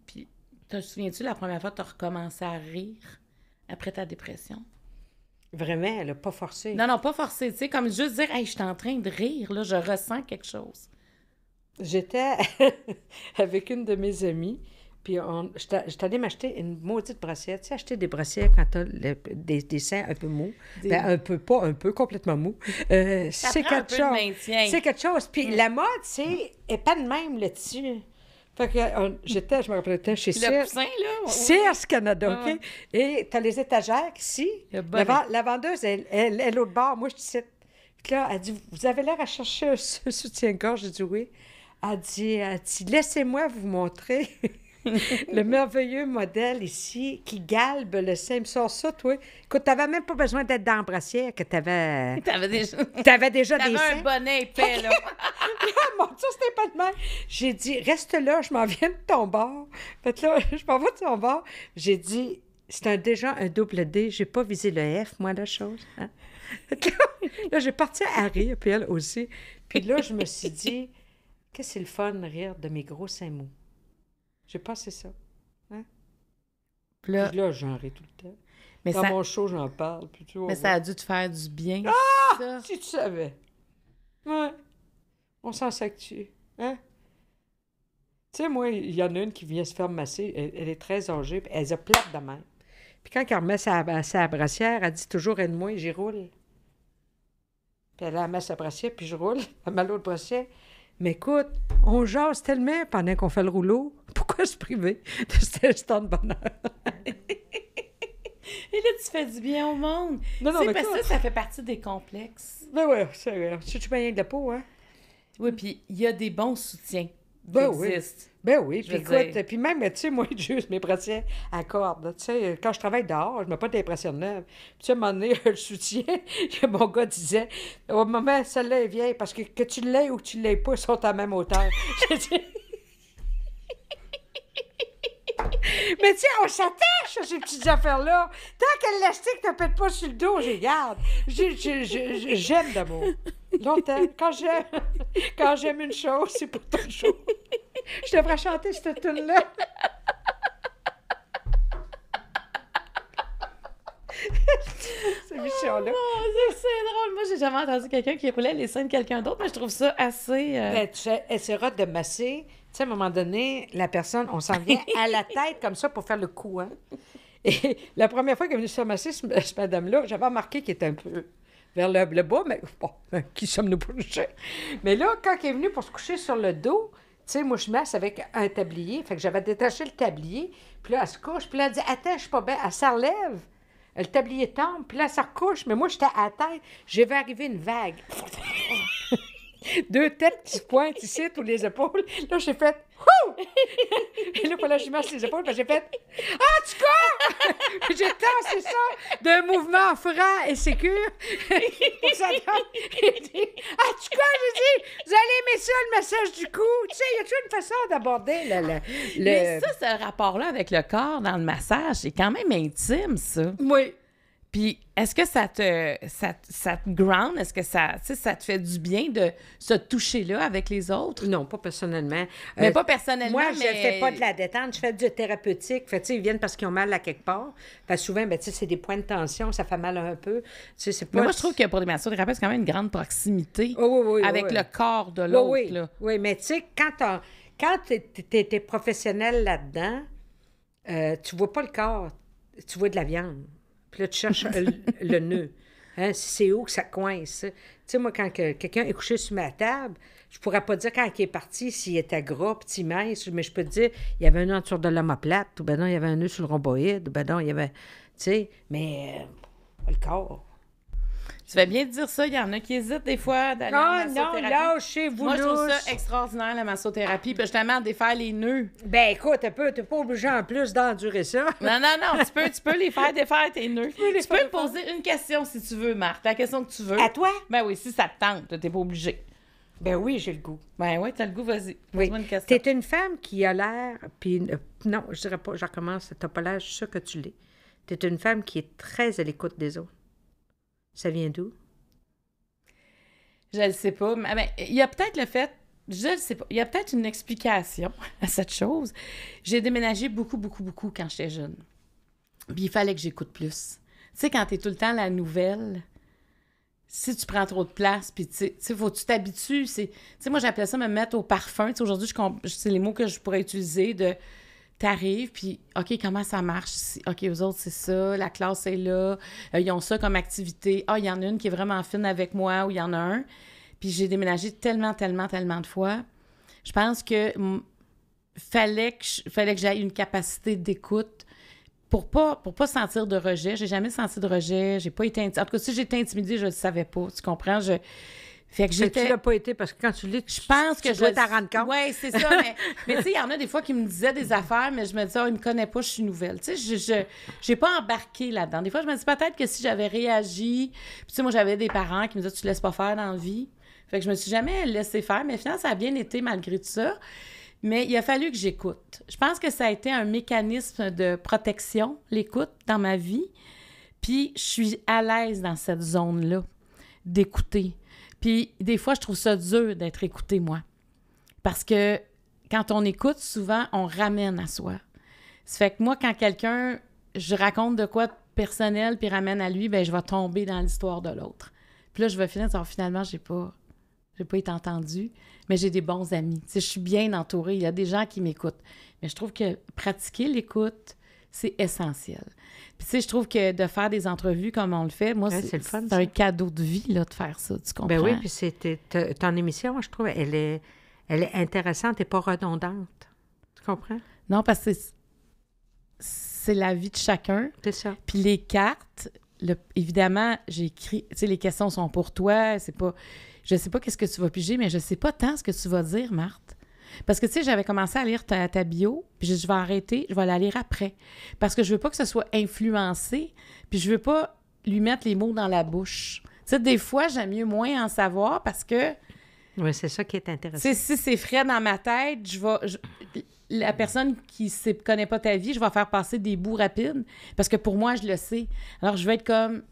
Puis te souviens-tu la première fois que tu as recommencé à rire après ta dépression? Vraiment, elle n'a pas forcé. Non, non, pas forcé. Tu sais, comme juste dire, hey, je suis en train de rire, là, je ressens quelque chose. J'étais avec une de mes amies, puis on, j'étais allée m'acheter une maudite brassière. Tu sais, acheter des brassières quand t'as des, seins un peu mous. Ben, un peu, pas un peu, complètement mous. Euh, c'est quelque chose. C'est quelque chose. Puis mm. la mode, c'est, est pas de même le dessus euh, j'étais, je me rappelle, chez Le Poussin, là, oui. Sears Canada, OK? Et t'as les étagères ici. la, vendeuse, elle, elle, elle l'autre bord. Moi, je cite. Puis là, elle dit, vous avez l'air à chercher un soutien-gorge. J'ai dit oui. Elle dit, elle dit laissez-moi vous montrer le merveilleux modèle ici qui galbe le sort Ça, toi, écoute, t'avais même pas besoin d'être dans la brassière que t'avais... avais déjà... T'avais déjà avais des un bonnet épais, là. Ah, mon Dieu, c'était pas de mal. J'ai dit, reste là, je m'en viens de ton bord. Fait là, je m'en vais de ton bord. J'ai dit, c'est un, déjà un double D. J'ai pas visé le F, moi, la chose. Hein. là, là j'ai parti à rire, puis elle aussi. Puis là, je me suis dit, qu'est-ce que c'est le fun, rire de mes gros seins mous. J'ai passé ça. Hein? Puis là, j'en ris tout le temps. Mais Dans mon show, j'en parle. mais ça a dû te faire du bien. Ah! Si tu savais. Ouais. On s'en s'actue. Hein? Tu sais, moi, il y en a une qui vient se faire masser. Elle, est très âgée. elle a plate de même. Puis quand elle remet sa, brassière, elle dit toujours aide-moi, j'y roule. Puis elle met sa brassière, puis je roule. Elle met l'autre brassière. Mais écoute, on jase tellement pendant qu'on fait le rouleau. Pourquoi se priver de cet instant de bonheur? Et là, tu fais du bien au monde. Non, non, mais parce que ça, ça fait partie des complexes. Ben oui. c'est vrai. Tu bien de la peau, hein? Oui, puis il y a des bons soutiens ben oui. Ben oui, puis écoute, puis même, tu sais, moi, juste mes pressions à corde, tu sais, quand je travaille dehors, je ne mets pas d'impression neuve. Puis, tu sais, à un moment donné, le soutien, mon gars disait, au oh, moment, celle-là est vieille, parce que que tu l'aies ou que tu ne l'aies pas, ils sont à la même hauteur. Mais tu sais, on s'attache à ces petites affaires-là. Tant que l'élastique ne pète pas sur le dos, je garde. J'aime d'abord longtemps. Quand j'aime, une chose, c'est pour toujours. Je devrais chanter cette tune-là. c'est méchant-là. Oh, c'est drôle. Moi, j'ai jamais entendu quelqu'un qui roulait les seins de quelqu'un d'autre, mais je trouve ça assez. Euh... Ben, tu sais, de masser. Tu sais, à un moment donné, la personne, on s'en vient à la tête comme ça pour faire le coup. Hein? Et la première fois qu'elle est venue se masser, cette madame-là, j'avais remarqué qu'elle était un peu vers le, bas, mais qui sommes-nous pour le coucher? Mais là, quand il est venu pour se coucher sur le dos, tu sais, moi, je masse avec un tablier. Fait que j'avais détaché le tablier. Puis là, elle se couche. Puis là, elle dit Attends, je suis pas bien. Elle s'enlève. Le tablier tombe. Puis là, elle recouche. Mais moi, j'étais à terre. J'ai vu arriver une vague. deux têtes qui se pointent ici, tous les épaules. Là, j'ai fait Et là, voilà, je marche les épaules, j'ai fait Ah, tu cas! » j'ai tassé ça d'un mouvement franc et sécur. J'attends. Ah, tu J'ai dit Vous allez aimer ça, le massage du cou. Tu sais, il y a toujours une façon d'aborder le, le, Mais ça, ce rapport-là avec le corps dans le massage, c'est quand même intime, ça. Oui. Puis est-ce que ça te, ça, ça ground? Est-ce que ça, ça te fait du bien de se toucher-là avec les autres? Non, pas personnellement. Mais euh, pas personnellement, Moi, mais... je fais pas de la détente, je fais du thérapeutique. Fait ils viennent parce qu'ils ont mal à quelque part. souvent, ben, c'est des points de tension, ça fait mal un peu. moi, je trouve que pour les massothérapeutes, c'est quand même une grande proximité oh, avec le corps de l'autre. Oui, mais tu sais, quand, quand tu es, professionnel là-dedans, tu euh, tu vois pas le corps, tu vois de la viande. Puis là, tu cherches euh, le, nœud. Hein, c'est où que ça coince? Tu sais, moi, quand quelqu'un est couché sur ma table, je pourrais pas dire quand il est parti s'il était gros petit, mince, mais je peux te dire, il y avait un nœud sur de l'homoplate, ou ben non, il y avait un nœud sur le rhomboïde, ou ben non, il y avait. Tu sais, mais euh, le corps. Tu fais bien de dire ça. Il y en a qui hésitent des fois d'aller ah, en massothérapie. Non, lâchez-vous Moi, je trouve ça extraordinaire, la massothérapie, puis ben, justement, défaire les nœuds. Ben écoute, tu peux, t'es pas obligé en plus d'endurer ça. Non, non, non, tu peux, tu peux les faire défaire tes nœuds. Tu peux, me poser une question si tu veux, Marc. la question que tu veux. À toi? Ben oui, si ça te tente, t'es pas obligé. Ben oui, j'ai le goût. Ben oui, t'as le goût, vas-y. Oui. Une question. T'es une femme qui a l'air, puis euh, non, je dirais pas, je recommence, t'as pas l'air, ce que tu l'es. T'es une femme qui est très à l'écoute des autres ça vient d'où? Je ne sais pas. Mais ah, ben, il y a peut-être le fait, je ne sais pas, il y a peut-être une explication à cette chose. J'ai déménagé beaucoup, beaucoup, beaucoup quand j'étais jeune. Puis il fallait que j'écoute plus. Tu sais, quand tu es tout le temps la nouvelle, si tu prends trop de place, puis tu sais, faut que tu t'habitues. Tu sais, moi, j'appelais ça me mettre au parfum. aujourd'hui, c'est les mots que je pourrais utiliser de t'arrives, puis OK, comment ça marche? OK, aux autres, c'est ça, la classe est là, euh, ils ont ça comme activité. Ah, il y en a une qui est vraiment fine avec moi, ou il y en a un. Puis j'ai déménagé tellement, tellement, tellement de fois. Je pense que fallait que, fallait j'aille une capacité d'écoute pour pas pour pas sentir de rejet. J'ai jamais senti de rejet, j'ai pas été En tout cas, si j'étais intimidée, je le savais pas, tu comprends? Je fait que j'étais. Tu l'as pas été parce que quand tu lis, tu je pense que, je dois t'en rendre compte. Oui, c'est ça. mais, mais tu sais, il y en a des fois qui me disaient des affaires, mais je me disais, oh, il me connaît pas, je suis nouvelle. Tu sais, je n'ai pas embarqué là-dedans. Des fois, je me disais peut-être que si j'avais réagi. Puis, tu sais, moi, j'avais des parents qui me disaient, tu te laisses pas faire dans la vie. Fait que je me suis jamais laissée faire. Mais finalement, ça a bien été malgré tout ça. Mais il a fallu que j'écoute. Je pense que ça a été un mécanisme de protection, l'écoute, dans ma vie. Puis, je suis à l'aise dans cette zone-là d'écouter. Puis des fois, je trouve ça dur d'être écouté, moi. Parce que quand on écoute, souvent, on ramène à soi. Ça fait que moi, quand quelqu'un, je raconte de quoi personnel, puis ramène à lui, ben je vais tomber dans l'histoire de l'autre. Puis là, je vais finir, oh, finalement, j'ai pas j'ai pas été entendue, mais j'ai des bons amis. je suis bien entourée. Il y a des gens qui m'écoutent. Mais je trouve que pratiquer l'écoute, c'est essentiel. Puis, tu sais, je trouve que de faire des entrevues comme on le fait, moi, c'est un cadeau de vie, là, de faire ça. Tu comprends? Ben oui, puis c'était ton émission, je trouve, elle est, elle est intéressante et pas redondante. Tu comprends? Non, parce que c'est la vie de chacun. C'est ça. Puis les cartes, évidemment, j'ai écrit, tu sais, les questions sont pour toi, c'est pas, je sais pas qu'est-ce que tu vas piger, mais je sais pas tant ce que tu vas dire, Marthe. Parce que, tu sais, j'avais commencé à lire ta, bio, puis je, vais arrêter, je vais la lire après. Parce que je veux pas que ce soit influencé, puis je veux pas lui mettre les mots dans la bouche. Tu sais, des fois, j'aime mieux moins en savoir parce que. Oui, c'est ça qui est intéressant. Si c'est frais dans ma tête, je vais. la personne qui ne connaît pas ta vie, je vais faire passer des bouts rapides parce que pour moi, je le sais. Alors, je vais être comme.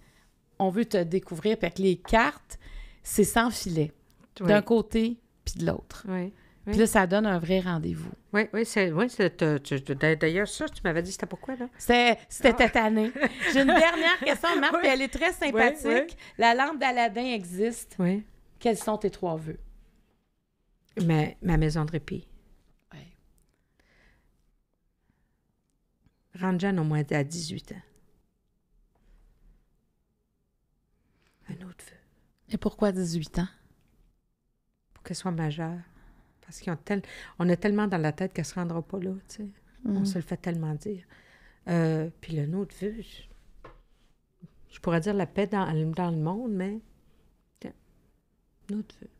On veut te découvrir. Puis que les cartes, c'est sans filet. D'un côté, puis de l'autre. Oui. Puis là, ça donne un vrai rendez-vous. Oui, oui, c'est, d'ailleurs, ça, tu m'avais dit, c'était pourquoi, là? c'était oh. J'ai une dernière question, Marc, elle est très sympathique. La lampe d'Aladin existe. Oui. Quels sont tes trois vœux? Ma, ma maison de répit. Oui. Rendre au moins à 18 ans. Un autre vœu. Et pourquoi 18 ans? Pour qu'elle soit majeure. Parce qu'on tel... on est tellement dans la tête qu'elle ne se rendra pas là, tu sais. On mm. se le fait tellement dire. Euh, puis le nôtre vue, je... pourrais dire la paix dans, le monde, mais notre vue.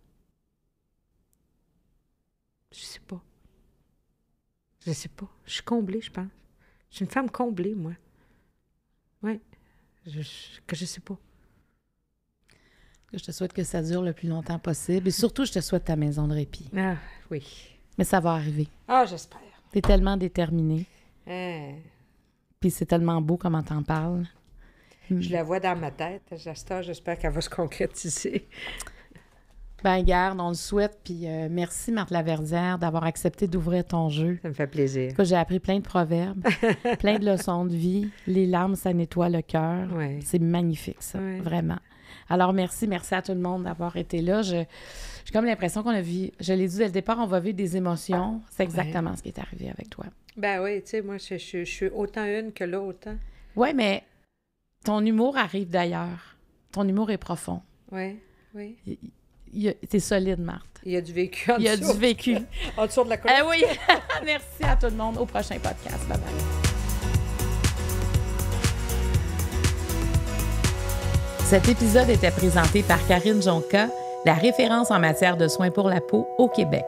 Je sais pas. Je sais pas. Je suis comblée, je pense. Je suis une femme comblée, moi. Oui. que je sais pas. Je te souhaite que ça dure le plus longtemps possible. Et surtout, je te souhaite ta maison de répit. Ah, oui. Mais ça va arriver. Ah, j'espère. T'es tellement déterminée. Hein. Puis c'est tellement beau comment t'en parles. Hmm. Je la vois dans ma tête. J'espère, j'espère qu'elle va se concrétiser. Ben, garde, on le souhaite. Puis euh, merci, Marthe Laverdière, d'avoir accepté d'ouvrir ton jeu. Ça me fait plaisir. j'ai appris plein de proverbes, plein de leçons de vie. Les larmes, ça nettoie le cœur. C'est magnifique, ça, vraiment. Alors, merci, merci à tout le monde d'avoir été là. J'ai comme l'impression qu'on a vu, je l'ai dit dès le départ, on va vivre des émotions. Ah, c'est exactement ce qui est arrivé avec toi. Ben oui, tu sais, moi, je, suis autant une que l'autre. Hein. Oui, mais ton humour arrive d'ailleurs. Ton humour est profond. Oui, oui. Il, T'es solide, Marthe. Il y a du vécu Il y a du vécu. en dessous de la ah colonne. oui. Merci à tout le monde. Au prochain podcast. Bye bye. Cet épisode était présenté par Karine Jonka, la référence en matière de soins pour la peau au Québec.